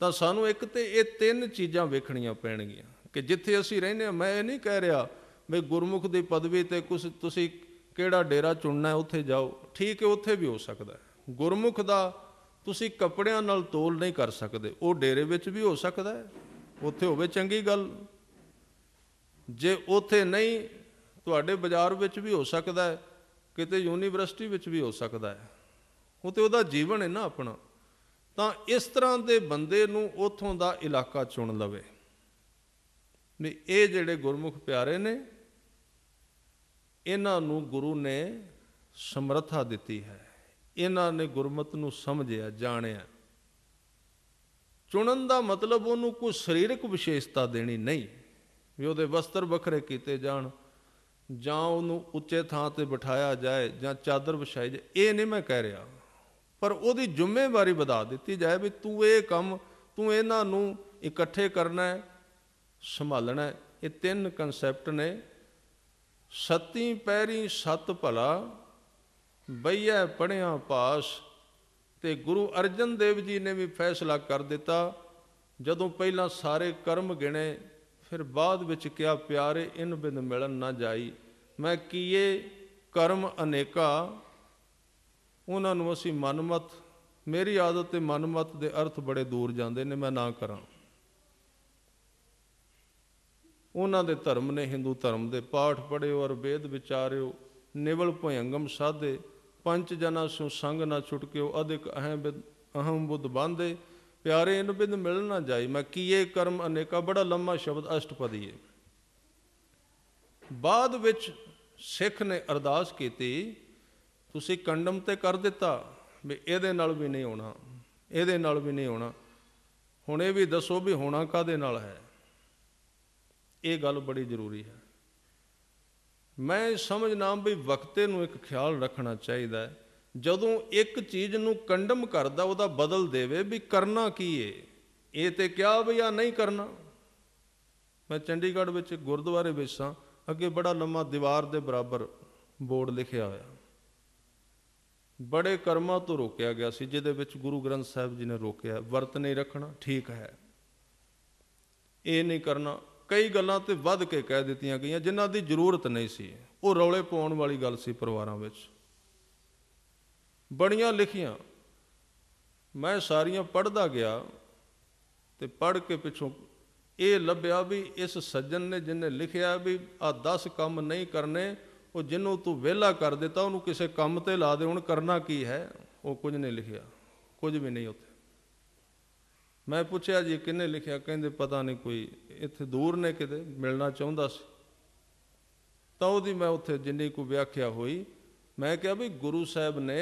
ਤਾਂ ਸਾਨੂੰ ਇੱਕ ਤੇ ਇਹ ਤਿੰਨ ਚੀਜ਼ਾਂ ਵੇਖਣੀਆਂ ਪੈਣਗੀਆਂ ਕਿ ਜਿੱਥੇ ਅਸੀਂ ਰਹਿੰਦੇ ਹਾਂ ਮੈਂ ਇਹ ਨਹੀਂ ਕਹਿ ਰਿਹਾ ਵੀ ਗੁਰਮੁਖ ਦੀ ਪਦਵੀ ਤੇ ਕੁਝ ਤੁਸੀਂ ਕਿਹੜਾ ਡੇਰਾ ਚੁਣਨਾ ਹੈ ਉੱਥੇ ਜਾਓ ਠੀਕ ਹੈ ਉੱਥੇ ਵੀ ਹੋ ਸਕਦਾ ਹੈ ਗੁਰਮੁਖ ਦਾ ਤੁਸੀਂ ਕੱਪੜਿਆਂ ਨਾਲ ਤੋਲ ਨਹੀਂ ਕਰ ਸਕਦੇ ਉਹ ਡੇਰੇ ਵਿੱਚ ਵੀ ਹੋ ਸਕਦਾ ਹੈ ਉੱਥੇ ਹੋਵੇ ਚੰਗੀ ਗੱਲ ਜੇ ਉੱਥੇ ਨਹੀਂ ਤੁਹਾਡੇ ਬਾਜ਼ਾਰ ਵਿੱਚ ਵੀ ਹੋ ਸਕਦਾ ਹੈ ਕਿਤੇ ਯੂਨੀਵਰਸਿਟੀ ਵਿੱਚ ਵੀ ਹੋ ਸਕਦਾ ਹੈ ਉਹ ਤੇ ਉਹਦਾ ਜੀਵਨ ਹੈ ਨਾ ਆਪਣਾ ਤਾਂ ਇਸ ਤਰ੍ਹਾਂ ਦੇ ਬੰਦੇ ਨੂੰ ਉਥੋਂ ਦਾ ਇਲਾਕਾ ਚੁਣ ਲਵੇ ਵੀ ਇਹ ਜਿਹੜੇ ਗੁਰਮੁਖ ਪਿਆਰੇ ਨੇ ਇਹਨਾਂ ਨੂੰ ਗੁਰੂ ਨੇ ਸਮਰੱਥਾ ਦਿੱਤੀ ਹੈ ਇਹਨਾਂ ਨੇ ਗੁਰਮਤ ਨੂੰ ਸਮਝਿਆ ਜਾਣਿਆ ਚੁਣਨ ਦਾ ਮਤਲਬ ਉਹਨੂੰ ਕੋਈ ਸਰੀਰਕ ਵਿਸ਼ੇਸ਼ਤਾ ਦੇਣੀ ਨਹੀਂ ਵੀ ਉਹਦੇ ਵਸਤਰ ਵੱਖਰੇ ਕੀਤੇ ਜਾਣ ਜਾਂ ਉਹਨੂੰ ਉੱਚੇ ਥਾਂ ਤੇ ਬਿਠਾਇਆ ਜਾਏ ਜਾਂ ਚਾਦਰ ਵਿਛਾਈ ਜਾਏ ਇਹ ਨਹੀਂ ਮੈਂ ਕਹਿ ਰਿਹਾ ਪਰ ਉਹਦੀ ਜ਼ਿੰਮੇਵਾਰੀ ਵਧਾ ਦਿੱਤੀ ਜਾਏ ਵੀ ਤੂੰ ਇਹ ਕੰਮ ਤੂੰ ਇਹਨਾਂ ਨੂੰ ਇਕੱਠੇ ਕਰਨਾ ਹੈ ਸੰਭਾਲਣਾ ਹੈ ਇਹ ਤਿੰਨ ਕਨਸੈਪਟ ਨੇ ਸਤੀ ਪੈਰੀ ਸਤ ਭਲਾ ਬਈਐ ਪੜਿਆ ਪਾਸ ਤੇ ਗੁਰੂ ਅਰਜਨ ਦੇਵ ਜੀ ਨੇ ਵੀ ਫੈਸਲਾ ਕਰ ਦਿੱਤਾ ਜਦੋਂ ਪਹਿਲਾਂ ਸਾਰੇ ਕਰਮ ਗਿਣੇ ਫਿਰ ਬਾਅਦ ਵਿੱਚ ਕਿਹਾ ਪਿਆਰੇ ਇਨ ਬਿੰਦ ਮਿਲਣ ਨਾ ਜਾਈ ਮੈਂ ਕੀਏ ਕਰਮ ਅਨੇਕਾ ਉਹਨਾਂ ਨੂੰ ਅਸੀਂ ਮਨਮਤ ਮੇਰੀ ਆਦਤ ਤੇ ਮਨਮਤ ਦੇ ਅਰਥ ਬੜੇ ਦੂਰ ਜਾਂਦੇ ਨੇ ਮੈਂ ਨਾ ਕਰਾਂ ਉਹਨਾਂ ਦੇ ਧਰਮ ਨੇ Hindu ਧਰਮ ਦੇ ਪਾਠ ਪੜਿਓ ਔਰ ਵੇਦ ਵਿਚਾਰਿਓ ਨਿਵਲ ਭਯੰਗਮ ਸਾਧੇ ਪੰਜ ਜਨਾ ਸੋ ਸੰਗ ਨਾ ਛੁਟਕਿਓ ਅਧਿਕ ਅਹਮ ਅਹਮ ਬੁੱਧ ਬਾਂਧੇ ਪਿਆਰੇ ਇਨ ਬਿੰਦ ਮਿਲ ਨਾ ਜਾਈ ਮੈਂ ਕੀਏ ਕਰਮ ਅਨੇਕਾ ਬੜਾ ਲੰਮਾ ਸ਼ਬਦ ਅਸ਼ਟਪਦੀ ਹੈ ਬਾਅਦ ਵਿੱਚ ਸਿੱਖ ਨੇ ਅਰਦਾਸ ਕੀਤੀ ਤੁਸੀਂ ਕੰਡਮ ਤੇ ਕਰ ਦਿੱਤਾ ਵੀ ਇਹਦੇ ਨਾਲ ਵੀ ਨਹੀਂ ਹੋਣਾ ਇਹਦੇ ਨਾਲ ਵੀ ਨਹੀਂ ਹੋਣਾ ਹੁਣ ਇਹ ਵੀ ਦੱਸੋ ਵੀ ਹੋਣਾ ਕਾਦੇ ਨਾਲ ਹੈ ਇਹ ਗੱਲ ਬੜੀ ਜ਼ਰੂਰੀ ਹੈ ਮੈਂ ਸਮਝਣਾ ਵੀ ਵਕਤੇ ਨੂੰ ਇੱਕ ਖਿਆਲ ਰੱਖਣਾ ਚਾਹੀਦਾ ਜਦੋਂ ਇੱਕ ਚੀਜ਼ ਨੂੰ ਕੰਡਮ ਕਰਦਾ ਉਹਦਾ ਬਦਲ ਦੇਵੇ ਵੀ ਕਰਨਾ ਕੀ ਏ ਇਹ ਤੇ ਕਿਹਾ ਵੀ ਆ ਨਹੀਂ ਕਰਨਾ ਮੈਂ ਚੰਡੀਗੜ੍ਹ ਵਿੱਚ ਗੁਰਦੁਆਰੇ ਵਿੱਚ ਸਾਂ ਅੱਗੇ ਬੜਾ ਲੰਮਾ ਦੀਵਾਰ ਦੇ ਬਰਾਬਰ ਬੋਰਡ ਲਿਖਿਆ ਹੋਇਆ ਬੜੇ ਕਰਮਾਂ ਤੋਂ ਰੋਕਿਆ ਗਿਆ ਸੀ ਜਿਹਦੇ ਵਿੱਚ ਗੁਰੂ ਗ੍ਰੰਥ ਸਾਹਿਬ ਜੀ ਨੇ ਰੋਕਿਆ ਵਰਤ ਨਹੀਂ ਰੱਖਣਾ ਠੀਕ ਹੈ ਇਹ ਨਹੀਂ ਕਰਨਾ ਕਈ ਗੱਲਾਂ ਤੇ ਵੱਧ ਕੇ ਕਹਿ ਦਿੱਤੀਆਂ ਗਈਆਂ ਜਿਨ੍ਹਾਂ ਦੀ ਜ਼ਰੂਰਤ ਨਹੀਂ ਸੀ ਉਹ ਰੌਲੇ ਪਾਉਣ ਵਾਲੀ ਗੱਲ ਸੀ ਪਰਿਵਾਰਾਂ ਵਿੱਚ ਬੜੀਆਂ ਲਿਖੀਆਂ ਮੈਂ ਸਾਰੀਆਂ ਪੜਦਾ ਗਿਆ ਤੇ ਪੜ ਕੇ ਪਿੱਛੋਂ ਇਹ ਲੱਭਿਆ ਵੀ ਇਸ ਸੱਜਣ ਨੇ ਜਿਨੇ ਲਿਖਿਆ ਵੀ ਆ 10 ਕੰਮ ਨਹੀਂ ਕਰਨੇ ਉਹ ਜਿਹਨੂੰ ਤੂੰ ਵਿਹਲਾ ਕਰ ਦਿੱਤਾ ਉਹਨੂੰ ਕਿਸੇ ਕੰਮ ਤੇ ਲਾ ਦੇ ਹੁਣ ਕਰਨਾ ਕੀ ਹੈ ਉਹ ਕੁਝ ਨਹੀਂ ਲਿਖਿਆ ਕੁਝ ਵੀ ਨਹੀਂ ਉੱਥੇ ਮੈਂ ਪੁੱਛਿਆ ਜੀ ਕਿੰਨੇ ਲਿਖਿਆ ਕਹਿੰਦੇ ਪਤਾ ਨਹੀਂ ਕੋਈ ਇੱਥੇ ਦੂਰ ਨੇ ਕਿਤੇ ਮਿਲਣਾ ਚਾਹੁੰਦਾ ਸੀ ਤਾਂ ਉਹਦੀ ਮੈਂ ਉੱਥੇ ਜਿੰਨੀ ਕੋ ਵਿਆਖਿਆ ਹੋਈ ਮੈਂ ਕਿਹਾ ਵੀ ਗੁਰੂ ਸਾਹਿਬ ਨੇ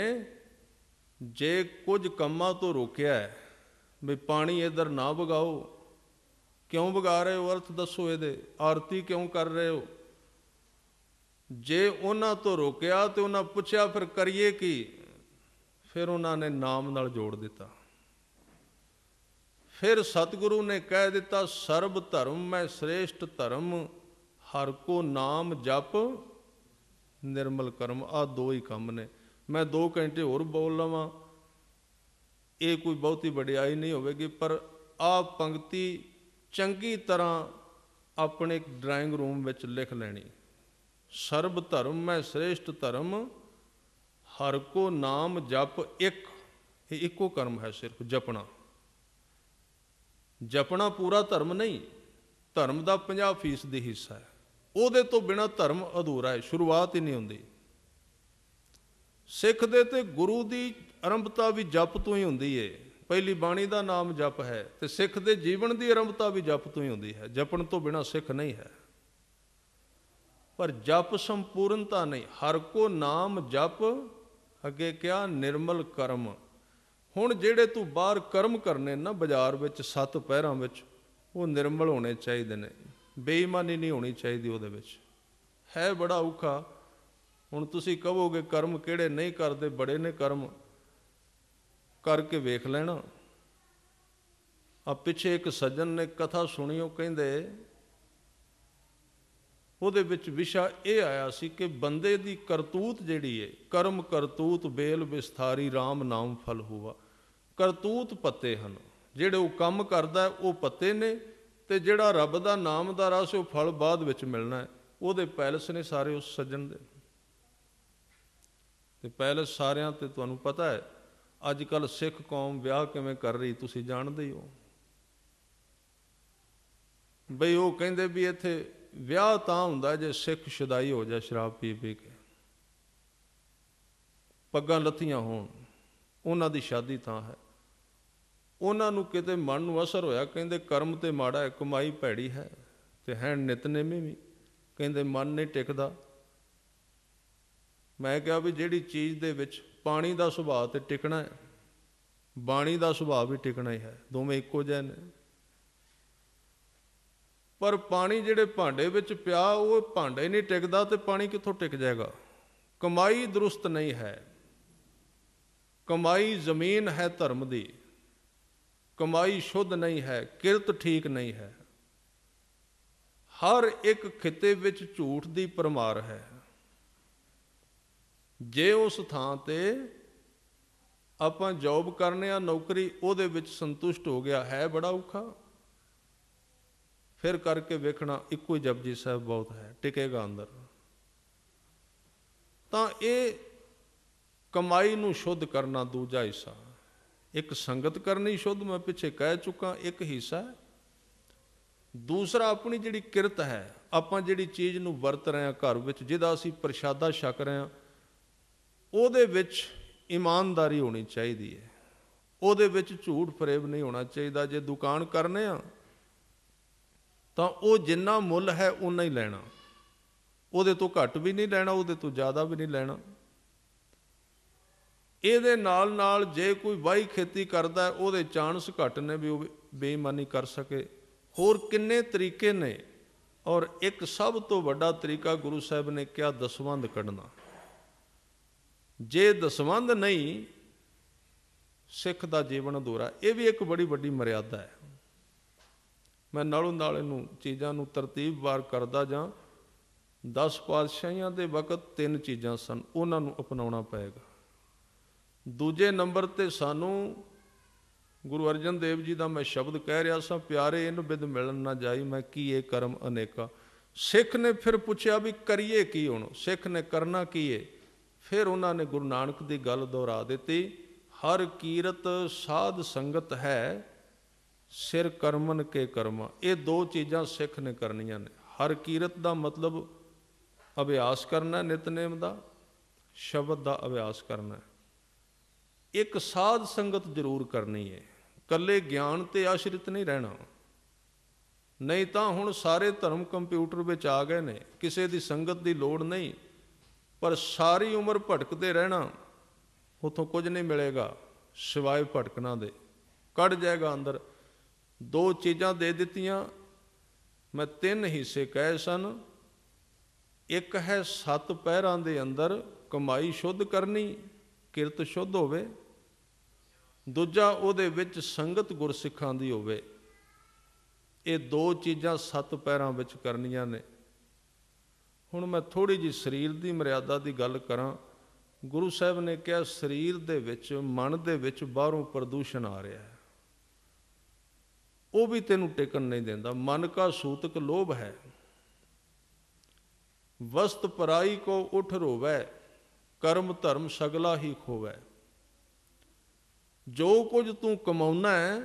ਜੇ ਕੁਝ ਕੰਮਾਂ ਤੋਂ ਰੋਕਿਆ ਹੈ ਵੀ ਪਾਣੀ ਇਧਰ ਨਾ ਵਗਾਓ ਕਿਉਂ ਵਗਾ ਰਹੇ ਹੋ ਅਰਥ ਦੱਸੋ ਇਹਦੇ ਆਰਤੀ ਕਿਉਂ ਕਰ ਰਹੇ ਹੋ ਜੇ ਉਹਨਾਂ ਤੋਂ ਰੋਕਿਆ ਤੇ ਉਹਨਾਂ ਪੁੱਛਿਆ ਫਿਰ ਕਰੀਏ ਕੀ ਫਿਰ ਉਹਨਾਂ ਨੇ ਨਾਮ ਨਾਲ ਜੋੜ ਦਿੱਤਾ ਫਿਰ ਸਤਿਗੁਰੂ ਨੇ ਕਹਿ ਦਿੱਤਾ ਸਰਬ ਧਰਮ ਮੈਂ ਸ੍ਰੇਸ਼ਟ ਧਰਮ ਹਰ ਕੋ ਨਾਮ ਜਪ ਨਿਰਮਲ ਕਰਮ ਆ ਦੋ ਹੀ ਕੰਮ ਨੇ ਮੈਂ 2 ਘੰਟੇ ਹੋਰ ਬੋਲ ਲਵਾਂ ਇਹ ਕੋਈ ਬਹੁਤੀ ਵਡਿਆਈ ਨਹੀਂ ਹੋਵੇਗੀ ਪਰ ਆ ਪੰਕਤੀ ਚੰਗੀ ਤਰ੍ਹਾਂ ਆਪਣੇ ਡਰਾਇੰਗ ਰੂਮ ਵਿੱਚ ਲਿਖ ਲੈਣੀ ਸਰਬ ਧਰਮ ਮੈਂ ਸ੍ਰੇਸ਼ਟ ਧਰਮ ਹਰ ਕੋ ਨਾਮ ਜਪ ਇੱਕ ਇਹ ਇੱਕੋ ਕਰਮ ਹੈ ਸਿਰਫ ਜਪਣਾ ਜਪਣਾ ਪੂਰਾ ਧਰਮ ਨਹੀਂ ਧਰਮ ਦਾ 50% ਦੀ ਹਿੱਸਾ ਹੈ ਉਹਦੇ ਤੋਂ ਬਿਨਾ ਧਰਮ ਅਧੂਰਾ ਹੈ ਸ਼ੁਰੂਆਤ ਹੀ ਨਹੀਂ ਹੁੰਦੀ ਸਿੱਖ ਦੇ ਤੇ ਗੁਰੂ ਦੀ ਆਰੰਭਤਾ ਵੀ ਜਪ ਤੋਂ ਹੀ ਹੁੰਦੀ ਏ ਪਹਿਲੀ ਬਾਣੀ ਦਾ ਨਾਮ ਜਪ ਹੈ ਤੇ ਸਿੱਖ ਦੇ ਜੀਵਨ ਦੀ ਆਰੰਭਤਾ ਵੀ ਜਪ ਤੋਂ ਹੀ ਹੁੰਦੀ ਹੈ ਜਪਣ ਤੋਂ ਬਿਨਾ ਸਿੱਖ ਨਹੀਂ ਹੈ ਪਰ ਜਪ ਸੰਪੂਰਨਤਾ ਨਹੀਂ ਹਰ ਕੋ ਨਾਮ ਜਪ ਅੱਗੇ ਕਿਹਾ ਨਿਰਮਲ ਕਰਮ ਹੁਣ ਜਿਹੜੇ ਤੂੰ ਬਾਹਰ ਕਰਮ ਕਰਨੇ ਨਾ ਬਾਜ਼ਾਰ ਵਿੱਚ ਸੱਤ ਪਹਿਰਾਂ ਵਿੱਚ ਉਹ ਨਿਰਮਲ ਹੋਣੇ ਚਾਹੀਦੇ ਨੇ ਬੇਈਮਾਨੀ ਨਹੀਂ ਹੋਣੀ ਚਾਹੀਦੀ ਉਹਦੇ ਵਿੱਚ ਹੈ ਬੜਾ ਔਖਾ ਹੁਣ ਤੁਸੀਂ ਕਹੋਗੇ ਕਰਮ ਕਿਹੜੇ ਨਹੀਂ ਕਰਦੇ ਬੜੇ ਨੇ ਕਰਮ ਕਰਕੇ ਵੇਖ ਲੈਣਾ ਆ ਪਿੱਛੇ ਇੱਕ ਸੱਜਣ ਨੇ ਕਥਾ ਸੁਣੀ ਉਹ ਕਹਿੰਦੇ ਉਹਦੇ ਵਿੱਚ ਵਿਸ਼ਾ ਇਹ ਆਇਆ ਸੀ ਕਿ ਬੰਦੇ ਦੀ ਕਰਤੂਤ ਜਿਹੜੀ ਏ ਕਰਮ ਕਰਤੂਤ ਬੇਲ ਵਿਸਥਾਰੀ RAM ਨਾਮ ਫਲ ਹੋਵਾ ਕਰਤੂਤ ਪੱਤੇ ਹਨ ਜਿਹੜੇ ਉਹ ਕੰਮ ਕਰਦਾ ਉਹ ਪੱਤੇ ਨੇ ਤੇ ਜਿਹੜਾ ਰੱਬ ਦਾ ਨਾਮ ਦਾ ਰਸ ਉਹ ਫਲ ਬਾਅਦ ਵਿੱਚ ਮਿਲਣਾ ਉਹਦੇ ਪੈਲਸ ਨੇ ਸਾਰੇ ਉਸ ਸੱਜਣ ਦੇ ਤੇ ਪੈਲਸ ਸਾਰਿਆਂ ਤੇ ਤੁਹਾਨੂੰ ਪਤਾ ਹੈ ਅੱਜ ਕੱਲ ਸਿੱਖ ਕੌਮ ਵਿਆਹ ਕਿਵੇਂ ਕਰ ਰਹੀ ਤੁਸੀਂ ਜਾਣਦੇ ਹੋ ਬਈ ਉਹ ਕਹਿੰਦੇ ਵੀ ਇੱਥੇ ਵਿਆਹ ਤਾਂ ਹੁੰਦਾ ਜੇ ਸਿੱਖ ਸ਼ਦਾਈ ਹੋ ਜਾ ਸ਼ਰਾਬ ਪੀ ਪੀ ਕੇ ਪੱਗਾਂ ਲੱਥੀਆਂ ਹੋਣ ਉਹਨਾਂ ਦੀ ਸ਼ਾਦੀ ਤਾਂ ਹੈ ਉਹਨਾਂ ਨੂੰ ਕਿਤੇ ਮਨ ਨੂੰ ਅਸਰ ਹੋਇਆ ਕਹਿੰਦੇ ਕਰਮ ਤੇ ਮਾੜਾ ਹੈ ਕਮਾਈ ਭੈੜੀ ਹੈ ਤੇ ਹੈ ਨਿਤਨੇਮੀ ਵੀ ਕਹਿੰਦੇ ਮਨ ਨਹੀਂ ਟਿਕਦਾ ਮੈਂ ਕਿਹਾ ਵੀ ਜਿਹੜੀ ਚੀਜ਼ ਦੇ ਵਿੱਚ ਪਾਣੀ ਦਾ ਸੁਭਾਅ ਤੇ ਟਿਕਣਾ ਹੈ ਬਾਣੀ ਦਾ ਸੁਭਾਅ ਵੀ ਟਿਕਣਾ ਹੀ ਹੈ ਦੋਵੇਂ ਇੱਕੋ ਜਿਹੇ ਨੇ ਪਰ ਪਾਣੀ ਜਿਹੜੇ ਭਾਂਡੇ ਵਿੱਚ ਪਿਆ ਉਹ ਭਾਂਡੇ ਨਹੀਂ ਟਿਕਦਾ ਤੇ ਪਾਣੀ ਕਿੱਥੋਂ ਟਿਕ ਜਾਏਗਾ ਕਮਾਈ ਦਰੁਸਤ ਨਹੀਂ ਹੈ ਕਮਾਈ ਜ਼ਮੀਨ ਹੈ ਧਰਮ ਦੀ ਕਮਾਈ ਸ਼ੁੱਧ ਨਹੀਂ ਹੈ ਕਿਰਤ ਠੀਕ ਨਹੀਂ ਹੈ ਹਰ ਇੱਕ ਖਿੱਤੇ ਵਿੱਚ ਝੂਠ ਦੀ ਪਰਮਾਰ ਹੈ ਜੇ ਉਸ ਥਾਂ ਤੇ ਆਪਾਂ ਜੌਬ ਕਰਨੇ ਆ ਨੌਕਰੀ ਉਹਦੇ ਵਿੱਚ ਸੰਤੁਸ਼ਟ ਹੋ ਗਿਆ ਹੈ ਬੜਾ ਔਖਾ ਫਿਰ ਕਰਕੇ ਵੇਖਣਾ ਇੱਕੋ ਹੀ ਜਪਜੀ ਸਾਹਿਬ ਬਹੁਤ ਹੈ ਟਿਕੇਗਾ ਅੰਦਰ ਤਾਂ ਇਹ ਕਮਾਈ ਨੂੰ ਸ਼ੁੱਧ ਕਰਨਾ ਦੂਜਾ ਹਿੱਸਾ ਇੱਕ ਸੰਗਤ ਕਰਨੀ ਸ਼ੁੱਧ ਮੈਂ ਪਿੱਛੇ ਕਹਿ ਚੁੱਕਾ ਇੱਕ ਹਿੱਸਾ ਦੂਸਰਾ ਆਪਣੀ ਜਿਹੜੀ ਕਿਰਤ ਹੈ ਆਪਾਂ ਜਿਹੜੀ ਚੀਜ਼ ਨੂੰ ਵਰਤ ਰਹੇ ਹਾਂ ਘਰ ਵਿੱਚ ਜਿਹਦਾ ਅਸੀਂ ਪ੍ਰਸ਼ਾਦਾ ਛਕ ਰਹੇ ਹਾਂ ਉਹਦੇ ਵਿੱਚ ਇਮਾਨਦਾਰੀ ਹੋਣੀ ਚਾਹੀਦੀ ਹੈ ਉਹਦੇ ਵਿੱਚ ਝੂਠ ਫਰੇਬ ਨਹੀਂ ਹੋਣਾ ਚਾਹੀਦਾ ਜੇ ਦੁਕਾਨ ਕਰਨੇ ਆ ਤਾਂ ਉਹ ਜਿੰਨਾ ਮੁੱਲ ਹੈ ਉਨਾ ਹੀ ਲੈਣਾ ਉਹਦੇ ਤੋਂ ਘੱਟ ਵੀ ਨਹੀਂ ਲੈਣਾ ਉਹਦੇ ਤੋਂ ਜ਼ਿਆਦਾ ਵੀ ਨਹੀਂ ਲੈਣਾ ਇਹਦੇ ਨਾਲ ਨਾਲ ਜੇ ਕੋਈ ਵਾਈ ਖੇਤੀ ਕਰਦਾ ਉਹਦੇ ਚਾਂਸ ਘੱਟ ਨੇ ਵੀ ਉਹ ਬੇਈਮਾਨੀ ਕਰ ਸਕੇ ਹੋਰ ਕਿੰਨੇ ਤਰੀਕੇ ਨੇ ਔਰ ਇੱਕ ਸਭ ਤੋਂ ਵੱਡਾ ਤਰੀਕਾ ਗੁਰੂ ਸਾਹਿਬ ਨੇ ਕਿਹਾ ਦਸਵੰਦ ਕੱਢਣਾ ਜੇ ਦਸਵੰਦ ਨਹੀਂ ਸਿੱਖ ਦਾ ਜੀਵਨ ਅਧੂਰਾ ਇਹ ਵੀ ਇੱਕ ਬੜੀ ਵੱਡੀ ਮਰਿਆਦਾ ਹੈ ਮੈਂ ਨਾਲੋਂ ਨਾਲ ਇਹਨੂੰ ਚੀਜ਼ਾਂ ਨੂੰ ਤਰਤੀਬਵਾਰ ਕਰਦਾ ਜਾਂ 10 ਪਾਤਸ਼ਾਹੀਆਂ ਦੇ ਵਕਤ ਤਿੰਨ ਚੀਜ਼ਾਂ ਸਨ ਉਹਨਾਂ ਨੂੰ ਅਪਣਾਉਣਾ ਪਏਗਾ ਦੂਜੇ ਨੰਬਰ ਤੇ ਸਾਨੂੰ ਗੁਰੂ ਅਰਜਨ ਦੇਵ ਜੀ ਦਾ ਮੈਂ ਸ਼ਬਦ ਕਹਿ ਰਿਹਾ ਸਾਂ ਪਿਆਰੇ ਇਹਨੂੰ ਬਿਦ ਮਿਲਣ ਨਾ ਜਾਈ ਮੈਂ ਕੀ ਇਹ ਕਰਮ ਅਨੇਕਾ ਸਿੱਖ ਨੇ ਫਿਰ ਪੁੱਛਿਆ ਵੀ ਕਰੀਏ ਕੀ ਹੁਣ ਸਿੱਖ ਨੇ ਕਰਨਾ ਕੀ ਏ ਫਿਰ ਉਹਨਾਂ ਨੇ ਗੁਰੂ ਨਾਨਕ ਦੀ ਗੱਲ ਦੁਹਰਾ ਦਿੱਤੀ ਹਰ ਕੀਰਤ ਸਾਧ ਸੰਗਤ ਹੈ ਸਿਰ ਕਰਮਨ ਕੇ ਕਰਮਾ ਇਹ ਦੋ ਚੀਜ਼ਾਂ ਸਿੱਖ ਨੇ ਕਰਨੀਆਂ ਨੇ ਹਰ ਕੀਰਤ ਦਾ ਮਤਲਬ ਅਭਿਆਸ ਕਰਨਾ ਨਿਤਨੇਮ ਦਾ ਸ਼ਬਦ ਦਾ ਅਭਿਆਸ ਕਰਨਾ ਇੱਕ ਸਾਧ ਸੰਗਤ ਜ਼ਰੂਰ ਕਰਨੀ ਹੈ ਕੱਲੇ ਗਿਆਨ ਤੇ ਆਸ਼ਰਿਤ ਨਹੀਂ ਰਹਿਣਾ ਨਹੀਂ ਤਾਂ ਹੁਣ ਸਾਰੇ ਧਰਮ ਕੰਪਿਊਟਰ ਵਿੱਚ ਆ ਗਏ ਨੇ ਕਿਸੇ ਦੀ ਸੰਗਤ ਦੀ ਲੋੜ ਨਹੀਂ ਪਰ ਸਾਰੀ ਉਮਰ ਭਟਕਦੇ ਰਹਿਣਾ ਉਥੋਂ ਕੁਝ ਨਹੀਂ ਮਿਲੇਗਾ ਸਿਵਾਏ ਭਟਕਣਾ ਦੇ ਕੱਢ ਜਾਏਗਾ ਅੰਦਰ ਦੋ ਚੀਜ਼ਾਂ ਦੇ ਦਿੱਤੀਆਂ ਮੈਂ ਤਿੰਨ ਹਿੱਸੇ ਕਹੇ ਸਨ ਇੱਕ ਹੈ ਸੱਤ ਪਹਿਰਾਂ ਦੇ ਅੰਦਰ ਕਮਾਈ ਸ਼ੁੱਧ ਕਰਨੀ ਕਿਰਤ ਸ਼ੁੱਧ ਹੋਵੇ ਦੂਜਾ ਉਹਦੇ ਵਿੱਚ ਸੰਗਤ ਗੁਰਸਿੱਖਾਂ ਦੀ ਹੋਵੇ ਇਹ ਦੋ ਚੀਜ਼ਾਂ ਸੱਤ ਪੈਰਾਂ ਵਿੱਚ ਕਰਨੀਆਂ ਨੇ ਹੁਣ ਮੈਂ ਥੋੜੀ ਜੀ ਸਰੀਰ ਦੀ ਮਰਿਆਦਾ ਦੀ ਗੱਲ ਕਰਾਂ ਗੁਰੂ ਸਾਹਿਬ ਨੇ ਕਿਹਾ ਸਰੀਰ ਦੇ ਵਿੱਚ ਮਨ ਦੇ ਵਿੱਚ ਬਾਹਰੋਂ ਪ੍ਰਦੂਸ਼ਣ ਆ ਰਿਹਾ ਹੈ ਉਹ ਵੀ ਤੈਨੂੰ ਟਿਕਣ ਨਹੀਂ ਦਿੰਦਾ ਮਨ ਕਾ ਸੂਤਕ ਲੋਭ ਹੈ ਵਸਤ ਪਰਾਈ ਕੋ ਉਠ ਰੋਵੇ ਕਰਮ ਧਰਮ ਸਗਲਾ ਹੀ ਖੋਵੇ ਜੋ ਕੁਝ ਤੂੰ ਕਮਾਉਣਾ ਹੈ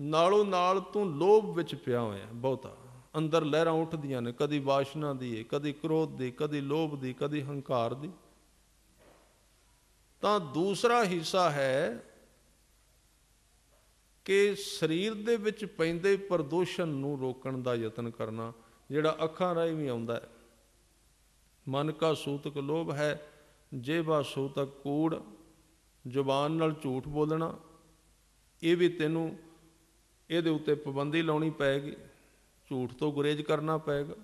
ਨਾਲੋਂ ਨਾਲ ਤੂੰ ਲੋਭ ਵਿੱਚ ਪਿਆ ਹੋਇਆ ਬਹੁਤਾ ਅੰਦਰ ਲਹਿਰਾਂ ਉੱਠਦੀਆਂ ਨੇ ਕਦੀ ਵਾਸ਼ਨਾ ਦੀ ਕਦੀ ਕ੍ਰੋਧ ਦੀ ਕਦੀ ਲੋਭ ਦੀ ਕਦੀ ਹੰਕਾਰ ਦੀ ਤਾਂ ਦੂਸਰਾ ਹਿੱਸਾ ਹੈ ਕਿ ਸਰੀਰ ਦੇ ਵਿੱਚ ਪੈਂਦੇ ਪ੍ਰਦੂਸ਼ਣ ਨੂੰ ਰੋਕਣ ਦਾ ਯਤਨ ਕਰਨਾ ਜਿਹੜਾ ਅੱਖਾਂ ਰਾਹੀਂ ਵੀ ਆਉਂਦਾ ਹੈ ਮਨ ਕਾ ਸੂਤਕ ਲੋਭ ਹੈ ਜੇਬਾ ਸੂਤਕ ਕੂੜ ਜ਼ੁਬਾਨ ਨਾਲ ਝੂਠ ਬੋਲਣਾ ਇਹ ਵੀ ਤੈਨੂੰ ਇਹਦੇ ਉੱਤੇ ਪਾਬੰਦੀ ਲਾਉਣੀ ਪੈਗੀ ਝੂਠ ਤੋਂ ਗੁਰੇਜ ਕਰਨਾ ਪੈਗਾ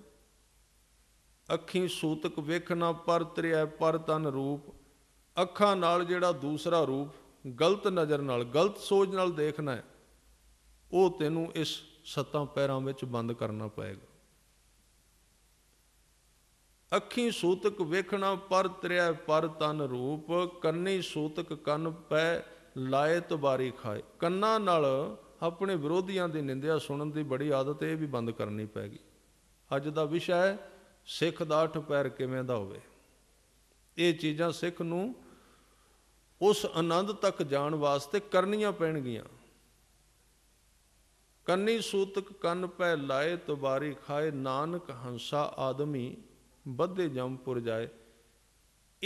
ਅੱਖੀਂ ਸੂਤਕ ਵੇਖਣਾ ਪਰ ਤ੍ਰਿਆ ਪਰ ਤਨ ਰੂਪ ਅੱਖਾਂ ਨਾਲ ਜਿਹੜਾ ਦੂਸਰਾ ਰੂਪ ਗਲਤ ਨਜ਼ਰ ਨਾਲ ਗਲਤ ਸੋਚ ਨਾਲ ਦੇਖਣਾ ਉਹ ਤੈਨੂੰ ਇਸ ਸੱਤਾਂ ਪੈਰਾਂ ਵਿੱਚ ਬੰਦ ਕਰਨਾ ਪਏਗਾ ਅੱਖੀ ਸੂਤਕ ਵੇਖਣਾ ਪਰ ਤਰਿਆ ਪਰ ਤਨ ਰੂਪ ਕੰਨੀ ਸੂਤਕ ਕੰਨ ਪੈ ਲਾਏ ਤਬਾਰੀ ਖਾਏ ਕੰਨਾਂ ਨਾਲ ਆਪਣੇ ਵਿਰੋਧੀਆਂ ਦੀ ਨਿੰਦਿਆ ਸੁਣਨ ਦੀ ਬੜੀ ਆਦਤ ਇਹ ਵੀ ਬੰਦ ਕਰਨੀ ਪੈਗੀ ਅੱਜ ਦਾ ਵਿਸ਼ਾ ਹੈ ਸਿੱਖ ਦਾ ਠਪੈਰ ਕਿਵੇਂ ਦਾ ਹੋਵੇ ਇਹ ਚੀਜ਼ਾਂ ਸਿੱਖ ਨੂੰ ਉਸ ਆਨੰਦ ਤੱਕ ਜਾਣ ਵਾਸਤੇ ਕਰਨੀਆਂ ਪੈਣਗੀਆਂ ਕੰਨੀ ਸੂਤਕ ਕੰਨ ਪੈ ਲਾਏ ਤਬਾਰੀ ਖਾਏ ਨਾਨਕ ਹੰਸਾ ਆਦਮੀ ਬੱਧੇ ਜੰਮਪੁਰ ਜਾਏ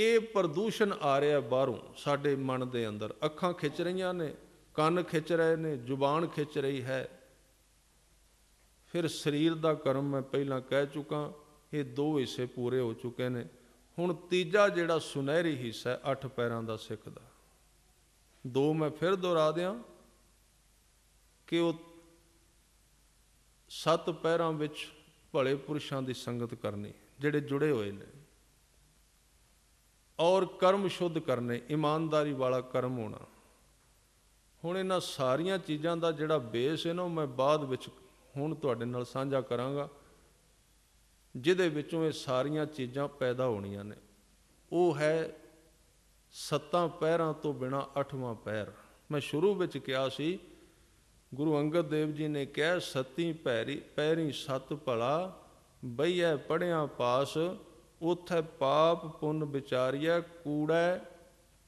ਇਹ ਪ੍ਰਦੂਸ਼ਣ ਆ ਰਿਹਾ ਬਾਹਰੋਂ ਸਾਡੇ ਮਨ ਦੇ ਅੰਦਰ ਅੱਖਾਂ ਖਿੱਚ ਰਹੀਆਂ ਨੇ ਕੰਨ ਖਿੱਚ ਰਹੇ ਨੇ ਜ਼ੁਬਾਨ ਖਿੱਚ ਰਹੀ ਹੈ ਫਿਰ ਸਰੀਰ ਦਾ ਕਰਮ ਮੈਂ ਪਹਿਲਾਂ ਕਹਿ ਚੁੱਕਾ ਇਹ ਦੋ ਹਿੱਸੇ ਪੂਰੇ ਹੋ ਚੁੱਕੇ ਨੇ ਹੁਣ ਤੀਜਾ ਜਿਹੜਾ ਸੁਨਹਿਰੀ ਹਿੱਸਾ ਹੈ ਅੱਠ ਪੈਰਾਂ ਦਾ ਸਿੱਖ ਦਾ ਦੋ ਮੈਂ ਫਿਰ ਦੁਹਰਾ ਦਿਆਂ ਕਿ ਉਹ ਸੱਤ ਪੈਰਾਂ ਵਿੱਚ ਭਲੇ ਪੁਰਸ਼ਾਂ ਦੀ ਸੰਗਤ ਕਰਨੀ ਜਿਹੜੇ ਜੁੜੇ ਹੋਏ ਨੇ ਔਰ ਕਰਮ ਸ਼ੁੱਧ ਕਰਨੇ ਇਮਾਨਦਾਰੀ ਵਾਲਾ ਕਰਮ ਹੋਣਾ ਹੁਣ ਇਹਨਾਂ ਸਾਰੀਆਂ ਚੀਜ਼ਾਂ ਦਾ ਜਿਹੜਾ ਬੇਸ ਹੈ ਮੈਂ ਬਾਅਦ ਵਿੱਚ ਹੁਣ ਤੁਹਾਡੇ ਨਾਲ ਸਾਂਝਾ ਕਰਾਂਗਾ ਜਿਹਦੇ ਵਿੱਚੋਂ ਇਹ ਸਾਰੀਆਂ ਚੀਜ਼ਾਂ ਪੈਦਾ ਹੋਣੀਆਂ ਨੇ ਉਹ ਹੈ ਸੱਤਾਂ ਪਹਿਰਾਂ ਤੋਂ ਬਿਨਾ ਅੱਠਵਾਂ ਪਹਿਰ ਮੈਂ ਸ਼ੁਰੂ ਵਿੱਚ ਕਿਹਾ ਸੀ ਗੁਰੂ ਅੰਗਦ ਦੇਵ ਜੀ ਨੇ ਕਿਹਾ ਸੱਤੀ ਪੈਰੀ ਪੈਰੀ ਸਤ ਭਲਾ ਬਈਐ ਪੜਿਆ ਪਾਸ ਉਥੇ ਪਾਪ ਪੁੰਨ ਵਿਚਾਰਿਆ ਕੂੜੈ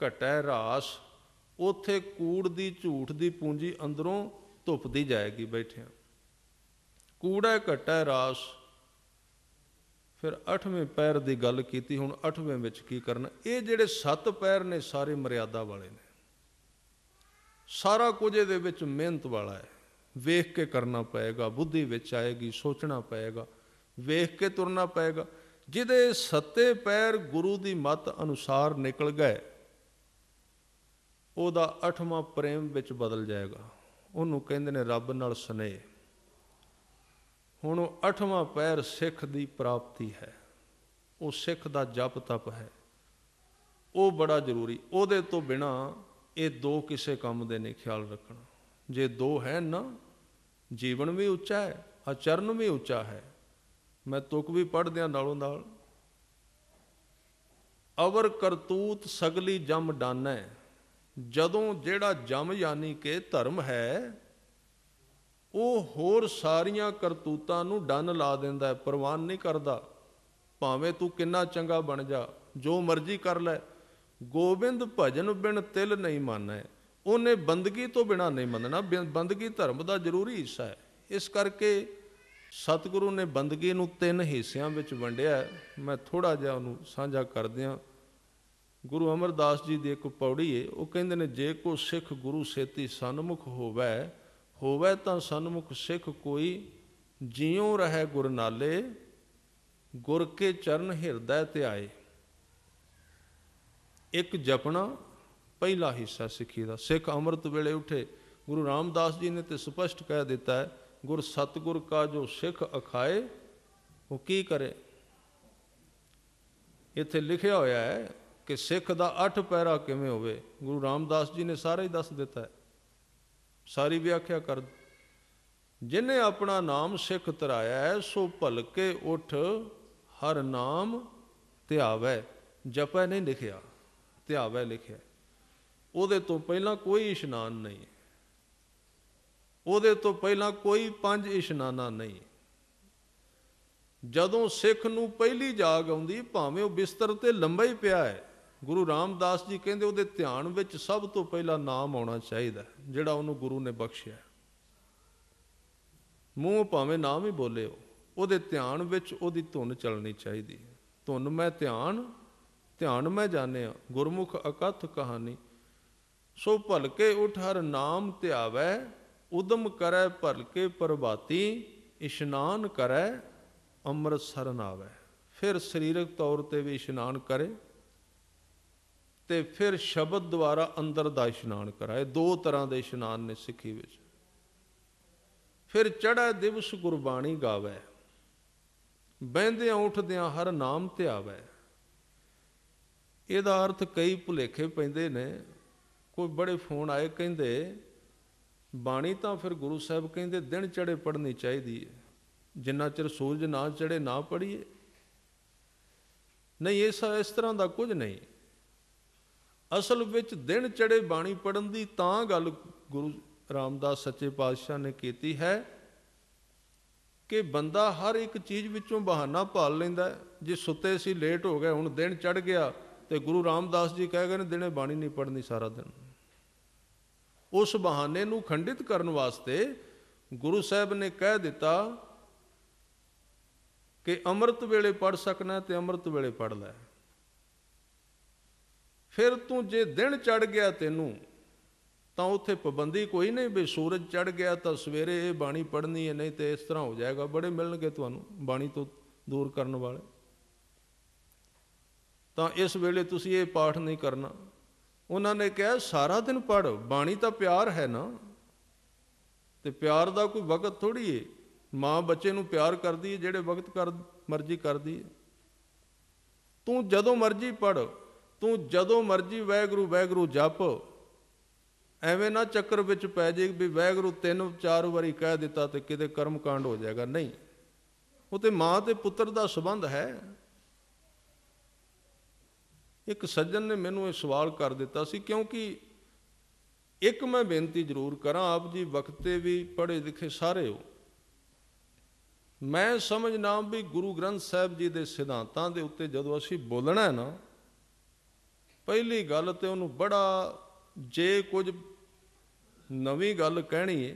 ਘਟੈ ਰਾਸ ਉਥੇ ਕੂੜ ਦੀ ਝੂਠ ਦੀ ਪੂੰਜੀ ਅੰਦਰੋਂ ਧੁੱਪਦੀ ਜਾਏਗੀ ਬੈਠਿਆਂ ਕੂੜੈ ਘਟੈ ਰਾਸ ਫਿਰ 8ਵੇਂ ਪੈਰ ਦੀ ਗੱਲ ਕੀਤੀ ਹੁਣ 8ਵੇਂ ਵਿੱਚ ਕੀ ਕਰਨਾ ਇਹ ਜਿਹੜੇ 7 ਪੈਰ ਨੇ ਸਾਰੇ ਮਰਿਆਦਾ ਵਾਲੇ ਨੇ ਸਾਰਾ ਕੁਝ ਇਹਦੇ ਵਿੱਚ ਮਿਹਨਤ ਵਾਲਾ ਹੈ ਵੇਖ ਕੇ ਕਰਨਾ ਪਏਗਾ ਬੁੱਧੀ ਵਿੱਚ ਆਏਗੀ ਸੋਚਣਾ ਪਏਗਾ ਵੇਖ ਕੇ ਤੁਰਨਾ ਪਏਗਾ ਜਿਹਦੇ ਸੱਤੇ ਪੈਰ ਗੁਰੂ ਦੀ ਮਤ ਅਨੁਸਾਰ ਨਿਕਲ ਗਏ ਉਹਦਾ 8ਵਾਂ ਪ੍ਰੇਮ ਵਿੱਚ ਬਦਲ ਜਾਏਗਾ ਉਹਨੂੰ ਕਹਿੰਦੇ ਨੇ ਰੱਬ ਨਾਲ ਸਨੇਹ ਹੁਣ ਉਹ ਅਠਵਾਂ ਪੈਰ ਸਿੱਖ ਦੀ ਪ੍ਰਾਪਤੀ ਹੈ ਉਹ ਸਿੱਖ ਦਾ ਜਪ ਤਪ ਹੈ ਉਹ ਬੜਾ ਜ਼ਰੂਰੀ ਉਹਦੇ ਤੋਂ ਬਿਨਾ ਇਹ ਦੋ ਕਿਸੇ ਕੰਮ ਦੇ ਨਹੀਂ ਖਿਆਲ ਰੱਖਣਾ ਜੇ ਦੋ ਹੈ ਨਾ ਜੀਵਨ ਵੀ ਉੱਚਾ ਹੈ ਆਚਰਨ ਵੀ ਉੱਚਾ ਹੈ ਮੈਂ ਤੁਕ ਵੀ ਪੜਦਿਆਂ ਨਾਲੋਂ ਨਾਲ ਅਵਰ ਕਰਤੂਤ ਸਗਲੀ ਜਮ ਡਾਨੈ ਜਦੋਂ ਜਿਹੜਾ ਜਮ ਯਾਨੀ ਕਿ ਧਰਮ ਹੈ ਉਹ ਹੋਰ ਸਾਰੀਆਂ ਕਰਤੂਤਾਂ ਨੂੰ ਡੰਨ ਲਾ ਦਿੰਦਾ ਹੈ ਪਰਵਾਨ ਨਹੀਂ ਕਰਦਾ ਭਾਵੇਂ ਤੂੰ ਕਿੰਨਾ ਚੰਗਾ ਬਣ ਜਾ ਜੋ ਮਰਜ਼ੀ ਕਰ ਲੈ ਗੋਬਿੰਦ ਭਜਨ ਬਿਨ ਤਿਲ ਨਹੀਂ ਮੰਨੈ ਉਹਨੇ ਬੰਦਗੀ ਤੋਂ ਬਿਨਾ ਨਹੀਂ ਮੰਨਣਾ ਬੰਦਗੀ ਧਰਮ ਦਾ ਜ਼ਰੂਰੀ ਹਿੱਸਾ ਹੈ ਇਸ ਕਰਕੇ ਸਤਿਗੁਰੂ ਨੇ ਬੰਦਗੀ ਨੂੰ ਤਿੰਨ ਹਿੱਸਿਆਂ ਵਿੱਚ ਵੰਡਿਆ ਮੈਂ ਥੋੜਾ ਜਿਹਾ ਉਹਨੂੰ ਸਾਂਝਾ ਕਰ ਦਿਆਂ ਗੁਰੂ ਅਮਰਦਾਸ ਜੀ ਦੀ ਇੱਕ ਪੌੜੀ ਏ ਉਹ ਕਹਿੰਦੇ ਨੇ ਜੇ ਕੋ ਸਿੱਖ ਗੁਰੂ ਸੇਤੀ ਸਨਮੁਖ ਹੋਵੇ ਹੋਵੇ ਤਾਂ ਸਨਮੁਖ ਸਿੱਖ ਕੋਈ ਜਿਉ ਰਹੇ ਗੁਰ ਨਾਲੇ ਗੁਰ ਕੇ ਚਰਨ ਹਿਰਦੈ ਤੇ ਆਏ ਇੱਕ ਜਪਣਾ ਪਹਿਲਾ ਹਿੱਸਾ ਸਿੱਖੀ ਦਾ ਸਿੱਖ ਅੰਮ੍ਰਿਤ ਵੇਲੇ ਉਠੇ ਗੁਰੂ ਰਾਮਦਾਸ ਜੀ ਨੇ ਤੇ ਸਪਸ਼ਟ ਕਹਿ ਦਿੱਤਾ ਹੈ ਗੁਰ ਸਤਗੁਰ ਕਾ ਜੋ ਸਿੱਖ ਅਖਾਏ ਉਹ ਕੀ ਕਰੇ ਇੱਥੇ ਲਿਖਿਆ ਹੋਇਆ ਹੈ ਕਿ ਸਿੱਖ ਦਾ ਅੱਠ ਪੈਰਾ ਕਿਵੇਂ ਹੋਵੇ ਗੁਰੂ ਰਾਮਦਾਸ ਜੀ ਨੇ ਸਾਰੇ ਹੀ ਦੱਸ ਦਿੱਤਾ ਹੈ ਸਾਰੀ ਵਿਆਖਿਆ ਕਰ ਜਿਨੇ ਆਪਣਾ ਨਾਮ ਸਿੱਖ ਤਰਾਇਆ ਸੋ ਭਲਕੇ ਉਠ ਹਰ ਨਾਮ ਧਿਆਵੈ ਜਪੈ ਨਹੀਂ ਲਿਖਿਆ ਧਿਆਵੈ ਲਿਖਿਆ ਉਹਦੇ ਤੋਂ ਪਹਿਲਾਂ ਕੋਈ ਇਸ਼ਨਾਨ ਨਹੀਂ ਉਹਦੇ ਤੋਂ ਪਹਿਲਾਂ ਕੋਈ ਪੰਜ ਇਸ਼ਨਾਨਾ ਨਹੀਂ ਜਦੋਂ ਸਿੱਖ ਨੂੰ ਪਹਿਲੀ ਜਾਗ ਆਉਂਦੀ ਭਾਵੇਂ ਉਹ ਬਿਸਤਰ ਤੇ ਲੰਬਾ ਹੀ ਪਿਆ ਹੈ ਗੁਰੂ ਰਾਮਦਾਸ ਜੀ ਕਹਿੰਦੇ ਉਹਦੇ ਧਿਆਨ ਵਿੱਚ ਸਭ ਤੋਂ ਪਹਿਲਾਂ ਨਾਮ ਆਉਣਾ ਚਾਹੀਦਾ ਜਿਹੜਾ ਉਹਨੂੰ ਗੁਰੂ ਨੇ ਬਖਸ਼ਿਆ ਮੂੰਹ ਭਾਵੇਂ ਨਾਮ ਹੀ ਬੋਲੇ ਉਹਦੇ ਧਿਆਨ ਵਿੱਚ ਉਹਦੀ ਧੁਨ ਚੱਲਣੀ ਚਾਹੀਦੀ ਹੈ ਧੁਨ ਮੈਂ ਧਿਆਨ ਧਿਆਨ ਮੈਂ ਜਾਣਿਆ ਗੁਰਮੁਖ ਅਕਥ ਕਹਾਣੀ ਸੋ ਭਲਕੇ ਉਠ ਹਰ ਨਾਮ ਧਿਆਵੈ ਉਦਮ ਕਰੈ ਭਲਕੇ ਪ੍ਰਭਾਤੀ ਇਸ਼ਨਾਨ ਕਰੈ ਅੰਮ੍ਰਿਤ ਸਰਨ ਆਵੇ ਫਿਰ ਸਰੀਰਕ ਤੌਰ ਤੇ ਵੀ ਇਸ਼ਨਾਨ ਕਰੇ ਤੇ ਫਿਰ ਸ਼ਬਦ ਦੁਆਰਾ ਅੰਦਰ ਦਾ ਇਸ਼ਨਾਨ ਕਰਾਏ ਦੋ ਤਰ੍ਹਾਂ ਦੇ ਇਸ਼ਨਾਨ ਨੇ ਸਿੱਖੀ ਵਿੱਚ ਫਿਰ ਚੜਾ ਦਿਵਸ ਗੁਰਬਾਣੀ ਗਾਵੇ ਬੈੰਦਿਆਂ ਆ ਹਰ ਨਾਮ ਤੇ ਆਵੇ ਇਹਦਾ ਅਰਥ ਕਈ ਭੁਲੇਖੇ ਪੈਂਦੇ ਨੇ ਕੋਈ ਬੜੇ ਫੋਨ ਆਏ ਕਹਿੰਦੇ ਬਾਣੀ ਤਾਂ ਫਿਰ ਗੁਰੂ ਸਾਹਿਬ ਕਹਿੰਦੇ ਦਿਨ ਚੜੇ ਪੜਨੀ ਚਾਹੀਦੀ ਹੈ ਜਿੰਨਾ ਚਿਰ ਸੂਰਜ ਨਾ ਚੜੇ ਨਾ ਪੜੀਏ ਨਹੀਂ ਇਸ ਇਸ ਤਰ੍ਹਾਂ ਦਾ ਕੁਝ ਨਹੀਂ ਅਸਲ ਵਿੱਚ ਦਿਨ ਚੜੇ ਬਾਣੀ ਪੜਨ ਦੀ ਤਾਂ ਗੱਲ ਗੁਰੂ ਰਾਮਦਾਸ ਸੱਚੇ ਪਾਤਸ਼ਾਹ ਨੇ ਕੀਤੀ ਹੈ ਕਿ ਬੰਦਾ ਹਰ ਇੱਕ ਚੀਜ਼ ਵਿੱਚੋਂ ਬਹਾਨਾ ਭਾਲ ਲੈਂਦਾ ਜੇ ਸੁੱਤੇ ਸੀ ਲੇਟ ਹੋ ਗਏ ਹੁਣ ਦਿਨ ਚੜ ਗਿਆ ਤੇ ਗੁਰੂ ਰਾਮਦਾਸ ਜੀ ਕਹਿ ਗਏ ਨੇ ਦਿਨੇ ਬਾਣੀ ਨਹੀਂ ਪੜਨੀ ਸਾਰਾ ਦਿਨ ਉਸ ਬਹਾਨੇ ਨੂੰ ਖੰਡਿਤ ਕਰਨ ਵਾਸਤੇ ਗੁਰੂ ਸਾਹਿਬ ਨੇ ਕਹਿ ਦਿੱਤਾ ਕਿ ਅੰਮ੍ਰਿਤ ਵੇਲੇ ਪੜ ਸਕਣਾ ਤੇ ਅੰਮ੍ਰਿਤ ਵੇਲੇ ਪੜ ਲੈ ਫਿਰ ਤੂੰ ਜੇ ਦਿਨ ਚੜ ਗਿਆ ਤੈਨੂੰ ਤਾਂ ਉੱਥੇ ਪਾਬੰਦੀ ਕੋਈ ਨਹੀਂ ਵੀ ਸੂਰਜ ਚੜ ਗਿਆ ਤਾਂ ਸਵੇਰੇ ਇਹ ਬਾਣੀ ਪੜ੍ਹਨੀ ਹੈ ਨਹੀਂ ਤੇ ਇਸ ਤਰ੍ਹਾਂ ਹੋ ਜਾਏਗਾ ਬੜੇ ਮਿਲਣਗੇ ਤੁਹਾਨੂੰ ਬਾਣੀ ਤੋਂ ਦੂਰ ਕਰਨ ਵਾਲੇ ਤਾਂ ਇਸ ਵੇਲੇ ਤੁਸੀਂ ਇਹ ਪਾਠ ਨਹੀਂ ਕਰਨਾ ਉਹਨਾਂ ਨੇ ਕਿਹਾ ਸਾਰਾ ਦਿਨ ਪੜ ਬਾਣੀ ਤਾਂ ਪਿਆਰ ਹੈ ਨਾ ਤੇ ਪਿਆਰ ਦਾ ਕੋਈ ਵਕਤ ਥੋੜੀ ਏ ਮਾਂ ਬੱਚੇ ਨੂੰ ਪਿਆਰ ਕਰਦੀ ਏ ਜਿਹੜੇ ਵਕਤ ਕਰ ਮਰਜ਼ੀ ਕਰਦੀ ਏ ਤੂੰ ਜਦੋਂ ਮਰਜ਼ੀ ਪੜ ਤੂੰ ਜਦੋਂ ਮਰਜੀ ਵੈਗਰੂ ਵੈਗਰੂ ਜਪ ਐਵੇਂ ਨਾ ਚੱਕਰ ਵਿੱਚ ਪੈ ਜੇ ਵੀ ਵੈਗਰੂ ਤਿੰਨ ਚਾਰ ਵਾਰੀ ਕਹਿ ਦਿੱਤਾ ਤੇ ਕਿਤੇ ਕਰਮ ਕਾਂਡ ਹੋ ਜਾਏਗਾ ਨਹੀਂ ਉਹ ਤੇ ਮਾਂ ਤੇ ਪੁੱਤਰ ਦਾ ਸਬੰਧ ਹੈ ਇੱਕ ਸੱਜਣ ਨੇ ਮੈਨੂੰ ਇਹ ਸਵਾਲ ਕਰ ਦਿੱਤਾ ਸੀ ਕਿਉਂਕਿ ਇੱਕ ਮੈਂ ਬੇਨਤੀ ਜ਼ਰੂਰ ਕਰਾਂ ਆਪ ਜੀ ਵਕਤ ਤੇ ਵੀ ਪੜ੍ਹੇ ਲਿਖੇ ਸਾਰੇ ਹੋ ਮੈਂ ਸਮਝਣਾ ਵੀ ਗੁਰੂ ਗ੍ਰੰਥ ਸਾਹਿਬ ਜੀ ਦੇ ਸਿਧਾਂਤਾਂ ਦੇ ਉੱਤੇ ਜਦੋਂ ਅਸੀਂ ਬੋਲਣਾ ਹੈ ਨਾ ਪਹਿਲੀ ਗੱਲ ਤੇ ਉਹਨੂੰ ਬੜਾ ਜੇ ਕੁਝ ਨਵੀਂ ਗੱਲ ਕਹਿਣੀ ਏ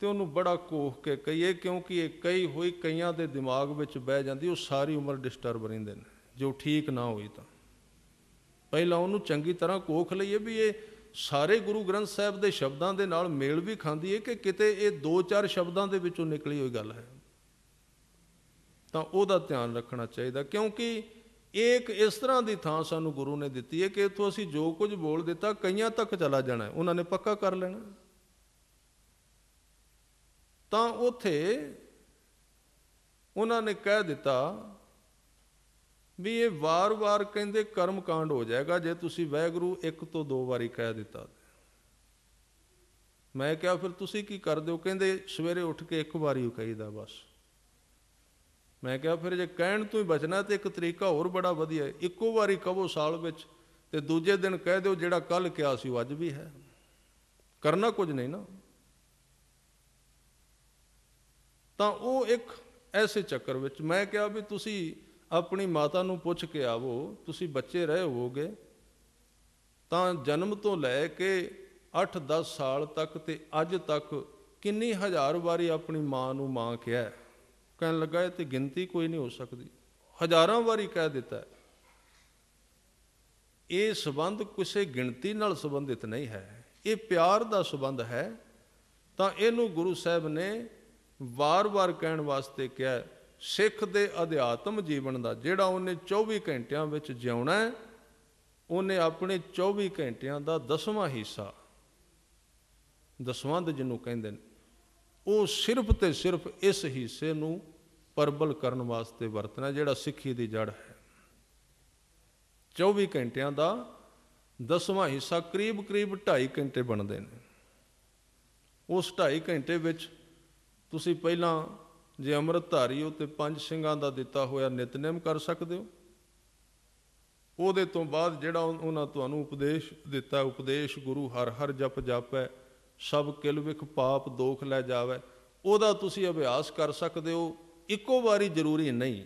ਤੇ ਉਹਨੂੰ ਬੜਾ ਕੋਖ ਕੇ ਕਹੀਏ ਕਿਉਂਕਿ ਇਹ ਕਈ ਹੋਈ ਕਈਆਂ ਦੇ ਦਿਮਾਗ ਵਿੱਚ ਬਹਿ ਜਾਂਦੀ ਉਹ ਸਾਰੀ ਉਮਰ ਡਿਸਟਰਬ ਰਹਿੰਦੇ ਨੇ ਜੋ ਠੀਕ ਨਾ ਹੋਈ ਤਾਂ ਪਹਿਲਾਂ ਉਹਨੂੰ ਚੰਗੀ ਤਰ੍ਹਾਂ ਕੋਖ ਲਈਏ ਵੀ ਇਹ ਸਾਰੇ ਗੁਰੂ ਗ੍ਰੰਥ ਸਾਹਿਬ ਦੇ ਸ਼ਬਦਾਂ ਦੇ ਨਾਲ ਮੇਲ ਵੀ ਖਾਂਦੀ ਏ ਕਿ ਕਿਤੇ ਇਹ ਦੋ ਚਾਰ ਸ਼ਬਦਾਂ ਦੇ ਵਿੱਚੋਂ ਨਿਕਲੀ ਹੋਈ ਗੱਲ ਹੈ ਤਾਂ ਉਹਦਾ ਧਿਆਨ ਰੱਖਣਾ ਚਾਹੀਦਾ ਕਿਉਂਕਿ ਇੱਕ ਇਸ ਤਰ੍ਹਾਂ ਦੀ ਥਾਂ ਸਾਨੂੰ ਗੁਰੂ ਨੇ ਦਿੱਤੀ ਹੈ ਕਿ ਇਥੋਂ ਅਸੀਂ ਜੋ ਕੁਝ ਬੋਲ ਦਿੱਤਾ ਕਈਆਂ ਤੱਕ ਚਲਾ ਜਾਣਾ ਉਹਨਾਂ ਨੇ ਪੱਕਾ ਕਰ ਲੈਣਾ ਤਾਂ ਉਥੇ ਉਹਨਾਂ ਨੇ ਕਹਿ ਦਿੱਤਾ ਵੀ ਇਹ ਵਾਰ-ਵਾਰ ਕਹਿੰਦੇ ਕਰਮ ਕਾਂਡ ਹੋ ਜਾਏਗਾ ਜੇ ਤੁਸੀਂ ਵੈਗਰੂ ਇੱਕ ਤੋਂ ਦੋ ਵਾਰੀ ਕਹਿ ਦਿੱਤਾ ਮੈਂ ਕਿਹਾ ਫਿਰ ਤੁਸੀਂ ਕੀ ਕਰਦੇ ਹੋ ਕਹਿੰਦੇ ਸਵੇਰੇ ਉੱਠ ਕੇ ਇੱਕ ਵਾਰੀ ਉਹ ਕਹੀਦਾ ਬਸ ਮੈਂ ਕਿਹਾ ਫਿਰ ਜੇ ਕਹਿਣ ਤੋਂ ਹੀ ਬਚਣਾ ਤੇ ਇੱਕ ਤਰੀਕਾ ਹੋਰ ਬੜਾ ਵਧੀਆ ਹੈ ਇੱਕੋ ਵਾਰੀ ਕਹੋ ਸਾਲ ਵਿੱਚ ਤੇ ਦੂਜੇ ਦਿਨ ਕਹਿ ਦਿਓ ਜਿਹੜਾ ਕੱਲ ਕਿਹਾ ਸੀ ਉਹ ਅੱਜ ਵੀ ਹੈ ਕਰਨਾ ਕੁਝ ਨਹੀਂ ਨਾ ਤਾਂ ਉਹ ਇੱਕ ਐਸੇ ਚੱਕਰ ਵਿੱਚ ਮੈਂ ਕਿਹਾ ਵੀ ਤੁਸੀਂ ਆਪਣੀ ਮਾਤਾ ਨੂੰ ਪੁੱਛ ਕੇ ਆਵੋ ਤੁਸੀਂ ਬੱਚੇ ਰਹੇ ਹੋਵੋਗੇ ਤਾਂ ਜਨਮ ਤੋਂ ਲੈ ਕੇ 8-10 ਸਾਲ ਤੱਕ ਤੇ ਅੱਜ ਤੱਕ ਕਿੰਨੀ ਹਜ਼ਾਰ ਵਾਰੀ ਆਪਣੀ ਮਾਂ ਨੂੰ ਮਾਂ ਕਿਹਾ ਕਹਿਣ ਲੱਗਾ ਇਹ ਤੇ ਗਿਣਤੀ ਕੋਈ ਨਹੀਂ ਹੋ ਸਕਦੀ ਹਜ਼ਾਰਾਂ ਵਾਰੀ ਕਹਿ ਦਿੱਤਾ ਇਹ ਸਬੰਧ ਕਿਸੇ ਗਿਣਤੀ ਨਾਲ ਸੰਬੰਧਿਤ ਨਹੀਂ ਹੈ ਇਹ ਪਿਆਰ ਦਾ ਸਬੰਧ ਹੈ ਤਾਂ ਇਹਨੂੰ ਗੁਰੂ ਸਾਹਿਬ ਨੇ ਵਾਰ-ਵਾਰ ਕਹਿਣ ਵਾਸਤੇ ਕਿਹਾ ਸਿੱਖ ਦੇ ਅਧਿਆਤਮ ਜੀਵਨ ਦਾ ਜਿਹੜਾ ਉਹਨੇ 24 ਘੰਟਿਆਂ ਵਿੱਚ ਜਿਉਣਾ ਹੈ ਉਹਨੇ ਆਪਣੇ 24 ਘੰਟਿਆਂ ਦਾ ਦਸਵਾਂ ਹਿੱਸਾ ਦਸਵੰਦ ਜਿਹਨੂੰ ਕਹਿੰਦੇ ਨੇ ਉਹ ਸਿਰਫ ਤੇ ਸਿਰਫ ਇਸ ਹਿੱਸੇ ਨੂੰ ਪਰਬਲ ਕਰਨ ਵਾਸਤੇ ਵਰਤਣਾ ਜਿਹੜਾ ਸਿੱਖੀ ਦੀ ਜੜ ਹੈ 24 ਘੰਟਿਆਂ ਦਾ ਦਸਵਾਂ ਹਿੱਸਾ ਕਰੀਬ ਕਰੀਬ 2.5 ਘੰਟੇ ਬਣਦੇ ਨੇ ਉਸ 2.5 ਘੰਟੇ ਵਿੱਚ ਤੁਸੀਂ ਪਹਿਲਾਂ ਜੇ ਅੰਮ੍ਰਿਤ ਧਾਰੀ ਹੋ ਤੇ ਪੰਜ ਸਿੰਘਾਂ ਦਾ ਦਿੱਤਾ ਹੋਇਆ ਨਿਤਨੇਮ ਕਰ ਸਕਦੇ ਹੋ ਉਹਦੇ ਤੋਂ ਬਾਅਦ ਜਿਹੜਾ ਉਹਨਾਂ ਤੁਹਾਨੂੰ ਉਪਦੇਸ਼ ਦਿੱਤਾ ਉਪਦੇਸ਼ ਗੁਰੂ ਹਰ ਹਰ ਜਪ ਜਾਪੈ ਸਭ ਕਿਲ ਵਿਖ ਪਾਪ ਦੋਖ ਲੈ ਜਾਵੇ ਉਹਦਾ ਤੁਸੀਂ ਅਭਿਆਸ ਕਰ ਸਕਦੇ ਹੋ ਇੱਕੋ ਵਾਰੀ ਜ਼ਰੂਰੀ ਨਹੀਂ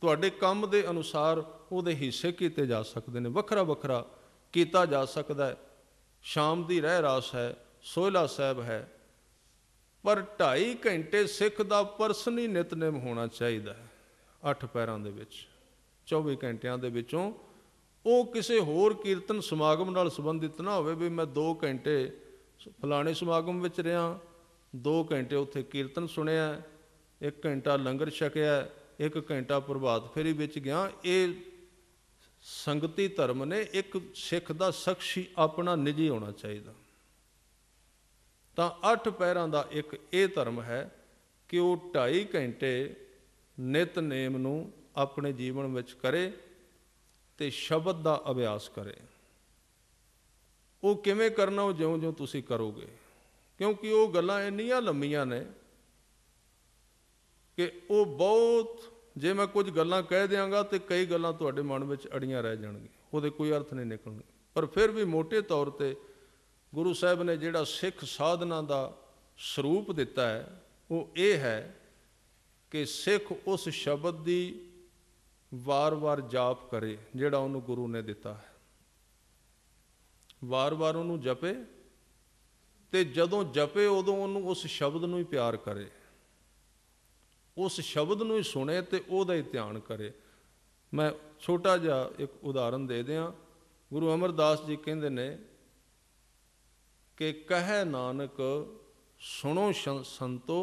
ਤੁਹਾਡੇ ਕੰਮ ਦੇ ਅਨੁਸਾਰ ਉਹਦੇ ਹਿੱਸੇ ਕੀਤੇ ਜਾ ਸਕਦੇ ਨੇ ਵੱਖਰਾ ਵੱਖਰਾ ਕੀਤਾ ਜਾ ਸਕਦਾ ਹੈ ਸ਼ਾਮ ਦੀ ਰਹਿ ਰਾਸ ਹੈ ਸੋਹਲਾ ਸਾਹਿਬ ਹੈ ਪਰ 2.5 ਘੰਟੇ ਸਿੱਖ ਦਾ ਪਰਸਨੀ ਨਿਤਨੇਮ ਹੋਣਾ ਚਾਹੀਦਾ ਹੈ ਅੱਠ ਪੈਰਾਂ ਦੇ ਵਿੱਚ 24 ਘੰਟਿਆਂ ਦੇ ਵਿੱਚੋਂ ਉਹ ਕਿਸੇ ਹੋਰ ਕੀਰਤਨ ਸਮਾਗਮ ਨਾਲ ਸੰਬੰਧਿਤ ਨਾ ਹੋਵੇ ਵੀ ਮੈਂ 2 ਘੰਟੇ ਫਲਾਣੇ ਸਮਾਗਮ ਵਿੱਚ ਰਿਹਾ 2 ਘੰਟੇ ਉੱਥੇ ਕੀਰਤਨ ਸੁਣਿਆ ਇੱਕ ਘੰਟਾ ਲੰਗਰ ਛਕਿਆ ਇੱਕ ਘੰਟਾ ਪ੍ਰਭਾਤ ਫੇਰੀ ਵਿੱਚ ਗਿਆ ਇਹ ਸੰਗਤੀ ਧਰਮ ਨੇ ਇੱਕ ਸਿੱਖ ਦਾ ਸਖਸ਼ੀ ਆਪਣਾ ਨਿੱਜੀ ਹੋਣਾ ਚਾਹੀਦਾ ਤਾਂ ਅੱਠ ਪੈਰਾਂ ਦਾ ਇੱਕ ਇਹ ਧਰਮ ਹੈ ਕਿ ਉਹ 2.5 ਘੰਟੇ ਨਿਤਨੇਮ ਨੂੰ ਆਪਣੇ ਜੀਵਨ ਵਿੱਚ ਕਰੇ ਤੇ ਸ਼ਬਦ ਦਾ ਅਭਿਆਸ ਕਰੇ ਉਹ ਕਿਵੇਂ ਕਰਨਾ ਉਹ ਜਿਉਂ-ਜਿਉਂ ਤੁਸੀਂ ਕਰੋਗੇ ਕਿਉਂਕਿ ਉਹ ਗੱਲਾਂ ਇੰਨੀਆਂ ਲੰਮੀਆਂ ਨੇ ਕਿ ਉਹ ਬਹੁਤ ਜੇ ਮੈਂ ਕੁਝ ਗੱਲਾਂ ਕਹਿ ਦਿਆਂਗਾ ਤੇ ਕਈ ਗੱਲਾਂ ਤੁਹਾਡੇ ਮਨ ਵਿੱਚ ਅੜੀਆਂ ਰਹਿ ਜਾਣਗੀਆਂ ਉਹਦੇ ਕੋਈ ਅਰਥ ਨਹੀਂ ਨਿਕਲਣਗੇ ਪਰ ਫਿਰ ਵੀ ਮੋٹے ਤੌਰ ਤੇ ਗੁਰੂ ਸਾਹਿਬ ਨੇ ਜਿਹੜਾ ਸਿੱਖ ਸਾਧਨਾ ਦਾ ਸਰੂਪ ਦਿੱਤਾ ਹੈ ਉਹ ਇਹ ਹੈ ਕਿ ਸਿੱਖ ਉਸ ਸ਼ਬਦ ਦੀ ਵਾਰ-ਵਾਰ ਜਾਪ ਕਰੇ ਜਿਹੜਾ ਉਹਨੂੰ ਗੁਰੂ ਨੇ ਦਿੱਤਾ ਹੈ ਵਾਰ-ਵਾਰ ਉਹਨੂੰ ਜਪੇ ਤੇ ਜਦੋਂ ਜਪੇ ਉਦੋਂ ਉਹਨੂੰ ਉਸ ਸ਼ਬਦ ਨੂੰ ਹੀ ਪਿਆਰ ਕਰੇ ਉਸ ਸ਼ਬਦ ਨੂੰ ਹੀ ਸੁਣੇ ਤੇ ਉਹਦਾ ਹੀ ਧਿਆਨ ਕਰੇ ਮੈਂ ਛੋਟਾ ਜਿਹਾ ਇੱਕ ਉਦਾਹਰਨ ਦੇ ਦਿਆਂ ਗੁਰੂ ਅਮਰਦਾਸ ਜੀ ਕਹਿੰਦੇ ਨੇ ਕਿ ਕਹੈ ਨਾਨਕ ਸੁਣੋ ਸੰਤੋ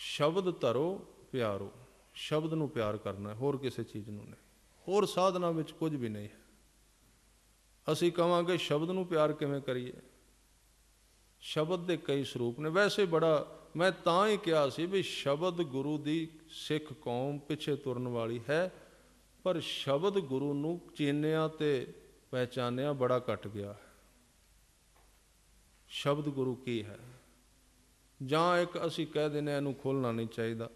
ਸ਼ਬਦ ਧਰੋ ਪਿਆਰੋ ਸ਼ਬਦ ਨੂੰ ਪਿਆਰ ਕਰਨਾ ਹੋਰ ਕਿਸੇ ਚੀਜ਼ ਨੂੰ ਨਹੀਂ ਹੋਰ ਸਾਧਨਾ ਵਿੱਚ ਕੁਝ ਵੀ ਨਹੀਂ ਅਸੀਂ ਕਵਾਂਗੇ ਸ਼ਬਦ ਨੂੰ ਪਿਆਰ ਕਿਵੇਂ ਕਰੀਏ ਸ਼ਬਦ ਦੇ ਕਈ ਸਰੂਪ ਨੇ ਵੈਸੇ ਬੜਾ ਮੈਂ ਤਾਂ ਹੀ ਕਿਹਾ ਸੀ ਵੀ ਸ਼ਬਦ ਗੁਰੂ ਦੀ ਸਿੱਖ ਕੌਮ ਪਿੱਛੇ ਤੁਰਨ ਵਾਲੀ ਹੈ ਪਰ ਸ਼ਬਦ ਗੁਰੂ ਨੂੰ ਚੀਨਿਆਂ ਤੇ ਪਹਿਚਾਨਿਆ ਬੜਾ ਘਟ ਗਿਆ ਹੈ ਸ਼ਬਦ ਗੁਰੂ ਕੀ ਹੈ ਜਾਂ ਇੱਕ ਅਸੀਂ ਕਹਿ ਦਿੰਨੇ ਇਹਨੂੰ ਖੋਲਣਾ ਨਹੀਂ ਚਾਹੀਦਾ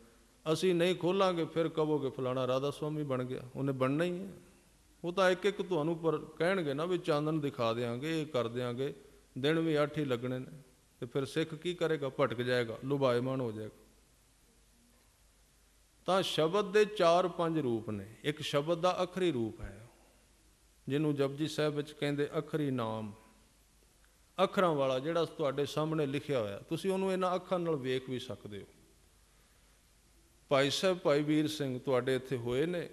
ਅਸੀਂ ਨਹੀਂ ਖੋਲਾਂਗੇ ਫਿਰ ਕਹੋਗੇ ਫਲਾਣਾ ਰਾਧਾ ਸੁਆਮੀ ਬਣ ਗਿਆ ਉਹਨੇ ਬਣਨਾ ਹੀ ਹੈ ਉਹ ਤਾਂ ਇੱਕ ਇੱਕ ਤੁਹਾਨੂੰ ਪਰ ਕਹਿਣਗੇ ਨਾ ਵੀ ਚਾਨਣ ਦਿਖਾ ਦੇਾਂਗੇ ਇਹ ਕਰ ਦੇਾਂਗੇ ਦਿਨ ਵੀ 8 ਹੀ ਲੱਗਣੇ ਨੇ ਤੇ ਫਿਰ ਸਿੱਖ ਕੀ ਕਰੇਗਾ ਭਟਕ ਜਾਏਗਾ ਲੁਭਾਇਮਾਨ ਹੋ ਜਾਏਗਾ ਤਾਂ ਸ਼ਬਦ ਦੇ 4-5 ਰੂਪ ਨੇ ਇੱਕ ਸ਼ਬਦ ਦਾ ਅਖਰੀ ਰੂਪ ਹੈ ਜਿਹਨੂੰ ਜਪਜੀ ਸਾਹਿਬ ਵਿੱਚ ਕਹਿੰਦੇ ਅਖਰੀ ਨਾਮ ਅੱਖਰਾਂ ਵਾਲਾ ਜਿਹੜਾ ਤੁਹਾਡੇ ਸਾਹਮਣੇ ਲਿਖਿਆ ਹੋਇਆ ਤੁਸੀਂ ਉਹਨੂੰ ਇਹਨਾਂ ਅੱਖਾਂ ਨਾਲ ਵੇਖ ਵੀ ਸਕਦੇ ਹੋ ਭਾਈ ਸਾਹਿਬ ਭਾਈ ਵੀਰ ਸਿੰਘ ਤੁਹਾਡੇ ਇੱਥੇ ਹੋਏ ਨੇ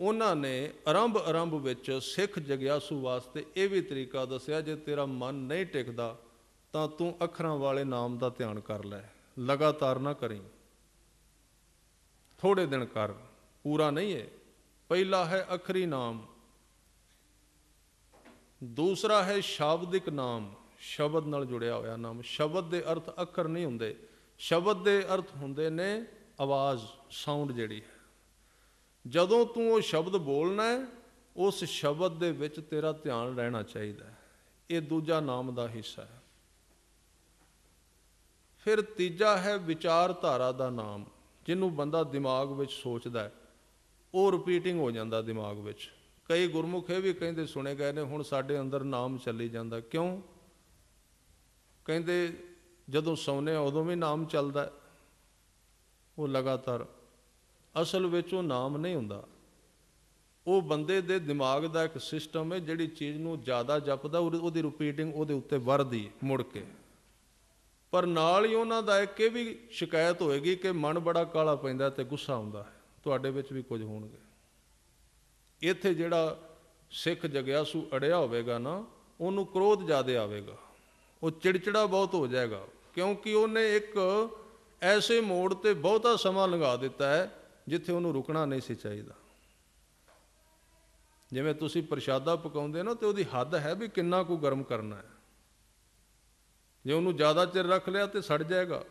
ਉਹਨਾਂ ਨੇ ਆਰੰਭ ਆਰੰਭ ਵਿੱਚ ਸਿੱਖ ਜਗਿਆਸੂ ਵਾਸਤੇ ਇਹ ਵੀ ਤਰੀਕਾ ਦੱਸਿਆ ਜੇ ਤੇਰਾ ਮਨ ਨਹੀਂ ਟਿਕਦਾ ਤਾਂ ਤੂੰ ਅੱਖਰਾਂ ਵਾਲੇ ਨਾਮ ਦਾ ਧਿਆਨ ਕਰ ਲੈ ਲਗਾਤਾਰ ਨਾ ਕਰੀ ਥੋੜੇ ਦਿਨ ਕਰ ਪੂਰਾ ਨਹੀਂ ਹੈ ਪਹਿਲਾ ਹੈ ਅਖਰੀ ਨਾਮ ਦੂਸਰਾ ਹੈ ਸ਼ਾਬਦਿਕ ਨਾਮ ਸ਼ਬਦ ਨਾਲ ਜੁੜਿਆ ਹੋਇਆ ਨਾਮ ਸ਼ਬਦ ਦੇ ਅਰਥ ਅੱਖਰ ਨਹੀਂ ਹੁੰਦੇ ਸ਼ਬਦ ਦੇ ਅਰਥ ਹੁੰਦੇ ਨੇ ਆਵਾਜ਼ ਸਾਊਂਡ ਜਿਹੜੀ ਹੈ ਜਦੋਂ ਤੂੰ ਉਹ ਸ਼ਬਦ ਬੋਲਣਾ ਹੈ ਉਸ ਸ਼ਬਦ ਦੇ ਵਿੱਚ ਤੇਰਾ ਧਿਆਨ ਰਹਿਣਾ ਚਾਹੀਦਾ ਹੈ ਇਹ ਦੂਜਾ ਨਾਮ ਦਾ ਹਿੱਸਾ ਹੈ ਫਿਰ ਤੀਜਾ ਹੈ ਵਿਚਾਰਧਾਰਾ ਦਾ ਨਾਮ ਜਿਹਨੂੰ ਬੰਦਾ ਦਿਮਾਗ ਵਿੱਚ ਸੋਚਦਾ ਹੈ ਉਹ ਰਿਪੀਟਿੰਗ ਹੋ ਜਾਂਦਾ ਦਿਮਾਗ ਵਿੱਚ ਕਈ ਗੁਰਮੁਖ ਇਹ ਵੀ ਕਹਿੰਦੇ ਸੁਣੇ ਗਏ ਨੇ ਹੁਣ ਸਾਡੇ ਅੰਦਰ ਨਾਮ ਚੱਲੀ ਜਾਂਦਾ ਕਿਉਂ ਕਹਿੰਦੇ ਜਦੋਂ ਸੌਨੇ ਉਦੋਂ ਵੀ ਨਾਮ ਚੱਲਦਾ ਉਹ ਲਗਾਤਾਰ ਅਸਲ ਵਿੱਚ ਉਹ ਨਾਮ ਨਹੀਂ ਹੁੰਦਾ ਉਹ ਬੰਦੇ ਦੇ ਦਿਮਾਗ ਦਾ ਇੱਕ ਸਿਸਟਮ ਹੈ ਜਿਹੜੀ ਚੀਜ਼ ਨੂੰ ਜ਼ਿਆਦਾ ਜਪਦਾ ਉਹਦੀ ਰਿਪੀਟਿੰਗ ਉਹਦੇ ਉੱਤੇ ਵਰਦੀ ਮੁੜ ਕੇ ਪਰ ਨਾਲ ਹੀ ਉਹਨਾਂ ਦਾ ਇੱਕ ਇਹ ਵੀ ਸ਼ਿਕਾਇਤ ਹੋਏਗੀ ਕਿ ਮਨ ਬੜਾ ਕਾਲਾ ਪੈਂਦਾ ਤੇ ਗੁੱਸਾ ਆਉਂਦਾ ਹੈ ਤੁਹਾਡੇ ਵਿੱਚ ਵੀ ਕੁਝ ਹੋਣਗੇ ਇੱਥੇ ਜਿਹੜਾ ਸਿੱਖ ਜਗਿਆਸੂ ਅੜਿਆ ਹੋਵੇਗਾ ਨਾ ਉਹਨੂੰ ਕ੍ਰੋਧ ਜ਼ਿਆਦਾ ਆਵੇਗਾ ਉਹ ਚਿੜਚਿੜਾ ਬਹੁਤ ਹੋ ਜਾਏਗਾ ਕਿਉਂਕਿ ਉਹਨੇ ਇੱਕ ਐਸੇ ਮੋੜ ਤੇ ਬਹੁਤਾ ਸਮਾਂ ਲਗਾ ਦਿੱਤਾ ਹੈ ਜਿੱਥੇ ਉਹਨੂੰ ਰੁਕਣਾ ਨਹੀਂ ਸੀ ਚਾਹੀਦਾ ਜਿਵੇਂ ਤੁਸੀਂ ਪ੍ਰਸ਼ਾਦਾ ਪਕਾਉਂਦੇ ਨਾ ਤੇ ਉਹਦੀ ਹੱਦ ਹੈ ਵੀ ਕਿੰਨਾ ਕੁ ਗਰਮ ਕਰਨਾ ਹੈ ਜੇ ਉਹਨੂੰ ਜ਼ਿਆਦਾ ਚਿਰ ਰੱਖ ਲਿਆ ਤੇ ਸੜ ਜਾਏਗਾ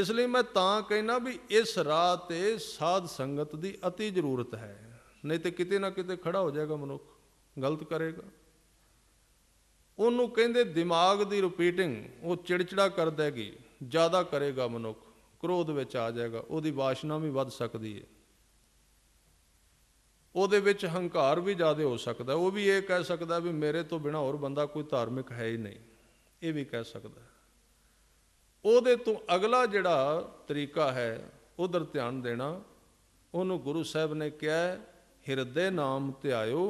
ਇਸ ਲਈ ਮੈਂ ਤਾਂ ਕਹਿਣਾ ਵੀ ਇਸ ਰਾਹ ਤੇ ਸਾਧ ਸੰਗਤ ਦੀ ਅਤੀ ਜ਼ਰੂਰਤ ਹੈ ਨਹੀਂ ਤੇ ਕਿਤੇ ਨਾ ਕਿਤੇ ਖੜਾ ਹੋ ਜਾਏਗਾ ਮਨੁੱਖ ਗਲਤ ਕਰੇਗਾ ਉਹਨੂੰ ਕਹਿੰਦੇ ਦਿਮਾਗ ਦੀ ਰਿਪੀਟਿੰਗ ਉਹ ਚਿੜਚਿੜਾ ਕਰ ਦੇਗੀ ਜ਼ਿਆਦਾ ਕਰੇਗਾ ਮਨੁੱਖ ਕ੍ਰੋਧ ਵਿੱਚ ਆ ਜਾਏਗਾ ਉਹਦੀ ਵਾਸ਼ਨਾ ਵੀ ਵੱਧ ਸਕਦੀ ਹੈ ਉਹਦੇ ਵਿੱਚ ਹੰਕਾਰ ਵੀ ਜ਼ਿਆਦਾ ਹੋ ਸਕਦਾ ਉਹ ਵੀ ਇਹ ਕਹਿ ਸਕਦਾ ਵੀ ਮੇਰੇ ਤੋਂ ਬਿਨਾ ਹੋਰ ਬੰਦਾ ਕੋਈ ਧਾਰਮਿਕ ਹੈ ਹੀ ਨਹੀਂ ਇਹ ਵੀ ਕਹਿ ਸਕਦਾ ਉਹਦੇ ਤੋਂ ਅਗਲਾ ਜਿਹੜਾ ਤਰੀਕਾ ਹੈ ਉਧਰ ਧਿਆਨ ਦੇਣਾ ਉਹਨੂੰ ਗੁਰੂ ਸਾਹਿਬ ਨੇ ਕਿਹਾ ਹਿਰਦੇ ਨਾਮ ਤੇ ਆਇਓ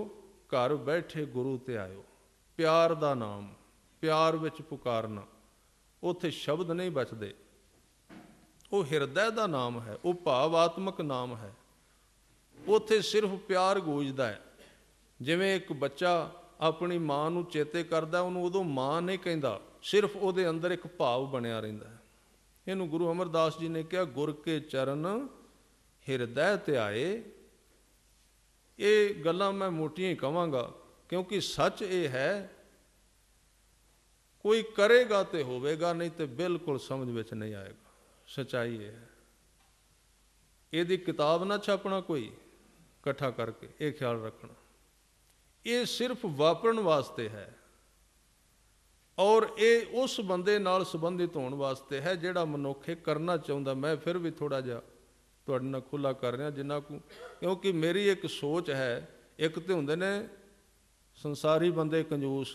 ਘਰ ਬੈਠੇ ਗੁਰੂ ਤੇ ਆਇਓ ਪਿਆਰ ਦਾ ਨਾਮ ਪਿਆਰ ਵਿੱਚ ਪੁਕਾਰਨਾ ਉੱਥੇ ਸ਼ਬਦ ਨਹੀਂ ਬਚਦੇ ਉਹ ਹਿਰਦੇ ਦਾ ਨਾਮ ਹੈ ਉਹ ਭਾਵਾਤਮਕ ਨਾਮ ਹੈ ਉਥੇ ਸਿਰਫ ਪਿਆਰ ਗੂੰਜਦਾ ਹੈ ਜਿਵੇਂ ਇੱਕ ਬੱਚਾ ਆਪਣੀ ਮਾਂ ਨੂੰ ਚੇਤੇ ਕਰਦਾ ਉਹਨੂੰ ਉਦੋਂ ਮਾਂ ਨਹੀਂ ਕਹਿੰਦਾ ਸਿਰਫ ਉਹਦੇ ਅੰਦਰ ਇੱਕ ਭਾਵ ਬਣਿਆ ਰਹਿੰਦਾ ਹੈ ਇਹਨੂੰ ਗੁਰੂ ਅਮਰਦਾਸ ਜੀ ਨੇ ਕਿਹਾ ਗੁਰ ਕੇ ਚਰਨ ਹਿਰਦੈ ਤੇ ਆਏ ਇਹ ਗੱਲਾਂ ਮੈਂ ਮੋਟੀਆਂ ਹੀ ਕਵਾਂਗਾ ਕਿਉਂਕਿ ਸੱਚ ਇਹ ਹੈ ਕੋਈ ਕਰੇਗਾ ਤੇ ਹੋਵੇਗਾ ਨਹੀਂ ਤੇ ਬਿਲਕੁਲ ਸਮਝ ਵਿੱਚ ਨਹੀਂ ਆਏਗਾ ਸਚਾਈ ਇਹ ਹੈ ਇਹਦੀ ਕਿਤਾਬ ਨਾ ਛਾਪਣਾ ਕੋਈ ਇਕੱਠਾ ਕਰਕੇ ਇਹ ਖਿਆਲ ਰੱਖਣਾ ਇਹ ਸਿਰਫ ਵਾਪਰਨ ਵਾਸਤੇ ਹੈ ਔਰ ਇਹ ਉਸ ਬੰਦੇ ਨਾਲ ਸੰਬੰਧਿਤ ਹੋਣ ਵਾਸਤੇ ਹੈ ਜਿਹੜਾ ਮਨੁੱਖੇ ਕਰਨਾ ਚਾਹੁੰਦਾ ਮੈਂ ਫਿਰ ਵੀ ਥੋੜਾ ਜਿਹਾ ਤੁਹਾਡੇ ਨਾਲ ਖੁੱਲਾ ਕਰ ਰਿਹਾ ਜਿੰਨਾ ਕੋ ਕਿਉਂਕਿ ਮੇਰੀ ਇੱਕ ਸੋਚ ਹੈ ਇੱਕ ਤੇ ਹੁੰਦੇ ਨੇ ਸੰਸਾਰੀ ਬੰਦੇ ਕੰਜੂਸ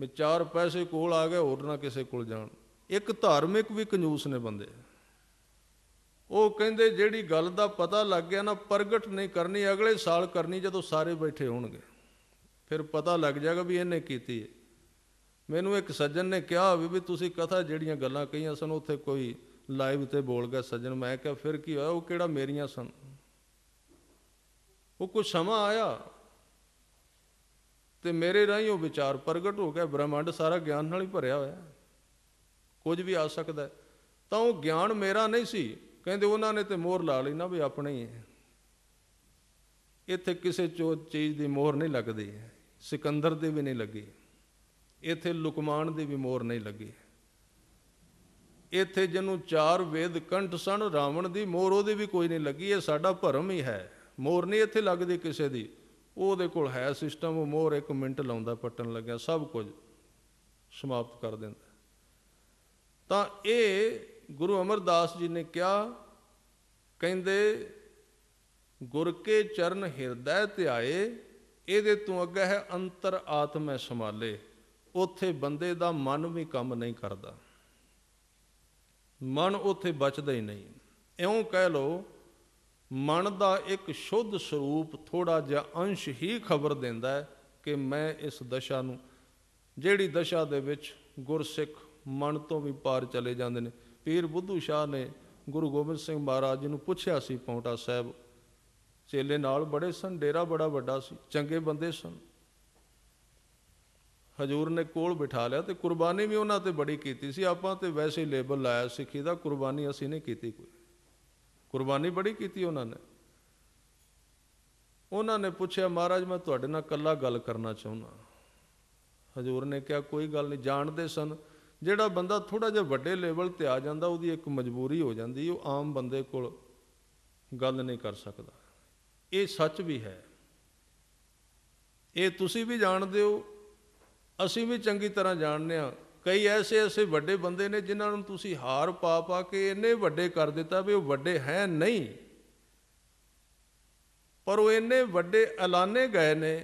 ਵਿਚਾਰ ਪੈਸੇ ਕੋਲ ਆ ਗਏ ਹੋਰ ਨਾ ਕਿਸੇ ਕੋਲ ਜਾਣ ਇੱਕ ਧਾਰਮਿਕ ਵੀ ਕੰਜੂਸ ਨੇ ਬੰਦੇ ਉਹ ਕਹਿੰਦੇ ਜਿਹੜੀ ਗੱਲ ਦਾ ਪਤਾ ਲੱਗ ਗਿਆ ਨਾ ਪ੍ਰਗਟ ਨਹੀਂ ਕਰਨੀ ਅਗਲੇ ਸਾਲ ਕਰਨੀ ਜਦੋਂ ਸਾਰੇ ਬੈਠੇ ਹੋਣਗੇ ਫਿਰ ਪਤਾ ਲੱਗ ਜਾਏਗਾ ਵੀ ਇਹਨੇ ਕੀਤੀ ਹੈ ਮੈਨੂੰ ਇੱਕ ਸੱਜਣ ਨੇ ਕਿਹਾ ਹੋਵੇ ਵੀ ਤੁਸੀਂ ਕਥਾ ਜਿਹੜੀਆਂ ਗੱਲਾਂ ਕਹੀਆਂ ਸਨ ਉੱਥੇ ਕੋਈ ਲਾਈਵ ਤੇ ਬੋਲ ਗਿਆ ਸੱਜਣ ਮੈਂ ਕਿਹਾ ਫਿਰ ਕੀ ਹੋਇਆ ਉਹ ਕਿਹੜਾ ਮੇਰੀਆਂ ਸਨ ਉਹ ਕੁਝ ਸਮਾਂ ਆਇਆ ਤੇ ਮੇਰੇ ਰਾਹੀਂ ਉਹ ਵਿਚਾਰ ਪ੍ਰਗਟ ਹੋ ਗਿਆ ਬ੍ਰਹਮੰਡ ਸਾਰਾ ਗਿਆਨ ਨਾਲ ਹੀ ਭਰਿਆ ਹੋਇਆ ਕੁਝ ਵੀ ਆ ਸਕਦਾ ਤਾਂ ਉਹ ਗਿਆਨ ਮੇਰਾ ਨਹੀਂ ਸੀ ਕਹਿੰਦੇ ਉਹਨਾਂ ਨੇ ਤੇ ਮੋਹਰ ਲਾ ਲਈ ਨਾ ਵੀ ਆਪਣੇ ਹੀ ਇੱਥੇ ਕਿਸੇ ਚੀਜ਼ ਦੀ ਮੋਹਰ ਨਹੀਂ ਲੱਗਦੀ ਸਿਕੰਦਰ ਦੇ ਵੀ ਨਹੀਂ ਲੱਗੀ ਇੱਥੇ ਲੁਕਮਾਨ ਦੀ ਵੀ ਮੋਹਰ ਨਹੀਂ ਲੱਗੀ ਇੱਥੇ ਜਿਹਨੂੰ ਚਾਰ ਵੇਦ ਕੰਠ ਸਣ ਰਾਵਣ ਦੀ ਮੋਹਰ ਉਹਦੀ ਵੀ ਕੋਈ ਨਹੀਂ ਲੱਗੀ ਇਹ ਸਾਡਾ ਭਰਮ ਹੀ ਹੈ ਮੋਹਰ ਨਹੀਂ ਇੱਥੇ ਲੱਗਦੀ ਕਿਸੇ ਦੀ ਉਹਦੇ ਕੋਲ ਹੈ ਸਿਸਟਮ ਉਹ ਮੋਹਰ 1 ਮਿੰਟ ਲਾਉਂਦਾ ਪਟਣ ਲੱਗਿਆ ਸਭ ਕੁਝ ਸਮਾਪਤ ਕਰ ਦਿੰਦਾ ਤਾਂ ਇਹ ਗੁਰੂ ਅਮਰਦਾਸ ਜੀ ਨੇ ਕਿਹਾ ਕਹਿੰਦੇ ਗੁਰ ਕੇ ਚਰਨ ਹਿਰਦੈ ਤੇ ਆਏ ਇਹਦੇ ਤੋਂ ਅੱਗੇ ਹੈ ਅੰਤਰ ਆਤਮੈ ਸਮਾਲੇ ਉਥੇ ਬੰਦੇ ਦਾ ਮਨ ਵੀ ਕੰਮ ਨਹੀਂ ਕਰਦਾ ਮਨ ਉਥੇ ਬਚਦਾ ਹੀ ਨਹੀਂ ਇਉਂ ਕਹਿ ਲੋ ਮਨ ਦਾ ਇੱਕ ਸ਼ੁੱਧ ਸਰੂਪ ਥੋੜਾ ਜਿਹਾ ਅੰਸ਼ ਹੀ ਖਬਰ ਦਿੰਦਾ ਹੈ ਕਿ ਮੈਂ ਇਸ ਦਸ਼ਾ ਨੂੰ ਜਿਹੜੀ ਦਸ਼ਾ ਦੇ ਵਿੱਚ ਗੁਰਸਿੱਖ ਮਨ ਤੋਂ ਵੀ ਪਾਰ ਚਲੇ ਜਾਂਦੇ ਨੇ ਪੀਰ ਬੁੱਧੂ ਸ਼ਾਹ ਨੇ ਗੁਰੂ ਗੋਬਿੰਦ ਸਿੰਘ ਮਹਾਰਾਜ ਜੀ ਨੂੰ ਪੁੱਛਿਆ ਸੀ ਪੌਂਟਾ ਸਾਹਿਬ ਚੇਲੇ ਨਾਲ ਬੜੇ ਸਨ ਡੇਰਾ ਬੜਾ ਵੱਡਾ ਸੀ ਚੰਗੇ ਬੰਦੇ ਸਨ ਹਜੂਰ ਨੇ ਕੋਲ ਬਿਠਾ ਲਿਆ ਤੇ ਕੁਰਬਾਨੀ ਵੀ ਉਹਨਾਂ ਤੇ ਬੜੀ ਕੀਤੀ ਸੀ ਆਪਾਂ ਤੇ ਵੈਸੇ ਲੇਬਲ ਲਾਇਆ ਸਿੱਖੀ ਦਾ ਕੁਰਬਾਨੀ ਅਸੀਂ ਨਹੀਂ ਕੀਤੀ ਕੋਈ ਕੁਰਬਾਨੀ ਬੜੀ ਕੀਤੀ ਉਹਨਾਂ ਨੇ ਉਹਨਾਂ ਨੇ ਪੁੱਛਿਆ ਮਹਾਰਾਜ ਮੈਂ ਤੁਹਾਡੇ ਨਾਲ ਇਕੱਲਾ ਗੱਲ ਕਰਨਾ ਚਾਹੁੰਦਾ ਹਜੂਰ ਨੇ ਕਿਹਾ ਕੋਈ ਗੱਲ ਨਹੀਂ ਜਾਣਦੇ ਸਨ ਜਿਹੜਾ ਬੰਦਾ ਥੋੜਾ ਜਿਹਾ ਵੱਡੇ ਲੈਵਲ ਤੇ ਆ ਜਾਂਦਾ ਉਹਦੀ ਇੱਕ ਮਜਬੂਰੀ ਹੋ ਜਾਂਦੀ ਉਹ ਆਮ ਬੰਦੇ ਕੋਲ ਗੱਲ ਨਹੀਂ ਕਰ ਸਕਦਾ ਇਹ ਸੱਚ ਵੀ ਹੈ ਇਹ ਤੁਸੀਂ ਵੀ ਜਾਣਦੇ ਹੋ ਅਸੀਂ ਵੀ ਚੰਗੀ ਤਰ੍ਹਾਂ ਜਾਣਦੇ ਆ ਕਈ ਐਸੇ ਐਸੇ ਵੱਡੇ ਬੰਦੇ ਨੇ ਜਿਨ੍ਹਾਂ ਨੂੰ ਤੁਸੀਂ ਹਾਰ ਪਾ ਪਾ ਕੇ ਇੰਨੇ ਵੱਡੇ ਕਰ ਦਿੱਤਾ ਵੀ ਉਹ ਵੱਡੇ ਹੈ ਨਹੀਂ ਪਰ ਉਹ ਇੰਨੇ ਵੱਡੇ ਐਲਾਨੇ ਗਏ ਨੇ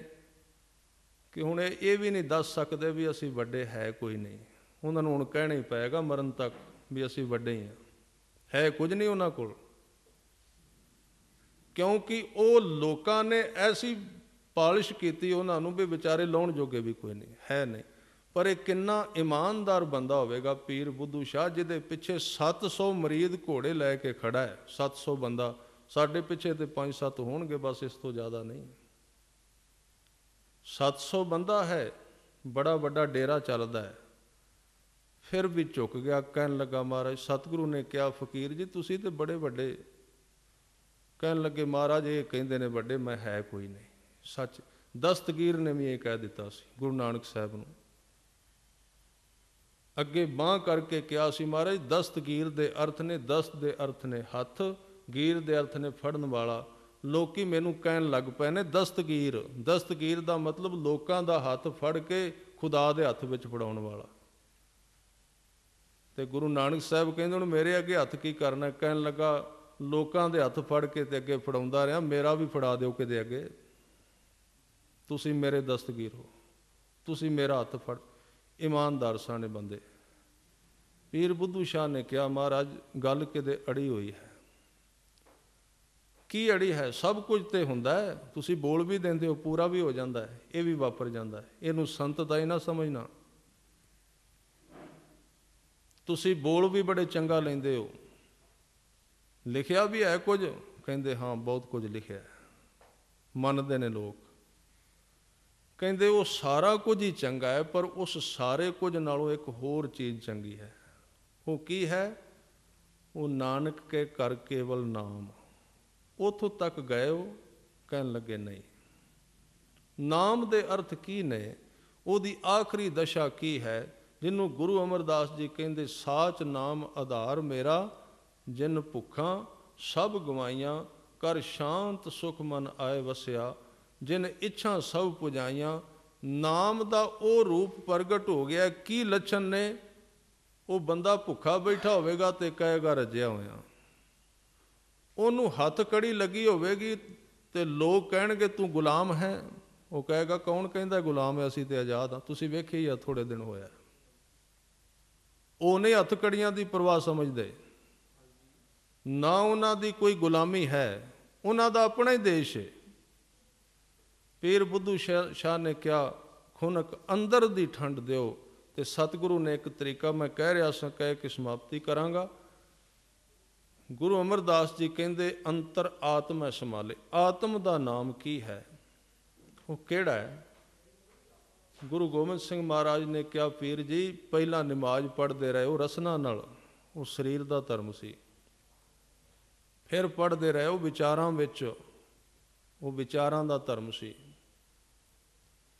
ਕਿ ਹੁਣ ਇਹ ਵੀ ਨਹੀਂ ਦੱਸ ਸਕਦੇ ਵੀ ਅਸੀਂ ਵੱਡੇ ਹੈ ਕੋਈ ਨਹੀਂ ਉਹਨਾਂ ਨੂੰ ਹੁਣ ਕਹਿਣਾ ਹੀ ਪਏਗਾ ਮਰਨ ਤੱਕ ਵੀ ਅਸੀਂ ਵੱਡੇ ਹਾਂ ਹੈ ਕੁਝ ਨਹੀਂ ਉਹਨਾਂ ਕੋਲ ਕਿਉਂਕਿ ਉਹ ਲੋਕਾਂ ਨੇ ਐਸੀ ਪਾਲਿਸ਼ ਕੀਤੀ ਉਹਨਾਂ ਨੂੰ ਵੀ ਵਿਚਾਰੇ ਲਾਉਣ ਜੋਗੇ ਵੀ ਕੋਈ ਨਹੀਂ ਹੈ ਨਹੀਂ ਪਰ ਇਹ ਕਿੰਨਾ ਇਮਾਨਦਾਰ ਬੰਦਾ ਹੋਵੇਗਾ ਪੀਰ ਬੁੱਧੂ ਸ਼ਾਹ ਜਿਹਦੇ ਪਿੱਛੇ 700 ਮਰੀਦ ਘੋੜੇ ਲੈ ਕੇ ਖੜਾ ਹੈ 700 ਬੰਦਾ ਸਾਡੇ ਪਿੱਛੇ ਤੇ 5-7 ਹੋਣਗੇ ਬਸ ਇਸ ਤੋਂ ਜ਼ਿਆਦਾ ਨਹੀਂ 700 ਬੰਦਾ ਹੈ ਬੜਾ ਵੱਡਾ ਡੇਰਾ ਚੱਲਦਾ ਹੈ ਫਿਰ ਵੀ ਝੁਕ ਗਿਆ ਕਹਿਣ ਲੱਗਾ ਮਹਾਰਾਜ ਸਤਿਗੁਰੂ ਨੇ ਕਿਹਾ ਫਕੀਰ ਜੀ ਤੁਸੀਂ ਤੇ ਬੜੇ ਵੱਡੇ ਕਹਿਣ ਲੱਗੇ ਮਹਾਰਾਜ ਇਹ ਕਹਿੰਦੇ ਨੇ ਵੱਡੇ ਮੈਂ ਹੈ ਕੋਈ ਨਹੀਂ ਸੱਚ ਦਸਤਗੀਰ ਨੇ ਵੀ ਇਹ ਕਹਿ ਦਿੱਤਾ ਸੀ ਗੁਰੂ ਨਾਨਕ ਸਾਹਿਬ ਨੂੰ ਅੱਗੇ ਬਾਹ ਕਰਕੇ ਕਿਹਾ ਸੀ ਮਹਾਰਾਜ ਦਸਤਗੀਰ ਦੇ ਅਰਥ ਨੇ ਦਸਤ ਦੇ ਅਰਥ ਨੇ ਹੱਥ ਗੀਰ ਦੇ ਅਰਥ ਨੇ ਫੜਨ ਵਾਲਾ ਲੋਕੀ ਮੈਨੂੰ ਕਹਿਣ ਲੱਗ ਪਏ ਨੇ ਦਸਤਗੀਰ ਦਸਤਗੀਰ ਦਾ ਮਤਲਬ ਲੋਕਾਂ ਦਾ ਹੱਥ ਫੜ ਕੇ ਖੁਦਾ ਦੇ ਹੱਥ ਵਿੱਚ ਫੜਾਉਣ ਵਾਲਾ ਤੇ ਗੁਰੂ ਨਾਨਕ ਸਾਹਿਬ ਕਹਿੰਦੇ ਹੁਣ ਮੇਰੇ ਅੱਗੇ ਹੱਥ ਕੀ ਕਰਨਾ ਕਹਿਣ ਲੱਗਾ ਲੋਕਾਂ ਦੇ ਹੱਥ ਫੜ ਕੇ ਤੇ ਅੱਗੇ ਫੜਾਉਂਦਾ ਰਿਹਾ ਮੇਰਾ ਵੀ ਫੜਾ ਦਿਓ ਕਿਤੇ ਅੱਗੇ ਤੁਸੀਂ ਮੇਰੇ ਦਸਤਗੀਰ ਹੋ ਤੁਸੀਂ ਮੇਰਾ ਹੱਥ ਫੜ ਇਮਾਨਦਾਰ ਸਾਨੇ ਬੰਦੇ ਪੀਰ ਬੁੱਧੂ ਸ਼ਾਹ ਨੇ ਕਿਹਾ ਮਹਾਰਾਜ ਗੱਲ ਕਿਤੇ ਅੜੀ ਹੋਈ ਹੈ ਕੀ ਅੜੀ ਹੈ ਸਭ ਕੁਝ ਤੇ ਹੁੰਦਾ ਹੈ ਤੁਸੀਂ ਬੋਲ ਵੀ ਦਿੰਦੇ ਹੋ ਪੂਰਾ ਵੀ ਹੋ ਜਾਂਦਾ ਹੈ ਇਹ ਵੀ ਵਾਪਰ ਜਾਂਦਾ ਹੈ ਇਹਨੂੰ ਸੰਤ ਦਾ ਇਹ ਨਾ ਸਮਝਣਾ ਤੁਸੀਂ ਬੋਲ ਵੀ ਬੜੇ ਚੰਗਾ ਲੈਂਦੇ ਹੋ ਲਿਖਿਆ ਵੀ ਹੈ ਕੁਝ ਕਹਿੰਦੇ ਹਾਂ ਬਹੁਤ ਕੁਝ ਲਿਖਿਆ ਮੰਨਦੇ ਨੇ ਲੋਕ ਕਹਿੰਦੇ ਉਹ ਸਾਰਾ ਕੁਝ ਹੀ ਚੰਗਾ ਹੈ ਪਰ ਉਸ ਸਾਰੇ ਕੁਝ ਨਾਲੋਂ ਇੱਕ ਹੋਰ ਚੀਜ਼ ਚੰਗੀ ਹੈ ਉਹ ਕੀ ਹੈ ਉਹ ਨਾਨਕ ਕੇ ਕਰ ਕੇਵਲ ਨਾਮ ਉਥੋਂ ਤੱਕ ਗਏ ਉਹ ਕਹਿਣ ਲੱਗੇ ਨਹੀਂ ਨਾਮ ਦੇ ਅਰਥ ਕੀ ਨੇ ਉਹਦੀ ਆਖਰੀ ਦਸ਼ਾ ਕੀ ਹੈ ਜਿਹਨੂੰ ਗੁਰੂ ਅਮਰਦਾਸ ਜੀ ਕਹਿੰਦੇ ਸਾਚ ਨਾਮ ਆਧਾਰ ਮੇਰਾ ਜਿਨ ਭੁੱਖਾਂ ਸਭ ਗਵਾਈਆਂ ਕਰ ਸ਼ਾਂਤ ਸੁਖ ਮਨ ਆਏ ਵਸਿਆ ਜਿਨ ਇੱਛਾ ਸਭ ਪੁਜਾਈਆਂ ਨਾਮ ਦਾ ਉਹ ਰੂਪ ਪ੍ਰਗਟ ਹੋ ਗਿਆ ਕੀ ਲੱਛਣ ਨੇ ਉਹ ਬੰਦਾ ਭੁੱਖਾ ਬੈਠਾ ਹੋਵੇਗਾ ਤੇ ਕਹੇਗਾ ਰਜਿਆ ਹੋਇਆ ਉਹਨੂੰ ਹੱਥ ਕੜੀ ਲੱਗੀ ਹੋਵੇਗੀ ਤੇ ਲੋਕ ਕਹਿਣਗੇ ਤੂੰ ਗੁਲਾਮ ਹੈ ਉਹ ਕਹੇਗਾ ਕੌਣ ਕਹਿੰਦਾ ਗੁਲਾਮ ਹੈ ਅਸੀਂ ਤੇ ਆਜ਼ਾਦ ਹਾਂ ਤੁਸੀਂ ਵੇਖਿਆ ਹੀ ਆ ਥੋੜੇ ਦਿਨ ਹੋਇਆ ਉਹਨੇ ਹੱਥਕੜੀਆਂ ਦੀ ਪਰਵਾਹ ਸਮਝਦੇ ਨਾ ਉਹਨਾਂ ਦੀ ਕੋਈ ਗੁਲਾਮੀ ਹੈ ਉਹਨਾਂ ਦਾ ਆਪਣਾ ਹੀ ਦੇਸ਼ ਹੈ ਪੀਰ ਬੁੱਧੂ ਸ਼ਾਹ ਨੇ ਕਿਹਾ ਖੁਨਕ ਅੰਦਰ ਦੀ ਠੰਡ ਦਿਓ ਤੇ ਸਤਿਗੁਰੂ ਨੇ ਇੱਕ ਤਰੀਕਾ ਮੈਂ ਕਹਿ ਰਿਹਾ ਸਾਂ ਕਹਿ ਕੇ ਸਮਾਪਤੀ ਕਰਾਂਗਾ ਗੁਰੂ ਅਮਰਦਾਸ ਜੀ ਕਹਿੰਦੇ ਅੰਤਰ ਆਤਮਾ ਸਮਾਲੇ ਆਤਮ ਦਾ ਨਾਮ ਕੀ ਹੈ ਉਹ ਕਿਹੜਾ ਹੈ ਗੁਰੂ ਗੋਬਿੰਦ ਸਿੰਘ ਮਹਾਰਾਜ ਨੇ ਕਿਹਾ ਪੀਰ ਜੀ ਪਹਿਲਾਂ ਨਮਾਜ਼ ਪੜ੍ਹਦੇ ਰਹੇ ਉਹ ਰਸਨਾ ਨਾਲ ਉਹ ਸਰੀਰ ਦਾ ਧਰਮ ਸੀ ਫਿਰ ਪੜ੍ਹਦੇ ਰਹੇ ਉਹ ਵਿਚਾਰਾਂ ਵਿੱਚ ਉਹ ਵਿਚਾਰਾਂ ਦਾ ਧਰਮ ਸੀ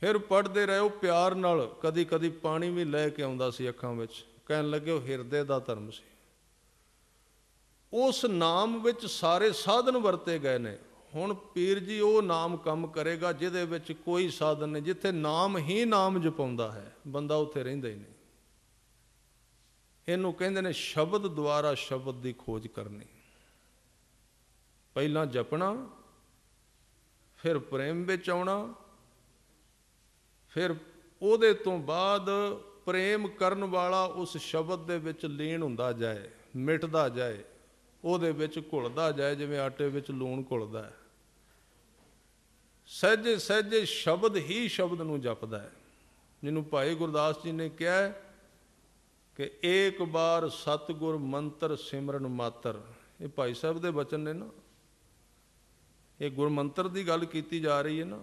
ਫਿਰ ਪੜ੍ਹਦੇ ਰਹੇ ਉਹ ਪਿਆਰ ਨਾਲ ਕਦੀ ਕਦੀ ਪਾਣੀ ਵੀ ਲੈ ਕੇ ਆਉਂਦਾ ਸੀ ਅੱਖਾਂ ਵਿੱਚ ਕਹਿਣ ਲੱਗੇ ਉਹ ਹਿਰਦੇ ਦਾ ਧਰਮ ਸੀ ਉਸ ਨਾਮ ਵਿੱਚ ਸਾਰੇ ਸਾਧਨ ਵਰਤੇ ਗਏ ਨੇ ਹੁਣ ਪੀਰ ਜੀ ਉਹ ਨਾਮ ਕੰਮ ਕਰੇਗਾ ਜਿਹਦੇ ਵਿੱਚ ਕੋਈ ਸਾਧਨ ਨਹੀਂ ਜਿੱਥੇ ਨਾਮ ਹੀ ਨਾਮ ਜਪਾਉਂਦਾ ਹੈ ਬੰਦਾ ਉੱਥੇ ਰਹਿੰਦਾ ਹੀ ਨਹੀਂ ਇਹਨੂੰ ਕਹਿੰਦੇ ਨੇ ਸ਼ਬਦ ਦੁਆਰਾ ਸ਼ਬਦ ਦੀ ਖੋਜ ਕਰਨੀ ਪਹਿਲਾਂ ਜਪਣਾ ਫਿਰ ਪ੍ਰੇਮ ਵਿੱਚ ਆਉਣਾ ਫਿਰ ਉਹਦੇ ਤੋਂ ਬਾਅਦ ਪ੍ਰੇਮ ਕਰਨ ਵਾਲਾ ਉਸ ਸ਼ਬਦ ਦੇ ਵਿੱਚ ਲੀਨ ਹੁੰਦਾ ਜਾਏ ਮਿਟਦਾ ਜਾਏ ਉਹਦੇ ਵਿੱਚ ਘੁਲਦਾ ਜਾਏ ਜਿਵੇਂ ਆਟੇ ਵਿੱਚ ਲੂਣ ਘੁਲਦਾ ਹੈ ਸਹਿਜੇ ਸਹਿਜੇ ਸ਼ਬਦ ਹੀ ਸ਼ਬਦ ਨੂੰ ਜਪਦਾ ਹੈ ਜਿਹਨੂੰ ਭਾਈ ਗੁਰਦਾਸ ਜੀ ਨੇ ਕਿਹਾ ਕਿ ਇੱਕ ਬਾਰ ਸਤਗੁਰ ਮੰਤਰ ਸਿਮਰਨ ਮਾਤਰ ਇਹ ਭਾਈ ਸਾਹਿਬ ਦੇ ਬਚਨ ਨੇ ਨਾ ਇਹ ਗੁਰਮੰਤਰ ਦੀ ਗੱਲ ਕੀਤੀ ਜਾ ਰਹੀ ਹੈ ਨਾ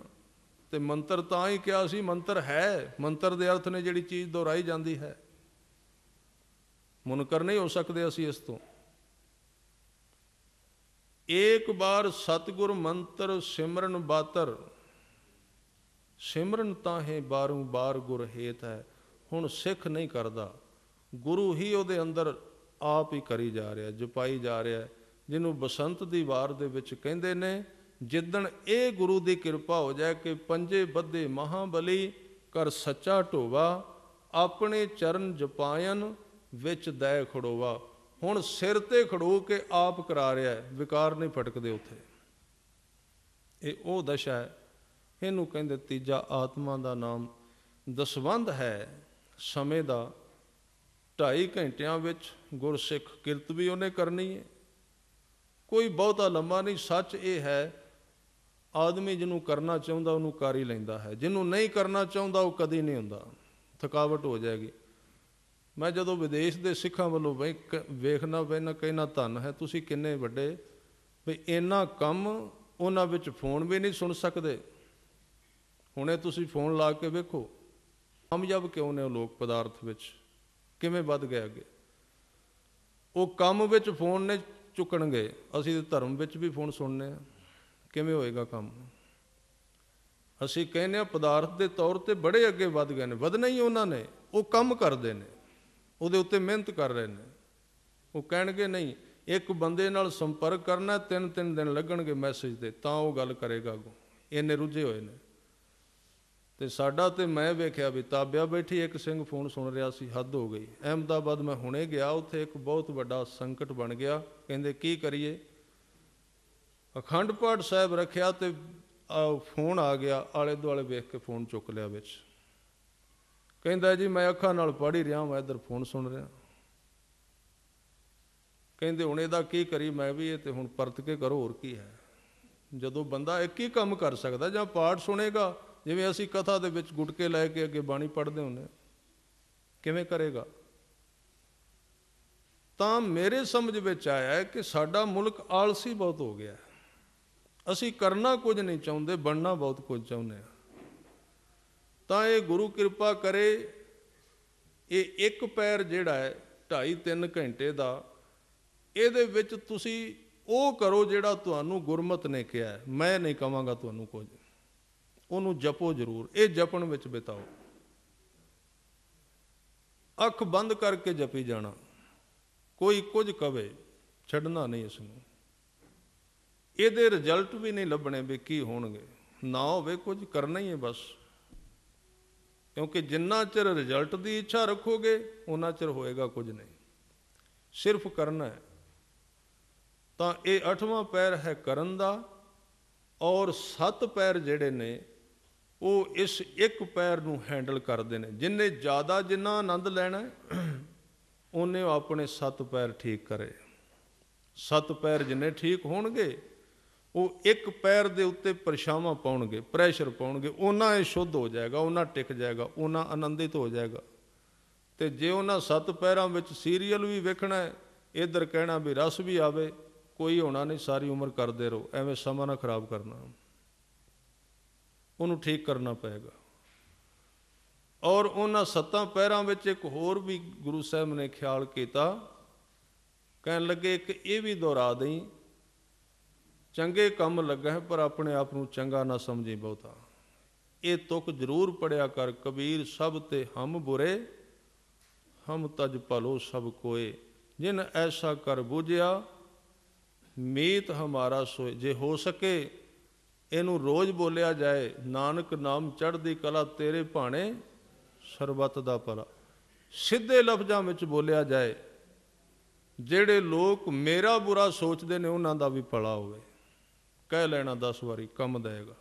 ਤੇ ਮੰਤਰ ਤਾਂ ਹੀ ਕਿਹਾ ਸੀ ਮੰਤਰ ਹੈ ਮੰਤਰ ਦੇ ਅਰਥ ਨੇ ਜਿਹੜੀ ਚੀਜ਼ ਦੁਹਰਾਈ ਜਾਂਦੀ ਹੈ ਮੁਨਕਰ ਨਹੀਂ ਹੋ ਸਕਦੇ ਅਸੀਂ ਇਸ ਤੋਂ ਇੱਕ ਬਾਰ ਸਤਗੁਰ ਮੰਤਰ ਸਿਮਰਨ ਬਾਤਰ ਸਿਮਰਨ ਤਾਂ ਹੈ ਬਾਰੂ ਬਾਰ ਗੁਰ ਹੇਤ ਹੈ ਹੁਣ ਸਿੱਖ ਨਹੀਂ ਕਰਦਾ ਗੁਰੂ ਹੀ ਉਹਦੇ ਅੰਦਰ ਆਪ ਹੀ ਕਰੀ ਜਾ ਰਿਹਾ ਜਪਾਈ ਜਾ ਰਿਹਾ ਜਿਹਨੂੰ ਬਸੰਤ ਦੀ ਵਾਰ ਦੇ ਵਿੱਚ ਕਹਿੰਦੇ ਨੇ ਜਿੱਦਣ ਇਹ ਗੁਰੂ ਦੀ ਕਿਰਪਾ ਹੋ ਜਾਏ ਕਿ ਪੰਜੇ ਬੱਧੇ ਮਹਾਬਲੀ ਕਰ ਸੱਚਾ ਢੋਵਾ ਆਪਣੇ ਚਰਨ ਜਪਾਇਨ ਵਿੱਚ ਦਇ ਖੜੋਵਾ ਹੁਣ ਸਿਰ ਤੇ ਖੜੋ ਕੇ ਆਪ ਕਰਾ ਰਿਹਾ ਹੈ ਵਿਕਾਰ ਨਹੀਂ ਫਟਕਦੇ ਉੱਥੇ ਇਹ ਉਹ ਦਸ਼ਾ ਹੈ ਇਹਨੂੰ ਕਹਿੰਦੇ ਤੀਜਾ ਆਤਮਾ ਦਾ ਨਾਮ ਦਸਵੰਦ ਹੈ ਸਮੇਂ ਦਾ 2.5 ਘੰਟਿਆਂ ਵਿੱਚ ਗੁਰਸਿੱਖ ਕਿਰਤ ਵੀ ਉਹਨੇ ਕਰਨੀ ਹੈ ਕੋਈ ਬਹੁਤਾ ਲੰਮਾ ਨਹੀਂ ਸੱਚ ਇਹ ਹੈ ਆਦਮੀ ਜਿਹਨੂੰ ਕਰਨਾ ਚਾਹੁੰਦਾ ਉਹਨੂੰ ਕਰ ਹੀ ਲੈਂਦਾ ਹੈ ਜਿਹਨੂੰ ਨਹੀਂ ਕਰਨਾ ਚਾਹੁੰਦਾ ਉਹ ਕਦੀ ਨਹੀਂ ਹੁੰਦਾ ਥਕਾਵਟ ਹੋ ਜਾਏਗੀ ਮੈਂ ਜਦੋਂ ਵਿਦੇਸ਼ ਦੇ ਸਿੱਖਾਂ ਵੱਲੋਂ ਵੇਖਣਾ ਪੈਣਾ ਕਿੰਨਾ ਧਨ ਹੈ ਤੁਸੀਂ ਕਿੰਨੇ ਵੱਡੇ ਵੀ ਇੰਨਾ ਕੰਮ ਉਹਨਾਂ ਵਿੱਚ ਫੋਨ ਵੀ ਨਹੀਂ ਸੁਣ ਸਕਦੇ ਹੁਣੇ ਤੁਸੀਂ ਫੋਨ ਲਾ ਕੇ ਵੇਖੋ ਕਾਮਯਾਬ ਕਿਉਂ ਨੇ ਉਹ ਲੋਕ ਪਦਾਰਥ ਵਿੱਚ ਕਿਵੇਂ ਵੱਧ ਗਏ ਅੱਗੇ ਉਹ ਕੰਮ ਵਿੱਚ ਫੋਨ ਨੇ ਚੁੱਕਣਗੇ ਅਸੀਂ ਧਰਮ ਵਿੱਚ ਵੀ ਫੋਨ ਸੁਣਨੇ ਆ ਕਿਵੇਂ ਹੋਏਗਾ ਕੰਮ ਅਸੀਂ ਕਹਿੰਦੇ ਆ ਪਦਾਰਥ ਦੇ ਤੌਰ ਤੇ ਬੜੇ ਅੱਗੇ ਵੱਧ ਗਏ ਨੇ ਵਧਣਾ ਹੀ ਉਹਨਾਂ ਨੇ ਉਹ ਕੰਮ ਕਰਦੇ ਨੇ ਉਹਦੇ ਉੱਤੇ ਮਿਹਨਤ ਕਰ ਰਹੇ ਨੇ ਉਹ ਕਹਿਣਗੇ ਨਹੀਂ ਇੱਕ ਬੰਦੇ ਨਾਲ ਸੰਪਰਕ ਕਰਨਾ ਤਿੰਨ ਤਿੰਨ ਦਿਨ ਲੱਗਣਗੇ ਮੈਸੇਜ ਤੇ ਤਾਂ ਉਹ ਗੱਲ ਕਰੇਗਾ ਉਹ ਇਹਨੇ ਰੁੱਝੇ ਹੋਏ ਨੇ ਤੇ ਸਾਡਾ ਤੇ ਮੈਂ ਵੇਖਿਆ ਵੀ ਤਾਬਿਆ ਬੈਠੀ ਇੱਕ ਸਿੰਘ ਫੋਨ ਸੁਣ ਰਿਹਾ ਸੀ ਹੱਦ ਹੋ ਗਈ ਅਹਿਮਦਾਬਾਦ ਮੈਂ ਹੁਣੇ ਗਿਆ ਉੱਥੇ ਇੱਕ ਬਹੁਤ ਵੱਡਾ ਸੰਕਟ ਬਣ ਗਿਆ ਕਹਿੰਦੇ ਕੀ ਕਰੀਏ ਅਖੰਡ ਪਾਠ ਸਾਹਿਬ ਰੱਖਿਆ ਤੇ ਫੋਨ ਆ ਗਿਆ ਆਲੇ ਦੁਆਲੇ ਵੇਖ ਕੇ ਫੋਨ ਚੁੱਕ ਲਿਆ ਵਿੱਚ ਕਹਿੰਦਾ ਜੀ ਮੈਂ ਅੱਖਾਂ ਨਾਲ ਪੜ ਹੀ ਰਿਹਾ ਮੈਂ ਇਧਰ ਫੋਨ ਸੁਣ ਰਿਹਾ ਕਹਿੰਦੇ ਹੁਣ ਇਹਦਾ ਕੀ ਕਰੀ ਮੈਂ ਵੀ ਇਹ ਤੇ ਹੁਣ ਪਰਤ ਕੇ ਕਰੋ ਹੋਰ ਕੀ ਹੈ ਜਦੋਂ ਬੰਦਾ ਇੱਕ ਹੀ ਕੰਮ ਕਰ ਸਕਦਾ ਜਾਂ ਪਾਠ ਸੁਣੇਗਾ ਜਿਵੇਂ ਅਸੀਂ ਕਥਾ ਦੇ ਵਿੱਚ ਗੁਟਕੇ ਲੈ ਕੇ ਅੱਗੇ ਬਾਣੀ ਪੜ੍ਹਦੇ ਹੁੰਨੇ ਕਿਵੇਂ ਕਰੇਗਾ ਤਾਂ ਮੇਰੇ ਸਮਝ ਵਿੱਚ ਆਇਆ ਕਿ ਸਾਡਾ ਮੁਲਕ ਆਲਸੀ ਬਹੁਤ ਹੋ ਗਿਆ ਅਸੀਂ ਕਰਨਾ ਕੁਝ ਨਹੀਂ ਚਾਹੁੰਦੇ ਬਣਨਾ ਬਹੁਤ ਕੁਝ ਚਾਹੁੰਦੇ ਆ ਤਾਂ ਇਹ ਗੁਰੂ ਕਿਰਪਾ ਕਰੇ ਇਹ ਇੱਕ ਪੈਰ ਜਿਹੜਾ ਹੈ 2.5-3 ਘੰਟੇ ਦਾ ਇਹਦੇ ਵਿੱਚ ਤੁਸੀਂ ਉਹ ਕਰੋ ਜਿਹੜਾ ਤੁਹਾਨੂੰ ਗੁਰਮਤ ਨੇ ਕਿਹਾ ਮੈਂ ਨਹੀਂ ਕਵਾਂਗਾ ਤੁਹਾਨੂੰ ਕੁਝ ਉਹਨੂੰ ਜਪੋ ਜ਼ਰੂਰ ਇਹ ਜਪਣ ਵਿੱਚ ਬਿਤਾਓ ਅੱਖ ਬੰਦ ਕਰਕੇ ਜਪੀ ਜਾਣਾ ਕੋਈ ਕੁਝ ਕਵੇ ਛੱਡਣਾ ਨਹੀਂ ਇਸ ਨੂੰ ਇਹਦੇ ਰਿਜ਼ਲਟ ਵੀ ਨਹੀਂ ਲੱਭਣੇ ਵੀ ਕੀ ਹੋਣਗੇ ਨਾ ਹੋਵੇ ਕੁਝ ਕਰਨਾ ਹੀ ਹੈ ਬਸ ਕਿਉਂਕਿ ਜਿੰਨਾ ਚਿਰ ਰਿਜ਼ਲਟ ਦੀ ਇੱਛਾ ਰੱਖੋਗੇ ਉਹਨਾਂ ਚਿਰ ਹੋਏਗਾ ਕੁਝ ਨਹੀਂ ਸਿਰਫ ਕਰਨਾ ਹੈ ਤਾਂ ਇਹ ਅਠਵਾਂ ਪੈਰ ਹੈ ਕਰਨ ਦਾ ਔਰ ਸੱਤ ਪੈਰ ਜਿਹੜੇ ਨੇ ਉਹ ਇਸ ਇੱਕ ਪੈਰ ਨੂੰ ਹੈਂਡਲ ਕਰਦੇ ਨੇ ਜਿੰਨੇ ਜ਼ਿਆਦਾ ਜਿੰਨਾ ਆਨੰਦ ਲੈਣਾ ਉਹਨੇ ਆਪਣੇ ਸੱਤ ਪੈਰ ਠੀਕ ਕਰੇ ਸੱਤ ਪੈਰ ਜਿੰਨੇ ਠੀਕ ਹੋਣਗੇ ਉਹ ਇੱਕ ਪੈਰ ਦੇ ਉੱਤੇ ਪਰਛਾਵਾਂ ਪਾਉਣਗੇ ਪ੍ਰੈਸ਼ਰ ਪਾਉਣਗੇ ਉਹਨਾਂ ਇਹ ਸ਼ੁੱਧ ਹੋ ਜਾਏਗਾ ਉਹਨਾਂ ਟਿਕ ਜਾਏਗਾ ਉਹਨਾਂ ਆਨੰਦਿਤ ਹੋ ਜਾਏਗਾ ਤੇ ਜੇ ਉਹਨਾਂ ਸੱਤ ਪੈਰਾਂ ਵਿੱਚ ਸੀਰੀਅਲ ਵੀ ਵੇਖਣਾ ਹੈ ਇਧਰ ਕਹਿਣਾ ਵੀ ਰਸ ਵੀ ਆਵੇ ਕੋਈ ਹੋਣਾ ਨਹੀਂ ਸਾਰੀ ਉਮਰ ਕਰਦੇ ਰਹੋ ਐਵੇਂ ਸਮਾਂ ਨਾ ਖਰਾਬ ਕਰਨਾ ਉਹਨੂੰ ਠੀਕ ਕਰਨਾ ਪਏਗਾ ਔਰ ਉਹਨਾਂ ਸੱਤਾਂ ਪੈਰਾਂ ਵਿੱਚ ਇੱਕ ਹੋਰ ਵੀ ਗੁਰੂ ਸਾਹਿਬ ਨੇ ਖਿਆਲ ਕੀਤਾ ਕਹਿਣ ਲੱਗੇ ਕਿ ਇਹ ਵੀ ਦੁਹਰਾ ਦੇਈ ਚੰਗੇ ਕੰਮ ਲੱਗਾ ਹੈ ਪਰ ਆਪਣੇ ਆਪ ਨੂੰ ਚੰਗਾ ਨਾ ਸਮਝੀ ਬਹੁਤਾ ਇਹ ਤੁਕ ਜ਼ਰੂਰ ਪੜਿਆ ਕਰ ਕਬੀਰ ਸਭ ਤੇ ਹਮ ਬੁਰੇ ਹਮ ਤਜ ਭਲੋ ਸਭ ਕੋਏ ਜਿਨ ਐਸਾ ਕਰ ਬੁਝਿਆ ਮੀਤ ਹਮਾਰਾ ਸੋਏ ਜੇ ਹੋ ਸਕੇ ਇਹਨੂੰ ਰੋਜ਼ ਬੋਲਿਆ ਜਾਏ ਨਾਨਕ ਨਾਮ ਚੜ੍ਹਦੀ ਕਲਾ ਤੇਰੇ ਭਾਣੇ ਸਰਬਤ ਦਾ ਪਰਾ ਸਿੱਧੇ ਲਫ਼ਜ਼ਾਂ ਵਿੱਚ ਬੋਲਿਆ ਜਾਏ ਜਿਹੜੇ ਲੋਕ ਮੇਰਾ ਬੁਰਾ ਸੋਚਦੇ ਨੇ ਉਹਨਾਂ ਦਾ ਵੀ ਭਲਾ ਹੋਵੇ ਕਹਿ ਲੈਣਾ 10 ਵਾਰੀ ਕੰਮ ਦੇਗਾ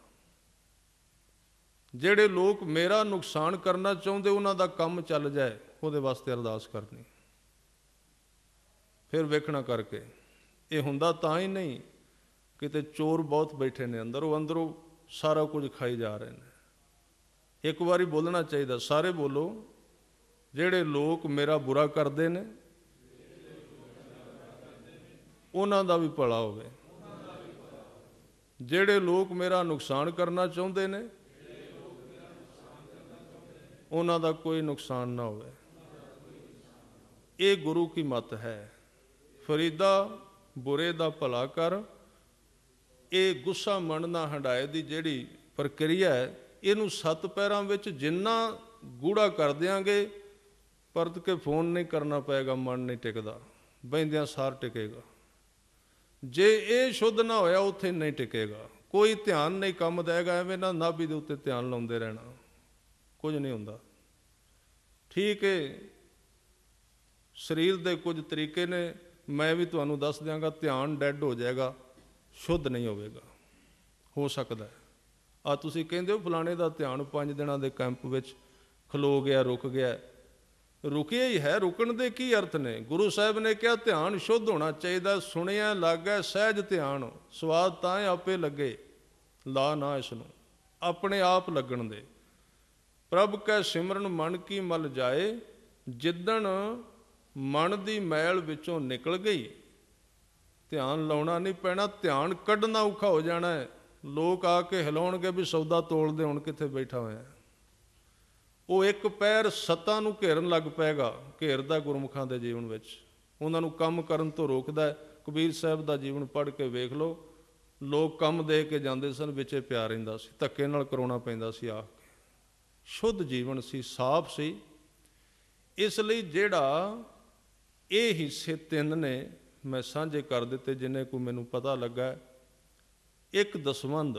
ਜਿਹੜੇ ਲੋਕ ਮੇਰਾ ਨੁਕਸਾਨ ਕਰਨਾ ਚਾਹੁੰਦੇ ਉਹਨਾਂ ਦਾ ਕੰਮ ਚੱਲ ਜਾਏ ਉਹਦੇ ਵਾਸਤੇ ਅਰਦਾਸ ਕਰਨੀ ਫਿਰ ਵੇਖਣਾ ਕਰਕੇ ਇਹ ਹੁੰਦਾ ਤਾਂ ਹੀ ਨਹੀਂ ਕਿਤੇ ਚੋਰ ਬਹੁਤ ਬੈਠੇ ਨੇ ਅੰਦਰ ਉਹ ਅੰਦਰੋਂ ਸਾਰਾ ਕੁਝ ਖਾਈ ਜਾ ਰਹੇ ਨੇ ਇੱਕ ਵਾਰੀ ਬੋਲਣਾ ਚਾਹੀਦਾ ਸਾਰੇ ਬੋਲੋ ਜਿਹੜੇ ਲੋਕ ਮੇਰਾ ਬੁਰਾ ਕਰਦੇ ਨੇ ਉਹਨਾਂ ਦਾ ਵੀ ਭਲਾ ਹੋਵੇ ਜਿਹੜੇ ਲੋਕ ਮੇਰਾ ਨੁਕਸਾਨ ਕਰਨਾ ਚਾਹੁੰਦੇ ਨੇ ਉਹਨਾਂ ਦਾ ਕੋਈ ਨੁਕਸਾਨ ਨਾ ਹੋਵੇ ਇਹ ਗੁਰੂ ਕੀ ਮਤ ਹੈ ਫਰੀਦਾ ਬੁਰੇ ਦਾ ਭਲਾ ਕਰ ਇਹ ਗੁੱਸਾ ਮੰਨਣਾ ਹੰਡਾਏ ਦੀ ਜਿਹੜੀ ਪ੍ਰਕਿਰਿਆ ਹੈ ਇਹਨੂੰ ਸੱਤ ਪੈਰਾਂ ਵਿੱਚ ਜਿੰਨਾ ਗੂੜਾ ਕਰ ਦਿਆਂਗੇ ਪਰਤ ਕੇ ਫੋਨ ਨਹੀਂ ਕਰਨਾ ਪਏਗਾ ਮਨ ਨਹੀਂ ਟਿਕਦਾ ਬੈਂਦਿਆਂ ਸਾਰ ਟਿਕੇਗਾ ਜੇ ਇਹ ਸ਼ੁੱਧ ਨਾ ਹੋਇਆ ਉੱਥੇ ਨਹੀਂ ਟਿਕੇਗਾ ਕੋਈ ਧਿਆਨ ਨਹੀਂ ਕੰਮ ਦੇਗਾ ਐਵੇਂ ਨਾ ਨਾਭੀ ਦੇ ਉੱਤੇ ਧਿਆਨ ਲਾਉਂਦੇ ਰਹਿਣਾ ਕੁਝ ਨਹੀਂ ਹੁੰਦਾ ਠੀਕ ਹੈ ਸਰੀਰ ਦੇ ਕੁਝ ਤਰੀਕੇ ਨੇ ਮੈਂ ਵੀ ਤੁਹਾਨੂੰ ਦੱਸ ਦਿਆਂਗਾ ਧਿਆਨ ਡੈੱਡ ਹੋ ਜਾਏਗਾ ਸ਼ੁੱਧ ਨਹੀਂ ਹੋਵੇਗਾ ਹੋ ਸਕਦਾ ਆ ਤੁਸੀਂ ਕਹਿੰਦੇ ਹੋ ਫਲਾਣੇ ਦਾ ਧਿਆਨ 5 ਦਿਨਾਂ ਦੇ ਕੈਂਪ ਵਿੱਚ ਖਲੋ ਗਿਆ ਰੁਕ ਗਿਆ ਰੁਕਿਆ ਹੀ ਹੈ ਰੁਕਣ ਦੇ ਕੀ ਅਰਥ ਨੇ ਗੁਰੂ ਸਾਹਿਬ ਨੇ ਕਿਹਾ ਧਿਆਨ ਸ਼ੁੱਧ ਹੋਣਾ ਚਾਹੀਦਾ ਸੁਣਿਆ ਲੱਗਾ ਸਹਿਜ ਧਿਆਨ ਸਵਾਦ ਤਾਂ ਆਪੇ ਲੱਗੇ ਲਾ ਨਾ ਇਸ ਨੂੰ ਆਪਣੇ ਆਪ ਲੱਗਣ ਦੇ ਪ੍ਰਭ ਕੈ ਸਿਮਰਨ ਮਨ ਕੀ ਮਲ ਜਾਏ ਜਿੱਦਣ ਮਨ ਦੀ ਮੈਲ ਵਿੱਚੋਂ ਨਿਕਲ ਗਈ ਧਿਆਨ ਲਾਉਣਾ ਨਹੀਂ ਪੈਣਾ ਧਿਆਨ ਕੱਢਣਾ ਔਖਾ ਹੋ ਜਾਣਾ ਲੋਕ ਆ ਕੇ ਹਿਲਾਉਣਗੇ ਵੀ ਸੌਦਾ ਤੋਲਦੇ ਹੁਣ ਕਿੱਥੇ ਬੈਠਾ ਹੋਇਆ ਉਹ ਇੱਕ ਪੈਰ ਸੱਤਾਂ ਨੂੰ ਘੇਰਨ ਲੱਗ ਪਏਗਾ ਘੇਰਦਾ ਗੁਰਮੁਖਾਂ ਦੇ ਜੀਵਨ ਵਿੱਚ ਉਹਨਾਂ ਨੂੰ ਕੰਮ ਕਰਨ ਤੋਂ ਰੋਕਦਾ ਕਬੀਰ ਸਾਹਿਬ ਦਾ ਜੀਵਨ ਪੜ੍ਹ ਕੇ ਵੇਖ ਲਓ ਲੋਕ ਕੰਮ ਦੇ ਕੇ ਜਾਂਦੇ ਸਨ ਵਿੱਚੇ ਪਿਆ ਰਹਿੰਦਾ ਸੀ ਧੱਕੇ ਨਾਲ ਕਰੋਨਾ ਪੈਂਦਾ ਸੀ ਆ ਸ਼ੁੱਧ ਜੀਵਨ ਸੀ ਸਾਫ਼ ਸੀ ਇਸ ਲਈ ਜਿਹੜਾ ਇਹ ਹਿੱਸੇ ਤਿੰਨ ਨੇ ਮੈਂ ਸਾਂਝੇ ਕਰ ਦਿੱਤੇ ਜਿੰਨੇ ਕੋ ਮੈਨੂੰ ਪਤਾ ਲੱਗਾ ਇੱਕ ਦਸਵੰਦ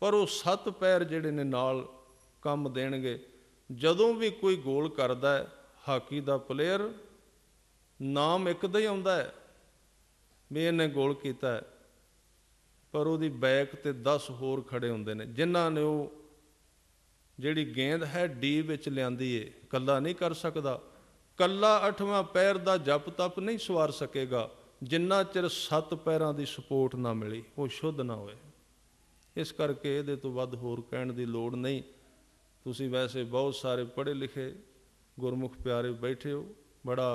ਪਰ ਉਹ ਸੱਤ ਪੈਰ ਜਿਹੜੇ ਨੇ ਨਾਲ ਕੰਮ ਦੇਣਗੇ ਜਦੋਂ ਵੀ ਕੋਈ ਗੋਲ ਕਰਦਾ ਹੈ ਹਾਕੀ ਦਾ ਪਲੇਅਰ ਨਾਮ ਇੱਕ ਦਾ ਹੀ ਆਉਂਦਾ ਹੈ ਵੀ ਇਹਨੇ ਗੋਲ ਕੀਤਾ ਹੈ ਪਰ ਉਹਦੀ ਬੈਕ ਤੇ 10 ਹੋਰ ਖੜੇ ਹੁੰਦੇ ਨੇ ਜਿਨ੍ਹਾਂ ਨੇ ਉਹ ਜਿਹੜੀ ਗੇਂਦ ਹੈ ਡੀ ਵਿੱਚ ਲਿਆਂਦੀ ਏ ਕੱਲਾ ਨਹੀਂ ਕਰ ਸਕਦਾ ਕੱਲਾ ਅਠਵਾਂ ਪੈਰ ਦਾ ਜਪ ਤਪ ਨਹੀਂ ਸਵਾਰ ਸਕੇਗਾ ਜਿੰਨਾ ਚਿਰ ਸੱਤ ਪੈਰਾਂ ਦੀ ਸਪੋਰਟ ਨਾ ਮਿਲੀ ਉਹ ਸ਼ੁੱਧ ਨਾ ਹੋਏ ਇਸ ਕਰਕੇ ਇਹਦੇ ਤੋਂ ਵੱਧ ਹੋਰ ਕਹਿਣ ਦੀ ਲੋੜ ਨਹੀਂ ਤੁਸੀਂ ਵੈਸੇ ਬਹੁਤ ਸਾਰੇ ਪੜ੍ਹੇ ਲਿਖੇ ਗੁਰਮੁਖ ਪਿਆਰੇ ਬੈਠੇ ਹੋ ਬੜਾ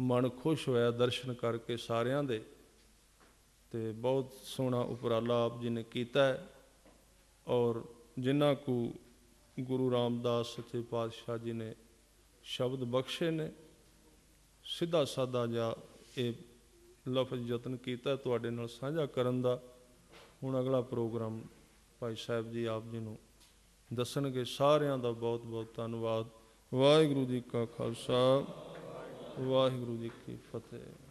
ਮਨ ਖੁਸ਼ ਹੋਇਆ ਦਰਸ਼ਨ ਕਰਕੇ ਸਾਰਿਆਂ ਦੇ ਤੇ ਬਹੁਤ ਸੋਹਣਾ ਉਪਰਾਲਾ ਆਪ ਜੀ ਨੇ ਕੀਤਾ ਹੈ ਔਰ ਜਿਨ੍ਹਾਂ ਕੋ ਗੁਰੂ ਰਾਮਦਾਸ ਸੱਚੇ ਪਾਤਸ਼ਾਹ ਜੀ ਨੇ ਸ਼ਬਦ ਬਖਸ਼ੇ ਨੇ ਸਿੱਧਾ ਸਾਦਾ ਜਾਂ ਇਹ ਲਫ਼ਜ਼ ਯਤਨ ਕੀਤਾ ਤੁਹਾਡੇ ਨਾਲ ਸਾਂਝਾ ਕਰਨ ਦਾ ਹੁਣ ਅਗਲਾ ਪ੍ਰੋਗਰਾਮ ਭਾਈ ਸਾਹਿਬ ਜੀ ਆਪ ਜੀ ਨੂੰ ਦੱਸਣਗੇ ਸਾਰਿਆਂ ਦਾ ਬਹੁਤ ਬਹੁਤ ਧੰਨਵਾਦ ਵਾਹਿਗੁਰੂ ਜੀ ਕਾ ਖਾਲਸਾ ਵਾਹਿਗੁਰੂ ਜੀ ਕੀ ਫਤਿਹ